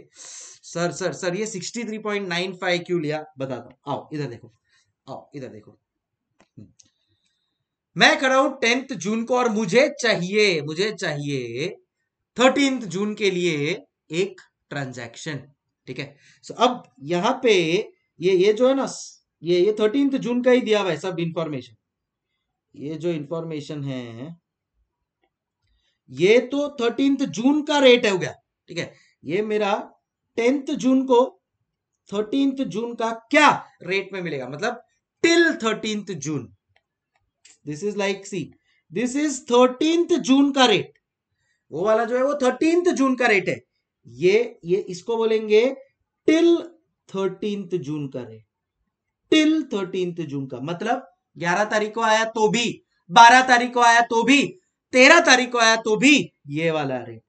सर सर सर ये sixty three point nine five क्यों लिया बताता हूं आओ इधर देखो आओ इधर देखो हम्म। मैं खड़ा हूं टेंथ जून को और मुझे चाहिए मुझे चाहिए थर्टीन जून के लिए एक ट्रांजैक्शन ठीक है सो अब यहाँ पे ये ये जो है ना ये ये थर्टीन जून का ही दिया हुआ है सब इंफॉर्मेशन ये जो इंफॉर्मेशन है ये तो थर्टीन जून का रेट है हो गया ठीक है ये मेरा टेंथ जून को थर्टीन जून का क्या रेट में मिलेगा मतलब till thirteenth June this is like see this is thirteenth June का रेट वो वाला जो है वो थर्टींथ जून का रेट है ये ये इसको बोलेंगे टिल थर्टींथ जून का रेट टिल थर्टींथ जून का मतलब ग्यारह तारीख को आया तो भी बारह तारीख को आया तो भी तेरह तारीख को आया तो भी ये वाला रेट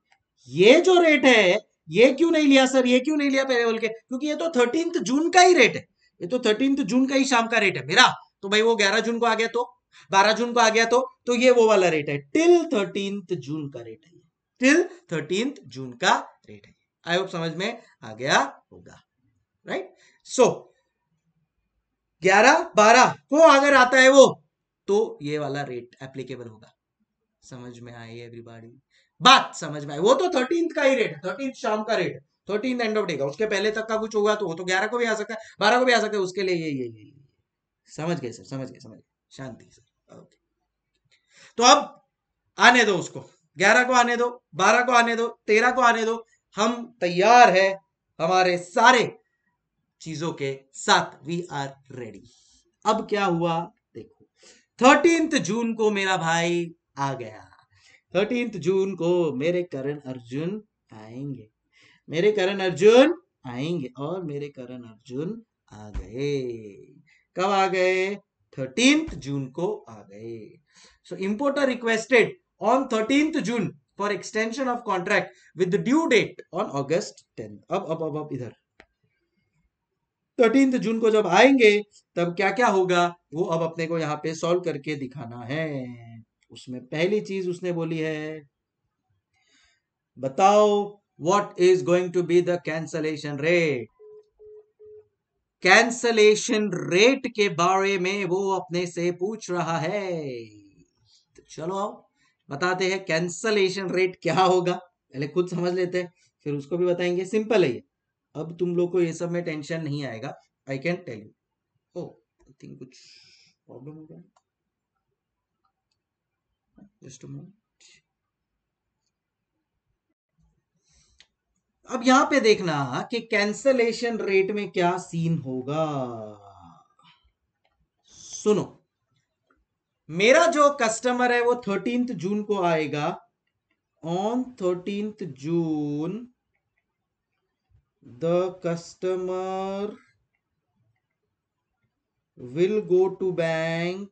ये जो रेट है ये क्यों नहीं लिया सर ये क्यों नहीं लिया पहले बोल के क्योंकि ये तो थर्टीन जून का ही रेट है ये तो थर्टीन जून का ही शाम का रेट है मेरा तो भाई वो ग्यारह जून को आ गया तो बारह जून को आ गया तो तो ये वो वाला रेट है टिल थर्टीन जून का रेट है टिल थर्टीन जून का रेट है आई होप समझ में आ गया होगा राइट सो ग्यारह बारह को अगर आता है वो तो ये वाला रेट एप्लीकेबल होगा समझ में आई एवरीबॉडी बात समझ में आई वो तो थर्टीन का ही रेट है थर्टीन शाम का रेट है थर्टीन एंड ऑफ डे का उसके पहले तक का कुछ होगा तो वो तो ग्यारह को भी आ सकता है बारह को भी आ सकता है उसके लिए ये ये ये समझ गए सर समझ गए समझ गए शांति सर ओके तो अब आने दो उसको ग्यारह को आने दो बारह को आने दो तेरह को आने दो हम तैयार है हमारे सारे चीजों के साथ वी आर रेडी अब क्या हुआ देखो थर्टींथ जून को मेरा भाई आ गया थर्टींथ जून को मेरे करण अर्जुन आएंगे मेरे करण अर्जुन आएंगे और मेरे करण अर्जुन आ गए कब आ गए थर्टींथ जून को आ गए so importer requested on 13th June for extension of contract with the due date on August अब अब अब अब इधर 13th June को जब आएंगे तब क्या क्या होगा वो अब अपने को यहां पे सॉल्व करके दिखाना है उसमें पहली चीज उसने बोली है बताओ what is going to be the cancellation rate cancellation rate के बारे में वो अपने से पूछ रहा है तो चलो आओ बताते हैं कैंसलेशन रेट क्या होगा पहले खुद समझ लेते हैं फिर उसको भी बताएंगे सिंपल है ये अब तुम लोग को ये सब में टेंशन नहीं आएगा I can tell you oh I think कुछ प्रॉब्लम हो गया जस्ट अब यहां पे देखना कि कैंसलेशन रेट में क्या सीन होगा सुनो मेरा जो कस्टमर है वो थर्टींथ जून को आएगा on thirteenth June the customer will go to bank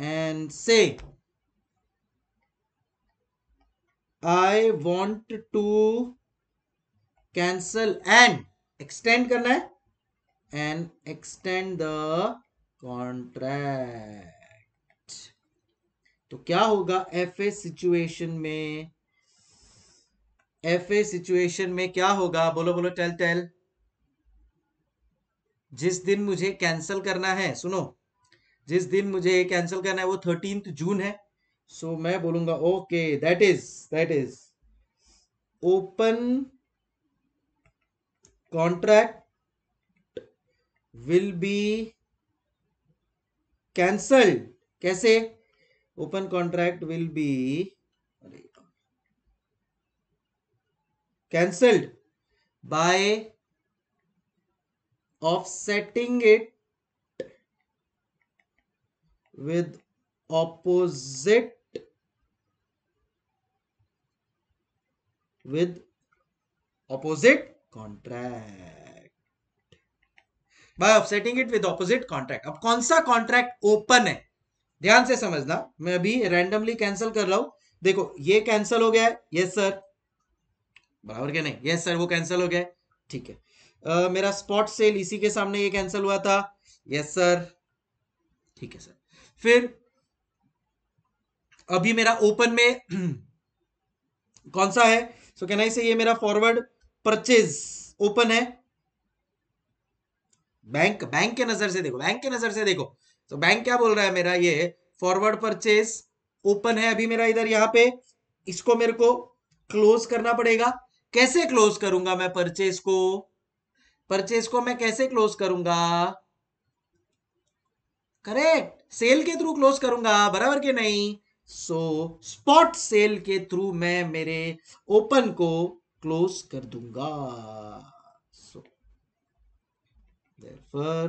and say I want to cancel and extend करना है एंड एक्सटेंड द कॉन्ट्रैक्ट तो क्या होगा एफ ए सिचुएशन में एफ ए सिचुएशन में क्या होगा बोलो बोलो टेल टेल जिस दिन मुझे कैंसिल करना है सुनो जिस दिन मुझे कैंसिल करना है वो थर्टीन जून है सो so, मैं बोलूंगा okay that is that is open contract will be cancel कैसे open contract will be cancelled by offsetting it with opposite with opposite contract by offsetting it with opposite contract अब कौन सा कॉन्ट्रैक्ट ओपन है ध्यान से समझना मैं अभी रैंडमली कैंसिल कर रहा हूं देखो ये कैंसिल हो गया है यस सर बराबर क्या नहीं यस सर वो कैंसिल हो गया ठीक है uh, मेरा स्पॉट सेल इसी के सामने ये कैंसिल हुआ था यस सर ठीक है सर फिर अभी मेरा ओपन में [clears throat] कौन सा है सो कैन आई से ये मेरा फॉरवर्ड परचेज ओपन है बैंक बैंक के नजर से देखो बैंक के नजर से देखो तो बैंक क्या बोल रहा है मेरा ये फॉरवर्ड परचेस ओपन है अभी मेरा इधर यहाँ पे इसको मेरे को क्लोज करना पड़ेगा कैसे क्लोज करूंगा मैं परचेस को परचेस को मैं कैसे क्लोज करूंगा करेक्ट सेल के थ्रू क्लोज करूंगा बराबर के नहीं सो स्पॉट सेल के थ्रू मैं मेरे ओपन को क्लोज कर दूंगा therefore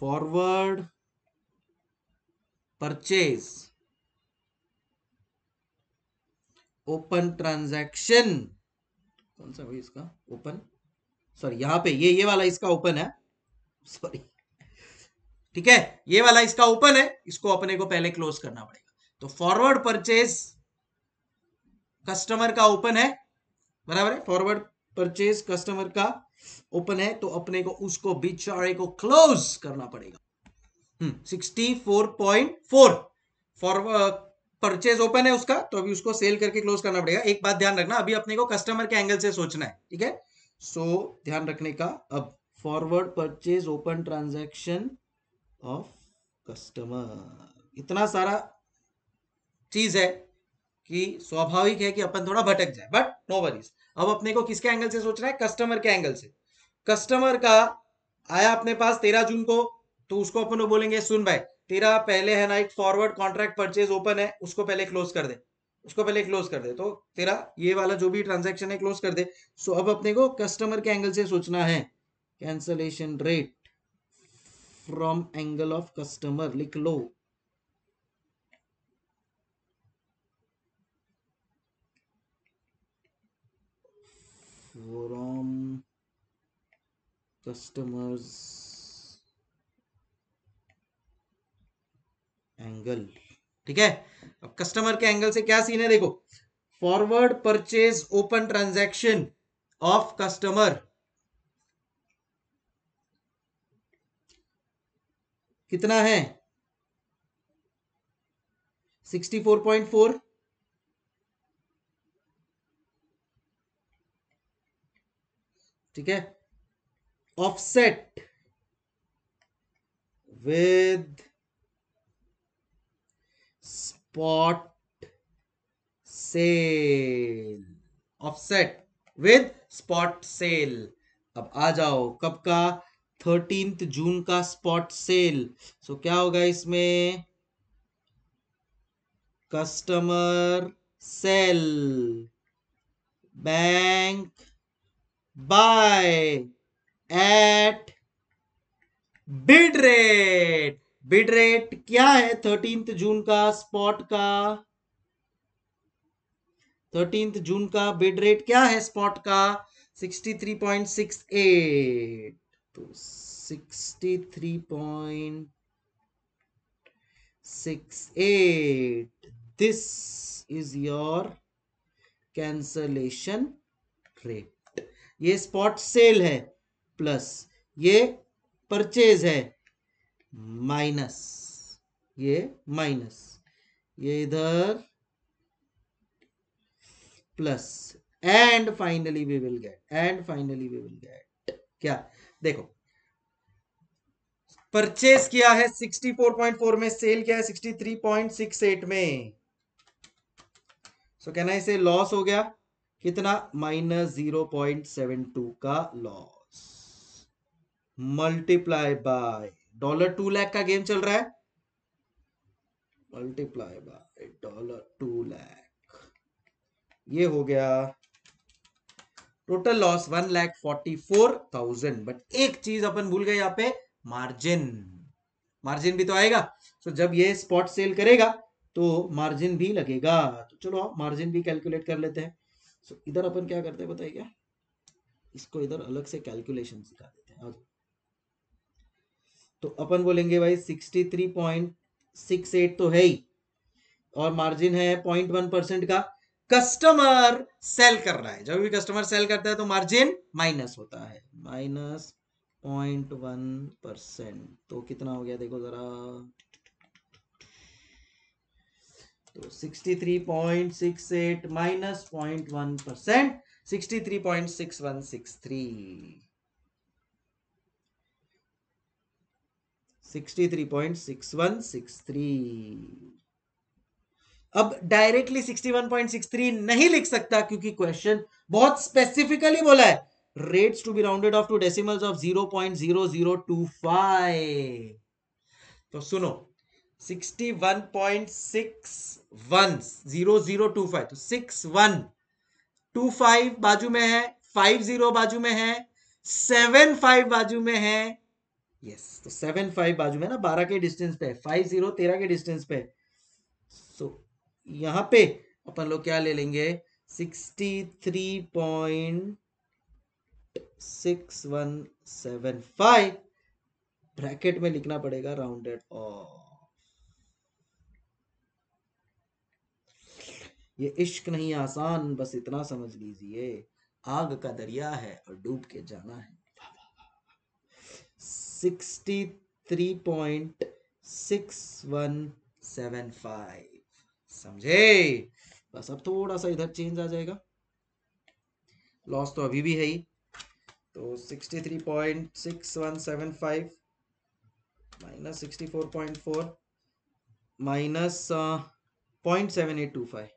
forward purchase open transaction कौन सा भाई इसका ओपन सॉरी यहां पे ये ये वाला इसका ओपन है सॉरी ठीक है ये वाला इसका ओपन है इसको अपने को पहले क्लोज करना पड़ेगा तो फॉरवर्ड परचेज कस्टमर का ओपन है बराबर है फॉरवर्ड परचेज कस्टमर का ओपन है तो अपने को उसको बिचारे को क्लोज करना पड़ेगा परचेज हम्म, ओपन uh, है उसका तो अभी उसको सेल करके क्लोज करना पड़ेगा एक बात ध्यान रखना अभी अपने को कस्टमर के एंगल से सोचना है ठीक है सो so, ध्यान रखने का अब forward purchase open transaction of customer इतना सारा चीज है कि स्वाभाविक है कि अपन थोड़ा भटक जाए बट नो वरीज अब अपने को किसके एंगल से सोचना है कस्टमर के एंगल से कस्टमर का आया अपने पास तेरह जून को तो उसको अपन बोलेंगे सुन भाई तेरा पहले है ना एक फॉरवर्ड कॉन्ट्रैक्ट परचेज ओपन है उसको पहले क्लोज कर दे उसको पहले क्लोज कर दे तो तेरा ये वाला जो भी ट्रांजेक्शन है क्लोज कर दे सो अब अपने को कस्टमर के एंगल से सोचना है cancellation rate from angle of customer लिख लो Vorom customers एंगल ठीक है अब कस्टमर के एंगल से क्या सीन है देखो forward purchase open transaction of customer कितना है सिक्सटी फोर पॉइंट फोर ठीक है offset with spot sell offset with spot sell अब आ जाओ कब का थर्टीन जून का स्पॉट सेल सो क्या होगा इसमें customer cell bank buy at bid rate bid rate क्या है थर्टींथ जून का स्पॉट का थर्टींथ जून का बिड रेट क्या है स्पॉट का sixty three point six eight तो sixty three point six eight this is your cancellation rate ये स्पॉट सेल है प्लस ये परचेज है माइनस ये माइनस ये इधर plus and finally we will get and finally we will get क्या देखो परचेज किया है 64.4 में सेल किया है 63.68 में सो कहना इसे लॉस हो गया कितना minus zero point seven two का loss multiply by dollar two lakh का गेम चल रहा है multiply by dollar two lakh ये हो गया total loss one lakh forty four thousand but एक चीज अपन भूल गए यहां पे मार्जिन मार्जिन भी तो आएगा तो so, जब ये स्पॉट सेल करेगा तो मार्जिन भी लगेगा तो चलो मार्जिन भी कैलकुलेट कर लेते हैं सो so, इधर अपन क्या करते हैं बताइए क्या इसको इधर अलग से कैलकुलेशन सिखा देते हैं तो अपन बोलेंगे भाई sixty three point six eight तो है ही और मार्जिन है पॉइंट वन परसेंट का कस्टमर सेल कर रहा है जब भी कस्टमर सेल करता है तो मार्जिन माइनस होता है माइनस पॉइंट वन परसेंट तो कितना हो गया देखो जरा तो 63.68 माइनस वन परसेंट 63.6163 63.6163 अब डायरेक्टली 61.63 नहीं लिख सकता क्योंकि क्वेश्चन बहुत स्पेसिफिकली बोला है rates to be rounded off to decimals of zero zero zero point two 0.0025 तो सुनो sixty one point six one zero zero two five तो सिक्स वन टू फाइव बाजू में है फाइव जीरो बाजू में है सेवन फाइव बाजू में है यस तो सेवन फाइव बाजू में ना बारह के डिस्टेंस पे फाइव जीरो तेरह के डिस्टेंस पे सो so, यहाँ पे अपन लोग क्या ले लेंगे sixty three point six one seven five bracket में लिखना पड़ेगा राउंडेड ऑफ ये इश्क नहीं आसान बस इतना समझ लीजिए आग का दरिया है और डूब के जाना है sixty three point six one seven five समझे बस अब थोड़ा सा इधर चेंज आ जाएगा लॉस तो अभी भी है ही तो sixty three point six one seven five minus sixty four point four minus point seven eight two five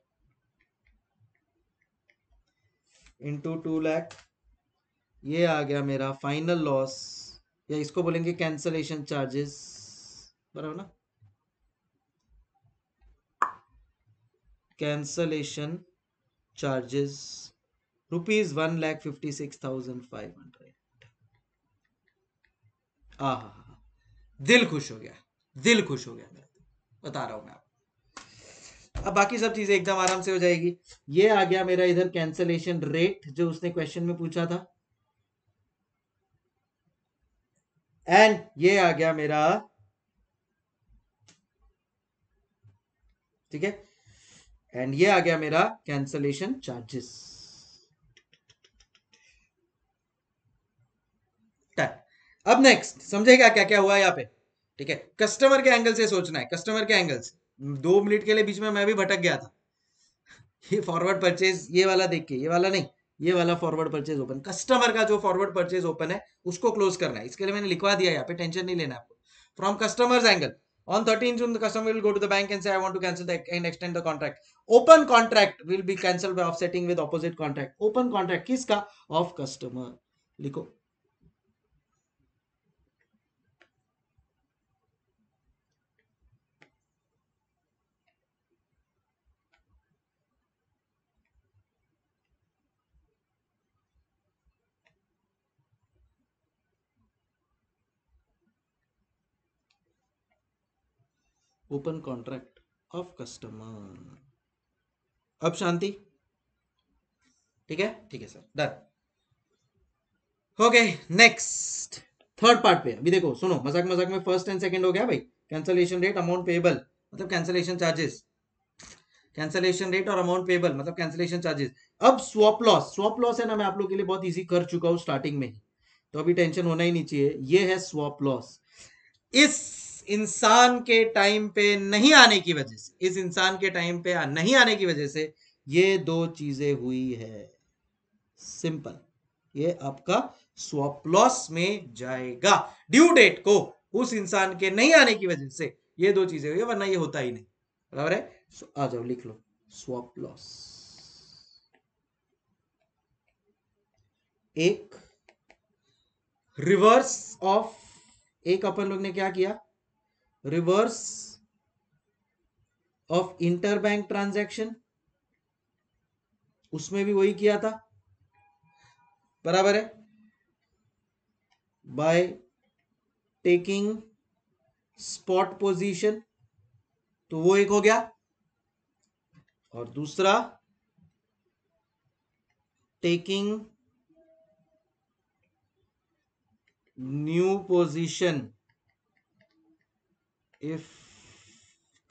into two lakh ये आ गया मेरा फाइनल लॉस या इसको बोलेंगे कैंसलेशन चार्जेस बराबर ना cancellation charges rupees one lakh fifty six thousand five hundred आ दिल खुश हो गया दिल खुश हो गया मेरा तो. बता रहा हूं मैं अब बाकी सब चीजें एकदम आराम से हो जाएगी ये आ गया मेरा इधर कैंसलेशन रेट जो उसने क्वेश्चन में पूछा था एंड ये आ गया मेरा ठीक है एंड ये आ गया मेरा कैंसलेशन चार्जेस अब नेक्स्ट समझेगा क्या क्या हुआ यहां पे ठीक है कस्टमर के एंगल से सोचना है कस्टमर के एंगल से दो मिनट के लिए बीच में मैं भी भटक गया था ये फॉरवर्ड परचेज ये वाला देख के ये वाला नहीं ये वाला फॉरवर्ड परचेज ओपन कस्टमर का जो फॉरवर्ड परचेज ओपन है उसको क्लोज करना है इसके लिए मैंने लिखवा दिया यहाँ पे टेंशन नहीं लेना आपको from customers angle on thirteen June customer will go to bank and I want to cancel extend the contract open contract will be cancel by off with opposite contract open contract किसका ऑफ कस्टमर लिखो ओपन कॉन्ट्रैक्ट ऑफ कस्टमर अब शांति ठीक है ठीक है sir done okay next third part पे अभी देखो सुनो मजाक मजाक में फर्स्ट एंड सेकंड हो गया भाई कैंसलेशन रेट अमाउंट पेबल मतलब कैंसलेशन चार्जेस कैंसलेशन रेट और अमाउंट पेबल मतलब कैंसलेशन चार्जेस अब स्वॉप लॉस स्वॉप लॉस है ना मैं आप लोग के लिए बहुत इजी कर चुका हूं स्टार्टिंग में ही तो अभी टेंशन होना ही नहीं चाहिए ये है स्वॉप लॉस इस इंसान के टाइम पे नहीं आने की वजह से इस इंसान के टाइम पे नहीं आने की वजह से ये दो चीजें हुई है सिंपल ये आपका स्वप्लॉस में जाएगा ड्यू डेट को उस इंसान के नहीं आने की वजह से ये दो चीजें हुई है वरना ये होता ही नहीं बराबर है आ जाओ लिख लो स्वप्लॉस एक रिवर्स ऑफ एक अपन लोग ने क्या किया reverse of inter bank transaction उसमें भी वही किया था बराबर है बाय टेकिंग स्पॉट पोजीशन तो वो एक हो गया और दूसरा taking new position if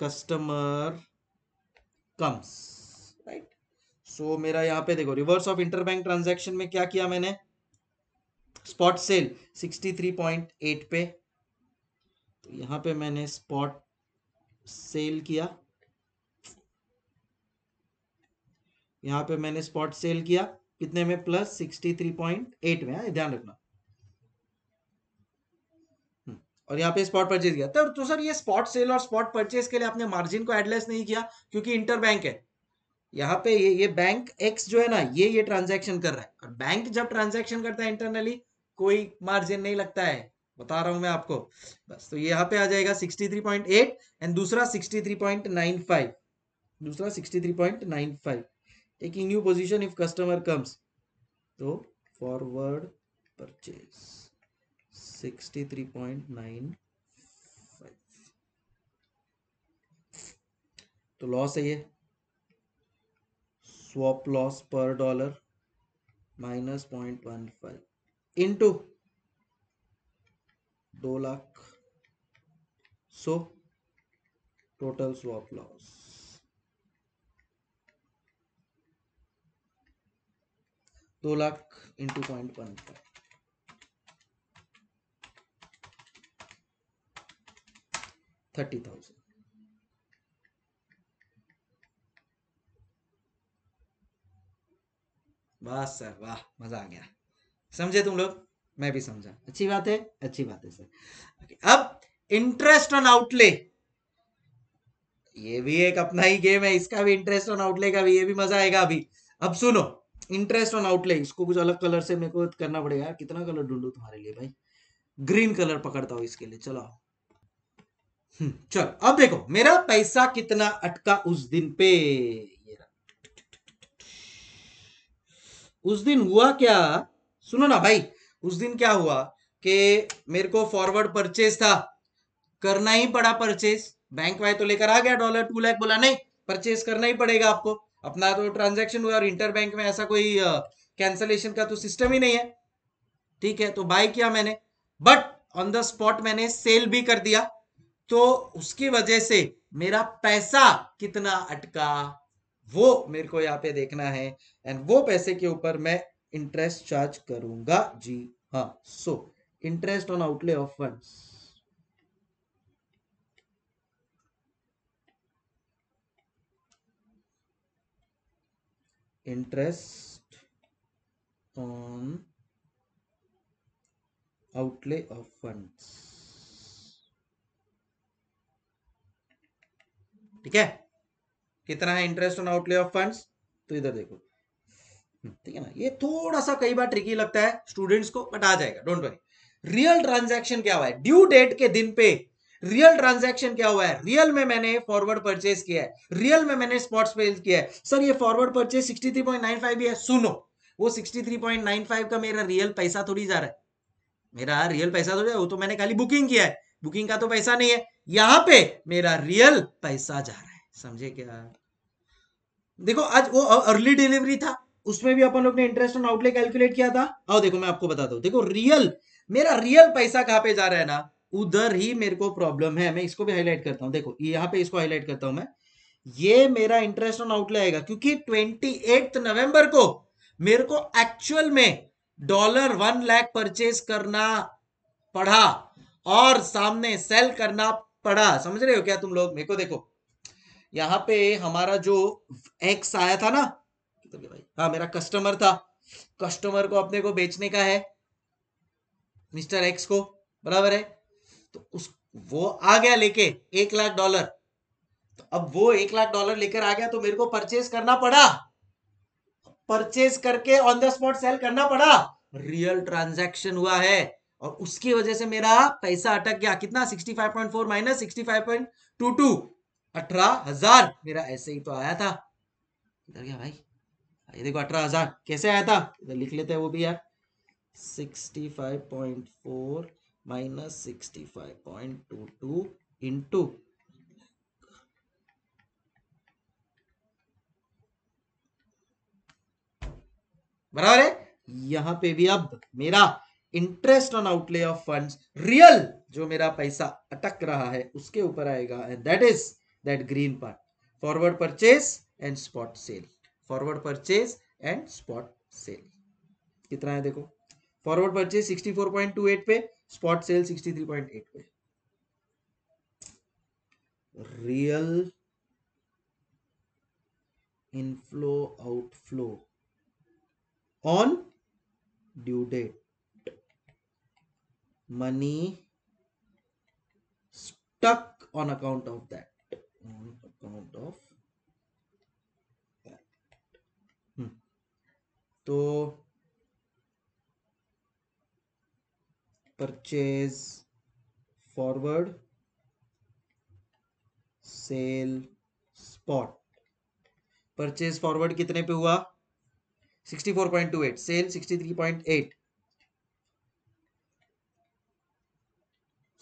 customer comes right so मेरा यहां पे देखो रिवर्स ऑफ इंटरबैंक ट्रांजैक्शन में क्या किया मैंने स्पॉट सेल 63.8 पे तो यहाँ पे मैंने स्पॉट सेल किया यहां पे मैंने स्पॉट सेल किया कितने में प्लस 63.8 में हाँ, ध्यान रखना और यहाँ पे स्पॉट परचेज किया तो, तो सर ये स्पॉट सेल और स्पॉट परचेज के लिए आपने मार्जिन को एडलेस नहीं किया क्योंकि इंटर बैंक है यहाँ पे ये ये बैंक एक्स जो है ना ये ये ट्रांजेक्शन कर रहा है और बैंक जब ट्रांजेक्शन करता है इंटरनली कोई मार्जिन नहीं लगता है बता रहा हूं मैं आपको बस तो यहाँ पे आ जाएगा 63.8 एंड दूसरा 63.95 दूसरा 63.95 taking new position if customer comes तो forward purchase sixty three point nine तो लॉस है ये स्वॉप लॉस पर dollar minus point one five into दो lakh so total swap loss दो lakh into point one five thirty thousand बस सर वाह मजा आ गया समझे तुम लोग मैं भी समझा अच्छी बात है अच्छी बात है सर अब इंटरेस्ट ऑन आउटले ये भी एक अपना ही गेम है इसका भी इंटरेस्ट ऑन आउटले का भी ये भी मजा आएगा अभी अब सुनो इंटरेस्ट ऑन आउटले इसको कुछ अलग कलर से मेरे को करना पड़ेगा कितना कलर ढूंढू तुम्हारे लिए भाई ग्रीन कलर पकड़ता हूं इसके लिए चलो हम्म, चल अब देखो मेरा पैसा कितना अटका उस दिन पे उस दिन हुआ क्या सुनो ना भाई उस दिन क्या हुआ कि मेरे को फॉरवर्ड परचेज था करना ही पड़ा परचेज बैंक वाले तो लेकर आ गया डॉलर टू लैख बोला नहीं परचेज करना ही पड़ेगा आपको अपना तो ट्रांजेक्शन हुआ और इंटर बैंक में ऐसा कोई कैंसलेशन का तो सिस्टम ही नहीं है ठीक है तो बाय किया मैंने बट ऑन द स्पॉट मैंने सेल भी कर दिया तो उसकी वजह से मेरा पैसा कितना अटका वो मेरे को यहाँ पे देखना है एंड वो पैसे के ऊपर मैं इंटरेस्ट चार्ज करूंगा जी हाँ so interest on outlay of funds interest on outlay of funds ठीक है कितना है interest on outlay of funds तो इधर देखो हम्म, ठीक है ना ये थोड़ा सा कई बार ट्रिकी लगता है स्टूडेंट्स को बट आ जाएगा डोंट वरी रियल ट्रांजैक्शन क्या हुआ है ड्यू डेट के दिन पे रियल ट्रांजैक्शन क्या हुआ है रियल में मैंने फॉरवर्ड परचेज किया है रियल में मैंने स्पॉट सेल किया है सर ये फॉरवर्ड परचेज सिक्सटी भी है सुनो वो सिक्सटी का मेरा रियल पैसा थोड़ी जा रहा है मेरा रियल पैसा थोड़ी वो तो मैंने खाली बुकिंग किया है बुकिंग का तो पैसा नहीं है यहां पे मेरा रियल पैसा जा रहा है समझे क्या देखो आज वो अर्ली डिलीवरी था उसमें भी अपन लोग ने इंटरेस्ट ऑन आउटले कैलकुलेट किया था आओ देखो मैं आपको बताता हूँ देखो रियल मेरा रियल पैसा कहां पे जा रहा है ना उधर ही मेरे को प्रॉब्लम है मैं इसको भी हाईलाइट करता हूं देखो यहां पे इसको हाईलाइट करता हूं मैं ये मेरा इंटरेस्ट ऑन आउटले आएगा क्योंकि ट्वेंटी नवंबर को मेरे को एक्चुअल में डॉलर वन लैख परचेज करना पड़ा और सामने सेल करना पड़ा समझ रहे हो क्या तुम लोग मेरे को देखो यहाँ पे हमारा जो एक्स आया था ना तो भाई हाँ मेरा कस्टमर था कस्टमर को अपने को बेचने का है मिस्टर एक्स को बराबर है तो उस वो आ गया लेके एक लाख डॉलर तो अब वो एक लाख डॉलर लेकर आ गया तो मेरे को परचेज करना पड़ा परचेज करके ऑन द स्पॉट सेल करना पड़ा रियल ट्रांजैक्शन हुआ है और उसकी वजह से मेरा पैसा अटक गया कितना 65.4 माइनस 65.22 अठारह हजार मेरा ऐसे ही तो आया था इधर गया भाई ये देखो अठारह हजार कैसे आया था इधर लिख लेते हैं वो भी यार 65.4 माइनस 65.22 इनटू बराबर है यहां पे भी अब मेरा interest on outlay of funds real जो मेरा पैसा अटक रहा है उसके ऊपर आएगा and that is that green part forward purchase and spot sale forward purchase and spot sale कितना है देखो फॉरवर्ड परचेज 64.28 पे स्पॉट सेल 63.8 पे real inflow outflow on due date money stuck on account of that on account of that hmm. so purchase forward sale spot purchase forward कितने पे हुआ 64.28 सेल 63.8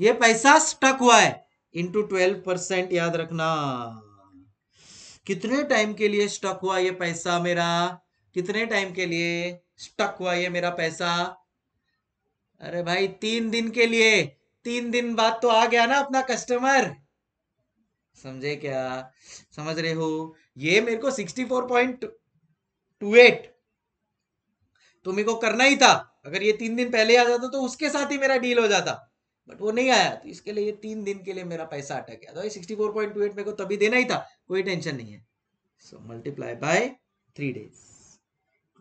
ये पैसा स्टक हुआ है इंटू ट्वेल्व परसेंट याद रखना कितने टाइम के लिए स्टक हुआ ये पैसा मेरा कितने टाइम के लिए स्टक हुआ ये मेरा पैसा अरे भाई तीन दिन के लिए तीन दिन बाद तो आ गया ना अपना कस्टमर समझे क्या समझ रहे हो ये मेरे को sixty four point two eight तो मेरे को करना ही था अगर ये तीन दिन पहले आ जाता तो उसके साथ ही मेरा डील हो जाता बट वो नहीं आया तो इसके लिए ये तीन दिन के लिए मेरा पैसा अटक गया तो सिक्सटी फोर मेरे को तभी देना ही था कोई टेंशन नहीं है so multiply by three days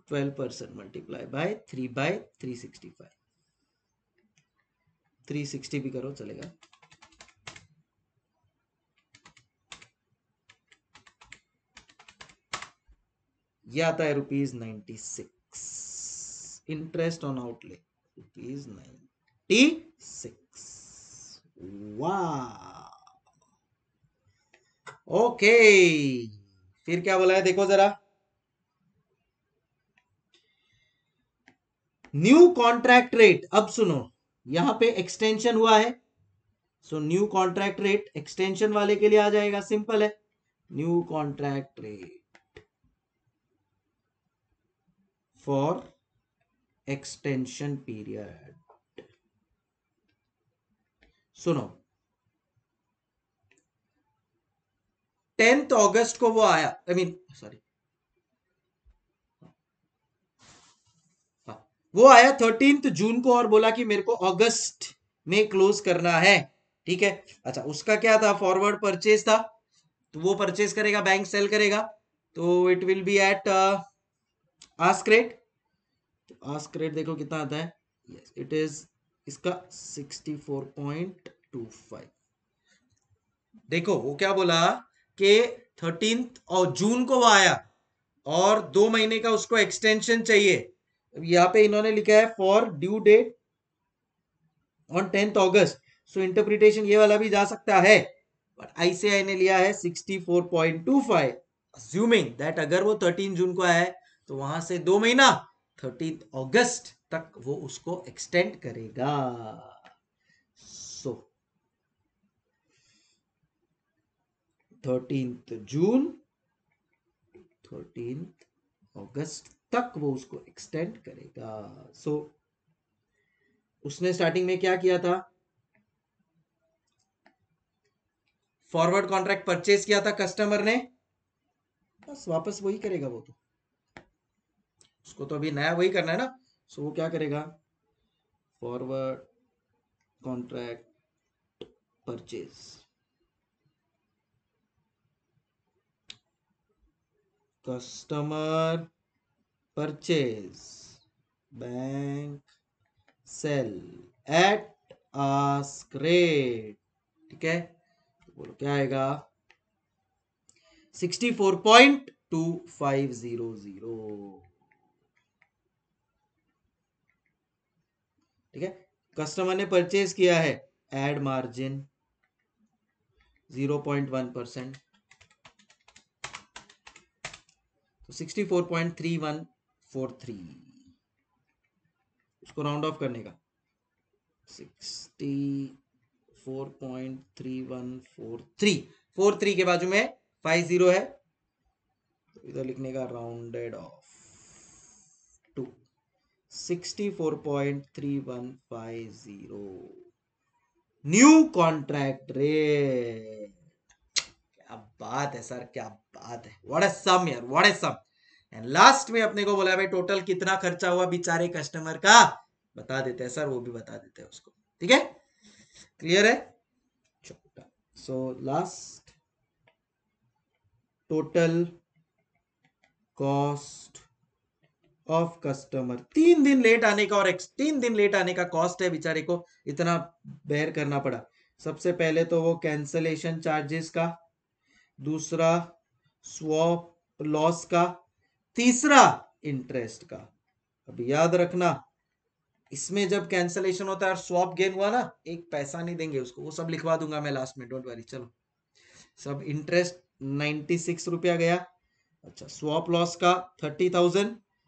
twelve percent multiply by three by three sixty five three sixty भी करो चलेगा ये आता है rupees ninety six interest on outlay rupees ninety six वाह ओके फिर क्या बोला है देखो जरा न्यू कॉन्ट्रैक्ट रेट अब सुनो यहां पे एक्सटेंशन हुआ है so new contract rate extension वाले के लिए आ जाएगा सिंपल है new contract rate for extension period सुनो टेंथ अगस्त को वो आया आई मीन सॉरी वो आया थर्टींथ जून को और बोला कि मेरे को अगस्त में क्लोज करना है ठीक है अच्छा उसका क्या था फॉरवर्ड परचेज था तो वो परचेज करेगा बैंक सेल करेगा तो it will be at ask rate ask rate देखो कितना आता है इट इज इसका sixty four point two five देखो वो क्या बोला कि थर्टीन और जून को वो आया और दो महीने का उसको एक्सटेंशन चाहिए यहाँ पे इन्होंने लिखा है for due date on tenth August so interpretation ये वाला भी जा सकता है बट आईसीआई ने लिया है 64.25 अज्यूमिंग दैट अगर वो 13 जून को आया है तो वहां से दो महीना थर्टीन ऑगस्ट तक वो उसको एक्सटेंड करेगा सो थर्टींथ जून थर्टींथ अगस्त तक वो उसको एक्सटेंड करेगा सो so, उसने स्टार्टिंग में क्या किया था फॉरवर्ड कॉन्ट्रैक्ट परचेज किया था कस्टमर ने बस वापस वही करेगा वो तो उसको तो अभी नया वही करना है ना सो वो क्या करेगा forward contract purchase customer purchase bank cell at ask rate ठीक है तो बोलो क्या आएगा sixty four point two five zero zero ठीक है कस्टमर ने परचेज किया है add margin zero point one percent sixty four point three one four three उसको राउंड ऑफ करने का sixty four point three one four three four three के बाजू में फाइव जीरो है तो इधर लिखने का rounded off 64.3150 new contract rate क्या बात है सर क्या बात है व्हाट सम यार व्हाट सम एंड लास्ट में अपने को बोला भाई टोटल कितना खर्चा हुआ बेचारे कस्टमर का बता देते हैं सर वो भी बता देते हैं उसको ठीक है क्लियर है so last total cost of customer तीन दिन लेट आने का और तीन दिन लेट आने का कॉस्ट है बेचारे को इतना बेर करना पड़ा सबसे पहले तो वो कैंसलेशन चार्जेस का दूसरा स्वॉप लॉस का तीसरा इंटरेस्ट का अब याद रखना इसमें जब कैंसलेशन होता है और स्वॉप गेन हुआ ना एक पैसा नहीं देंगे उसको वो सब लिखवा दूंगा मैं लास्ट में डोंट वरी चलो सब इंटरेस्ट नाइन्टी सिक्स रुपया गया अच्छा स्वॉप लॉस का थर्टी थाउजेंड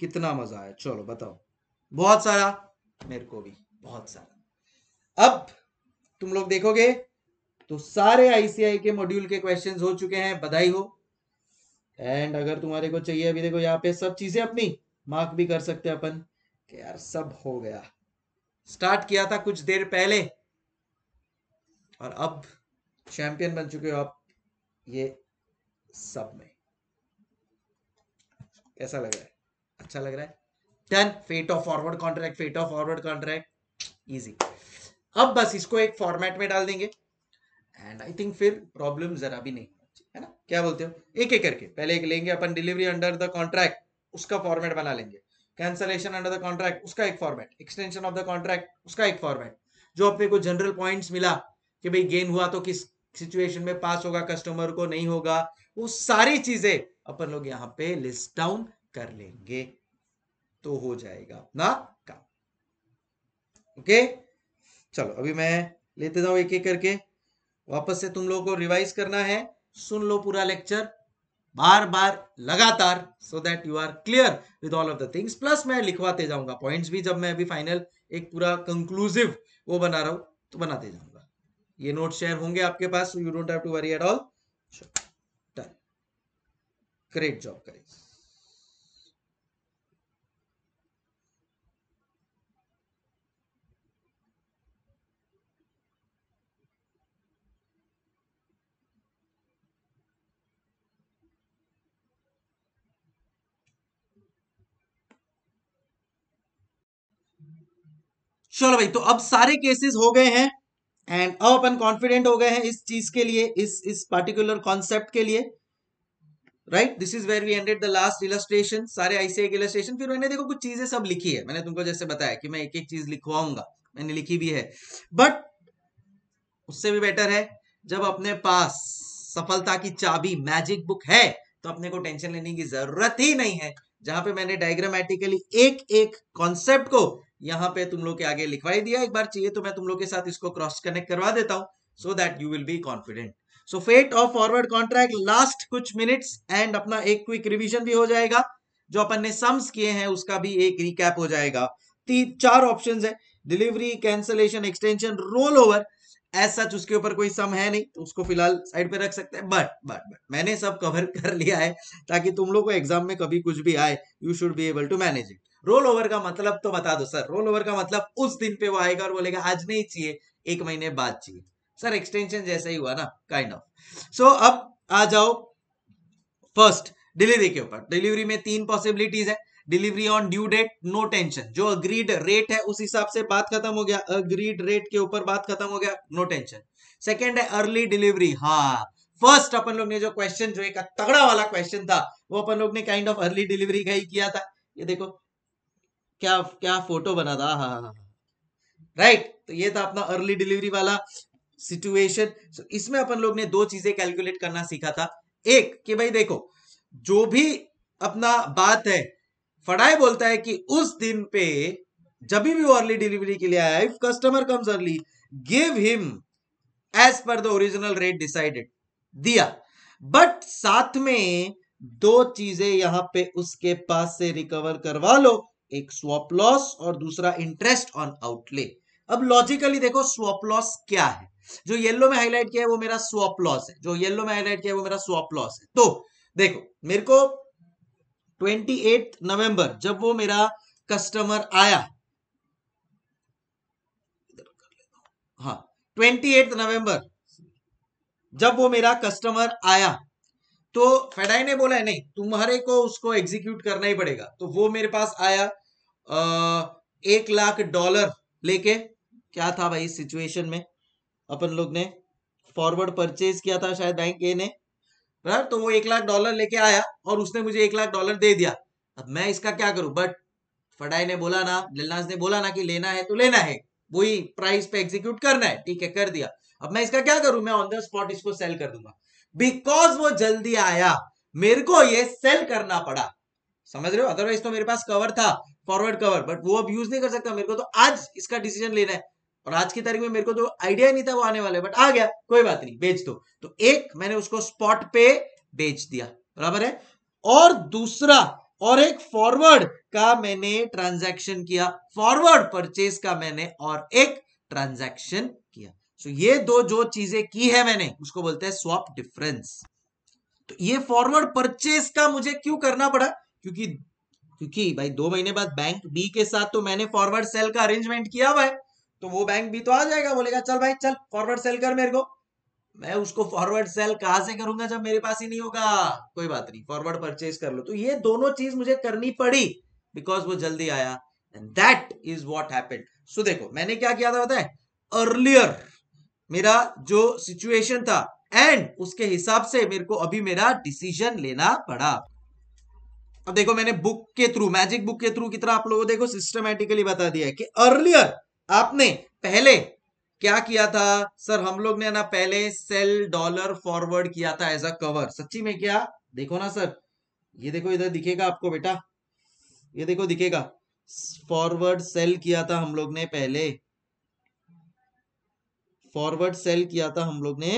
कितना मजा आया चलो बताओ बहुत सारा मेरे को भी बहुत सारा अब तुम लोग देखोगे तो सारे आईसीआई के मॉड्यूल के क्वेश्चंस हो चुके हैं बधाई हो एंड अगर तुम्हारे को चाहिए अभी देखो यहाँ पे सब चीजें अपनी मार्क भी कर सकते हैं अपन कि यार सब हो गया स्टार्ट किया था कुछ देर पहले और अब चैंपियन बन चुके हो आप ये सब में कैसा लग रहा है अच्छा लग रहा है done fate of forward contract fate of forward contract easy अब बस इसको एक फॉर्मेट में डाल देंगे एंड आई थिंक फिर प्रॉब्लम जरा भी नहीं है ना क्या बोलते हो एक एक करके पहले एक लेंगे अपन डिलीवरी अंडर द कॉन्ट्रैक्ट उसका फॉर्मेट बना लेंगे कैंसलेशन अंडर द कॉन्ट्रैक्ट उसका एक format extension of the contract उसका एक फॉर्मेट जो अपने को जनरल पॉइंट्स मिला कि भाई गेन हुआ तो किस सिचुएशन में पास होगा कस्टमर को नहीं होगा वो सारी चीजें अपन लोग यहाँ पे लिस्ट डाउन कर लेंगे तो हो जाएगा अपना काम ओके चलो अभी मैं लेते जाऊं एक एक करके वापस से तुम लोगों को रिवाइज करना है सुन लो पूरा लेक्चर बार बार लगातार so that you are clear with all of the things plus मैं लिखवाते जाऊंगा पॉइंट्स भी जब मैं अभी फाइनल एक पूरा कंक्लूसिव वो बना रहा हूं तो बनाते जाऊंगा ये नोट शेयर होंगे आपके पास you don't have to worry at all done great job करें चलो भाई तो अब सारे केसेस हो गए हैं एंड अब अपन कॉन्फिडेंट हो गए हैं इस चीज के लिए इस इस पर्टिकुलर कॉन्सेप्ट के लिए right this is where we ended the last illustration सारे ऐसे एक फिर मैंने देखो कुछ चीजें सब लिखी है मैंने तुमको जैसे बताया कि मैं एक एक चीज लिखवाऊंगा मैंने लिखी भी है बट उससे भी बेटर है जब अपने पास सफलता की चाबी मैजिक बुक है तो अपने को टेंशन लेने की जरूरत ही नहीं है जहां पे मैंने डायग्रामेटिकली एक एक कॉन्सेप्ट को यहाँ पे तुम लोग के आगे लिखवाई दिया एक बार चाहिए तो मैं तुम लोग के साथ इसको क्रॉस कनेक्ट करवा देता हूँ so that you will be confident so fate of forward contract last कुछ मिनट्स एंड अपना एक क्विक रिविजन भी हो जाएगा जो अपन ने सम्स किए हैं उसका भी एक रिकैप हो जाएगा तीन चार ऑप्शन है delivery cancellation extension roll over as such उसके ऊपर कोई सम है नहीं तो उसको फिलहाल साइड पे रख सकते हैं बट बट बट मैंने सब कवर [laughs] कर लिया है ताकि तुम लोग को एग्जाम में कभी कुछ भी आए you should be able to manage it roll over का मतलब तो बता दो सर रोल ओवर का मतलब उस दिन पे वो आएगा और बोलेगा आज नहीं चाहिए एक महीने बाद चाहिए सर एक्सटेंशन जैसा ही हुआ ना काइंड ऑफ सो अब आ जाओ फर्स्ट डिलीवरी के ऊपर डिलीवरी में तीन पॉसिबिलिटीज है delivery on due date no tension जो अग्रीड रेट है उस हिसाब से बात खत्म हो गया अग्रीड रेट के ऊपर बात खत्म हो गया नो टेंशन सेकेंड है अर्ली डिलीवरी हाँ फर्स्ट अपन लोग ने जो क्वेश्चन जो एक तगड़ा वाला क्वेश्चन था वो अपन लोग ने काइंड ऑफ अर्ली डिलीवरी का ही किया था ये देखो क्या क्या फोटो बना था हाँ हाँ राइट हाँ, हाँ। तो ये था अपना अर्ली डिलीवरी वाला सिचुएशन so, इसमें अपन लोग ने दो चीजें कैलकुलेट करना सीखा था एक कि भाई देखो जो भी अपना बात है फड़ाई बोलता है कि उस दिन पे जब भी वो अर्ली डिलीवरी के लिए आया if customer comes early give him as per the original rate decided दिया बट साथ में दो चीजें यहां पे उसके पास से रिकवर करवा लो एक स्वॉप लॉस और दूसरा इंटरेस्ट ऑन आउटले अब लॉजिकली देखो स्वॉप लॉस क्या है जो येलो में हाईलाइट किया है वो मेरा स्वॉप लॉस है जो येलो में हाईलाइट किया है वो मेरा स्वॉप लॉस है तो देखो मेरे को 28 नवंबर जब वो मेरा कस्टमर आया हाँ 28 नवंबर जब वो मेरा कस्टमर आया तो फेडाई ने बोला है नहीं तुम्हारे को उसको एग्जीक्यूट करना ही पड़ेगा तो वो मेरे पास आया एक लाख डॉलर लेके क्या था भाई सिचुएशन में अपन लोग ने फॉरवर्ड परचेज किया था शायद बैंक ए ने बराबर तो वो एक लाख डॉलर लेके आया और उसने मुझे एक लाख डॉलर दे दिया अब मैं इसका क्या करूं बट फडाई ने बोला ना लिलनाज ने बोला ना कि लेना है तो लेना है वही प्राइस पे एग्जीक्यूट करना है ठीक है कर दिया अब मैं इसका क्या करूं मैं ऑन द स्पॉट इसको सेल कर दूंगा बिकॉज वो जल्दी आया मेरे को ये सेल करना पड़ा समझ रहे हो अदरवाइज तो मेरे पास कवर था फॉरवर्ड कवर बट वो अब यूज नहीं कर सकता मेरे को तो आज इसका डिसीजन लेना है और आज की तारीख में मेरे को तो आइडिया नहीं था वो आने वाले बट आ गया कोई बात नहीं बेच दो तो एक मैंने उसको स्पॉट पे बेच दिया बराबर है और दूसरा और एक फॉरवर्ड का मैंने ट्रांजैक्शन किया फॉरवर्ड परचेज का मैंने और एक ट्रांजैक्शन किया सो ये दो जो चीजें की है मैंने उसको बोलते हैं स्वॉप डिफरेंस तो ये फॉरवर्ड परचेज का मुझे क्यों करना पड़ा क्योंकि क्योंकि भाई दो महीने बाद बैंक बी के साथ तो मैंने फॉरवर्ड सेल का अरेंजमेंट किया हुआ है तो वो बैंक बी तो आ जाएगा बोलेगा चल भाई चल फॉरवर्ड सेल कर मेरे को मैं उसको फॉरवर्ड सेल कहा से करूंगा जब मेरे पास ही नहीं होगा कोई बात नहीं फॉरवर्ड परचेज कर लो तो ये दोनों चीज मुझे करनी पड़ी बिकॉज वो जल्दी आया and that is what happened so देखो मैंने क्या किया था बताए अर्लियर मेरा जो सिचुएशन था एंड उसके हिसाब से मेरे को अभी मेरा डिसीजन लेना पड़ा अब देखो मैंने बुक के थ्रू मैजिक बुक के थ्रू कितना आप लोगों देखो सिस्टमेटिकली बता दिया है कि अर्लियर आपने पहले क्या किया था सर हम लोग ने ना पहले सेल डॉलर फॉरवर्ड किया था एज अ कवर सच्ची में क्या देखो ना सर ये देखो इधर दिखेगा आपको बेटा ये देखो दिखेगा फॉरवर्ड सेल किया था हम लोग ने पहले फॉरवर्ड सेल किया था हम लोग ने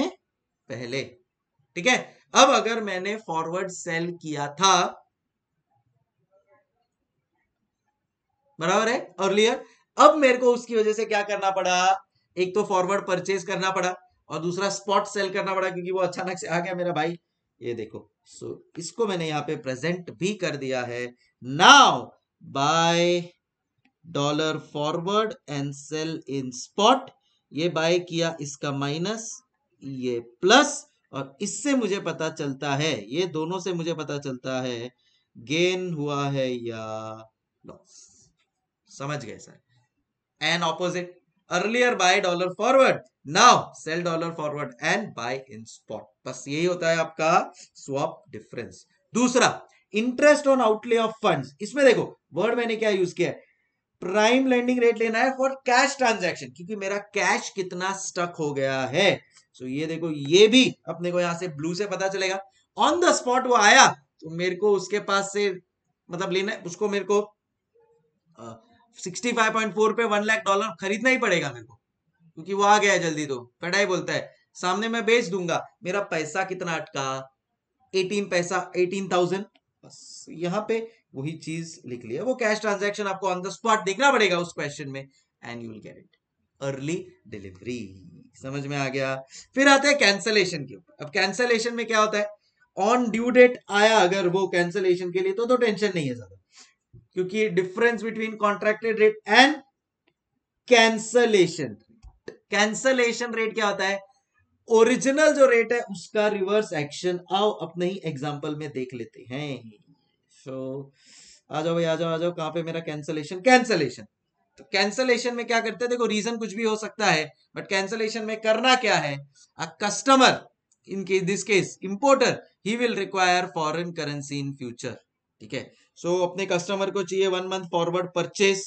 पहले ठीक है अब अगर मैंने फॉरवर्ड सेल किया था बराबर है अर्लियर अब मेरे को उसकी वजह से क्या करना पड़ा एक तो फॉरवर्ड परचेज करना पड़ा और दूसरा स्पॉट सेल करना पड़ा क्योंकि वो अचानक से आ गया मेरा भाई ये देखो सो so, इसको मैंने यहाँ पे प्रेजेंट भी कर दिया है now buy dollar forward and sell in spot ये बाय किया इसका माइनस ये प्लस और इससे मुझे पता चलता है ये दोनों से मुझे पता चलता है गेन हुआ है या लॉस समझ गए sir an opposite earlier buy dollar forward now sell dollar forward and buy in spot बस यही होता है आपका स्वॉप डिफरेंस दूसरा interest on outlay of funds इसमें देखो वर्ड मैंने क्या यूज किया है प्राइम लैंडिंग रेट लेना है फॉर कैश ट्रांजैक्शन क्योंकि मेरा कैश कितना स्टक हो गया है सो so ये देखो ये भी अपने को यहां से ब्लू से पता चलेगा ऑन द स्पॉट वो आया तो मेरे को उसके पास से मतलब लेना उसको मेरे को 65.4 पे वन लाख डॉलर खरीदना ही पड़ेगा मेरे को क्योंकि वो आ गया जल्दी तो कटाई बोलता है सामने मैं बेच दूंगा मेरा पैसा कितना अटका एटीन पैसा एटीन थाउजेंड बस यहाँ पे वही चीज लिख लिया वो कैश ट्रांजेक्शन आपको ऑन द स्पॉट देखना पड़ेगा उस क्वेश्चन में and you'll get it early delivery समझ में आ गया फिर आते हैं कैंसलेशन के ऊपर अब कैंसलेशन में क्या होता है ऑन ड्यू डेट आया अगर वो कैंसलेशन के लिए तो, तो टेंशन नहीं है ज्यादा क्योंकि difference between contracted rate and cancellation cancellation rate क्या होता है ओरिजिनल जो रेट है उसका रिवर्स एक्शन आओ अपने ही एग्जाम्पल में देख लेते हैं सो so, आ जाओ भाई आ जाओ आ जाओ कहां पे मेरा कैंसलेशन कैंसलेशन तो कैंसलेशन में क्या करते हैं देखो रीजन कुछ भी हो सकता है बट कैंसलेशन में करना क्या है अ कस्टमर इनके दिस केस इंपोर्टर ही will require foreign currency in future ठीक है सो so, अपने कस्टमर को चाहिए वन मंथ फॉरवर्ड परचेस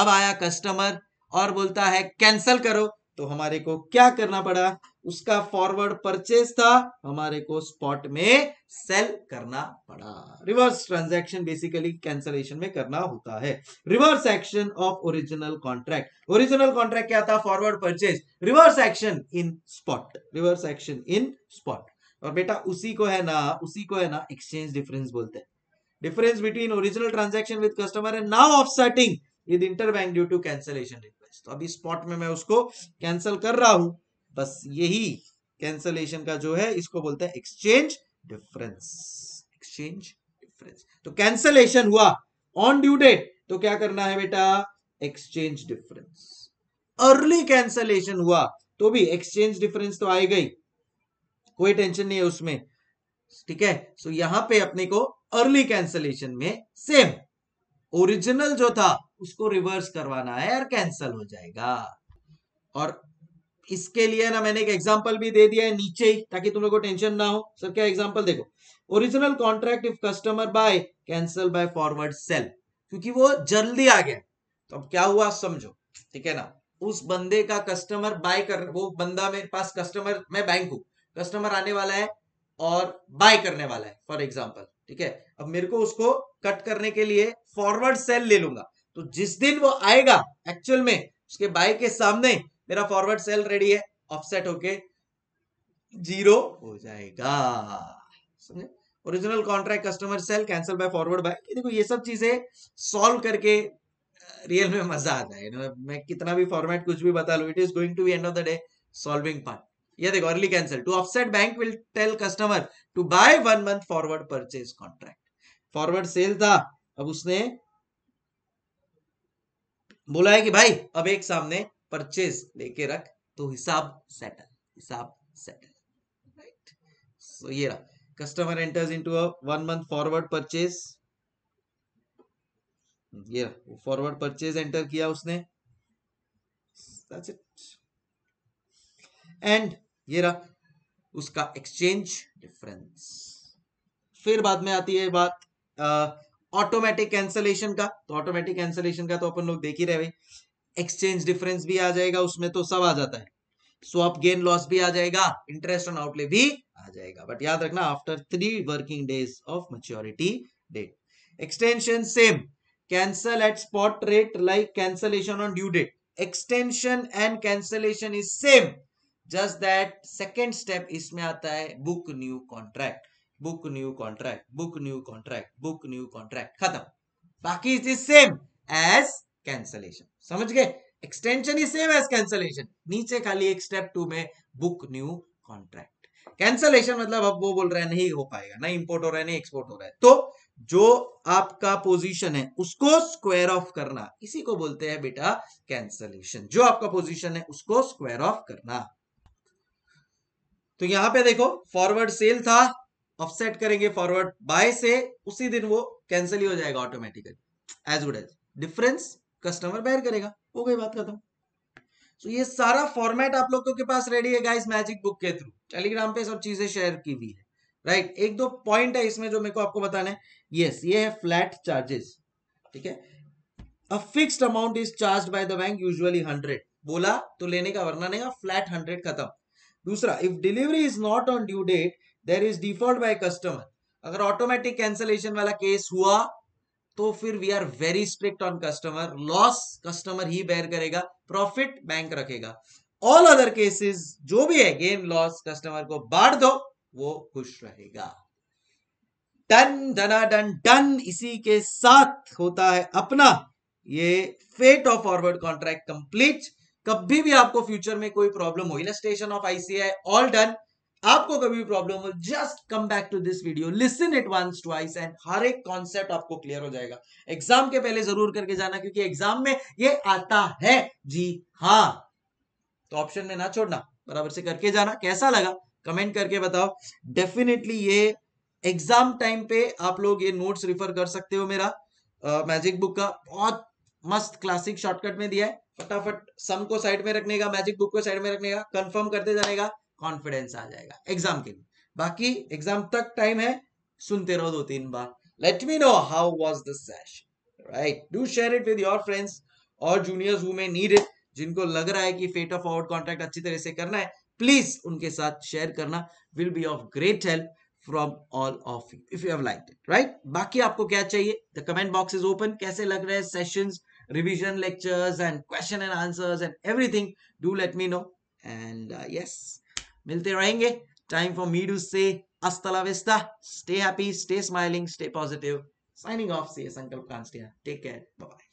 अब आया कस्टमर और बोलता है कैंसल करो तो हमारे को क्या करना पड़ा उसका फॉरवर्ड परचेस था हमारे को स्पॉट में सेल करना पड़ा रिवर्स ट्रांजैक्शन बेसिकली कैंसलेशन में करना होता है reverse action of original contract original contract क्या था forward purchase reverse action in spot reverse action in spot और बेटा उसी को है ना उसी को है ना एक्सचेंज डिफरेंस बोलते हैं difference between original transaction with customer and now offsetting with interbank due to cancellation request तो अभी spot में मैं उसको cancel कर रहा हूं बस यही cancellation का जो है इसको बोलते हैं exchange difference exchange difference तो cancellation हुआ on due date तो क्या करना है बेटा एक्सचेंज डिफरेंस अर्ली कैंसलेशन हुआ तो भी एक्सचेंज डिफरेंस तो आई गई कोई टेंशन नहीं है उसमें ठीक है सो so, यहां पे अपने को अर्ली कैंसलेशन में सेम ओरिजिनल जो था उसको रिवर्स करवाना है और कैंसल हो जाएगा और इसके लिए ना मैंने एक एग्जांपल भी दे दिया है नीचे ही ताकि तुम लोग को टेंशन ना हो सर क्या एग्जांपल देखो original contract if customer buy cancel buy forward sell क्योंकि वो जल्दी आ गया तो अब क्या हुआ समझो ठीक है ना उस बंदे का कस्टमर बाय कर वो बंदा मेरे पास कस्टमर मैं बैंक हूं कस्टमर आने वाला है और बाय करने वाला है फॉर एग्जाम्पल ठीक है अब मेरे को उसको कट करने के लिए फॉरवर्ड सेल ले लूंगा तो जिस दिन वो आएगा एक्चुअल में उसके बाय के सामने मेरा फॉरवर्ड सेल रेडी है ऑफसेट होके जीरो हो जाएगा समझे original contract customer sell cancel buy forward buy देखो ये सब चीजें सॉल्व करके रियल में मजा आता है मैं कितना भी फॉर्मेट कुछ भी बता लू it is going to be end of the day solving part ये देखो early cancel to offset bank will tell customer to buy one month forward purchase contract forward sell था अब उसने बोला है कि भाई अब एक सामने परचेज लेके रख तो हिसाब सेटल हिसाब सेटल राइट सो ये रहा customer enters into a one month forward purchase ये फॉरवर्ड परचेज एंटर किया उसने दैट्स इट एंड ये रहा उसका एक्सचेंज डिफरेंस फिर बाद में आती है बात ऑटोमेटिक कैंसलेशन का तो ऑटोमेटिक कैंसलेशन का तो अपन लोग देख ही रहे भाई एक्सचेंज डिफरेंस भी आ जाएगा उसमें तो सब आ जाता है स्वॉप गेन लॉस भी आ जाएगा इंटरेस्ट ऑन आउटले भी आ जाएगा बट याद रखना after three working days of maturity date extension same cancel at spot rate like cancellation on due date extension and cancellation is same just that second step इसमें आता है book new contract book new contract book new contract book new contract खत्म बाकी is is same as cancellation समझ गए extension is same as cancellation नीचे खाली एक स्टेप टू में बुक न्यू कॉन्ट्रैक्ट कैंसलेशन मतलब अब वो बोल रहा है नहीं हो पाएगा ना इंपोर्ट हो रहा है नहीं एक्सपोर्ट हो रहा है तो जो आपका पोजीशन है उसको स्क्वायर ऑफ करना इसी को बोलते हैं बेटा कैंसलेशन जो आपका पोजीशन है उसको स्क्वायर ऑफ करना तो यहां पे देखो फॉरवर्ड सेल था ऑफसेट करेंगे फॉरवर्ड बाय से उसी दिन वो कैंसिल ही हो जाएगा automatically as good as difference customer bear करेगा हो गई बात खत्म तो ये सारा फॉर्मेट आप लोगों के पास रेडी है गाइस मैजिक बुक के थ्रू टेलीग्राम पे सब चीजें शेयर की हुई है राइट एक दो पॉइंट है इसमें जो मेरे को आपको बताना है यस ये है फ्लैट चार्जेस ठीक है a fixed amount is charge by the bank usually hundred बोला तो लेने का वरना नहीं फ्लैट हंड्रेड खत्म दूसरा if delivery is not on due date there is default by customer अगर ऑटोमेटिक कैंसलेशन वाला केस हुआ तो फिर we are very strict on customer loss customer ही बेयर करेगा प्रॉफिट बैंक रखेगा ऑल अदर केसेस जो भी है गेन लॉस कस्टमर को बांट दो वो खुश रहेगा टन धना डन डन इसी के साथ होता है अपना ये fate of forward contract complete कभी भी आपको फ्यूचर में कोई प्रॉब्लम हो station of ICI all done आपको कभी भी प्रॉब्लम हो just come back to this video listen it once twice and हर एक कॉन्सेप्ट आपको क्लियर हो जाएगा एग्जाम के पहले जरूर करके जाना क्योंकि एग्जाम में ये आता है जी हाँ तो ऑप्शन में ना छोड़ना बराबर से करके जाना कैसा लगा कमेंट करके बताओ डेफिनेटली ये एग्जाम टाइम पे आप लोग ये नोट्स रिफर कर सकते हो मेरा मैजिक बुक का बहुत मस्त क्लासिक शॉर्टकट में दिया है फटाफट सम को साइड में रखने का मैजिक बुक को साइड में रखने का कंफर्म करते जाने का कॉन्फिडेंस आ जाएगा एग्जाम के लिए बाकी एग्जाम तक टाइम है सुनते रहो दो तीन बार let me know how was this right do share it with your friends और juniors who may need it जिनको लग रहा है कि फेट ऑफ आउट कॉन्ट्रैक्ट अच्छी तरह से करना है प्लीज उनके साथ शेयर करना will be of great help from all of you if you have like it right बाकी आपको क्या चाहिए the comment box is open कैसे लग रहे हैं sessions revision lectures and question and answers and everything, do let me know. And uh, yes, milte rahenge. Time for me to say hasta la vista. Stay happy, stay smiling, stay positive. Signing off. See you, Sankalp Kanstia. Take care. Bye-bye.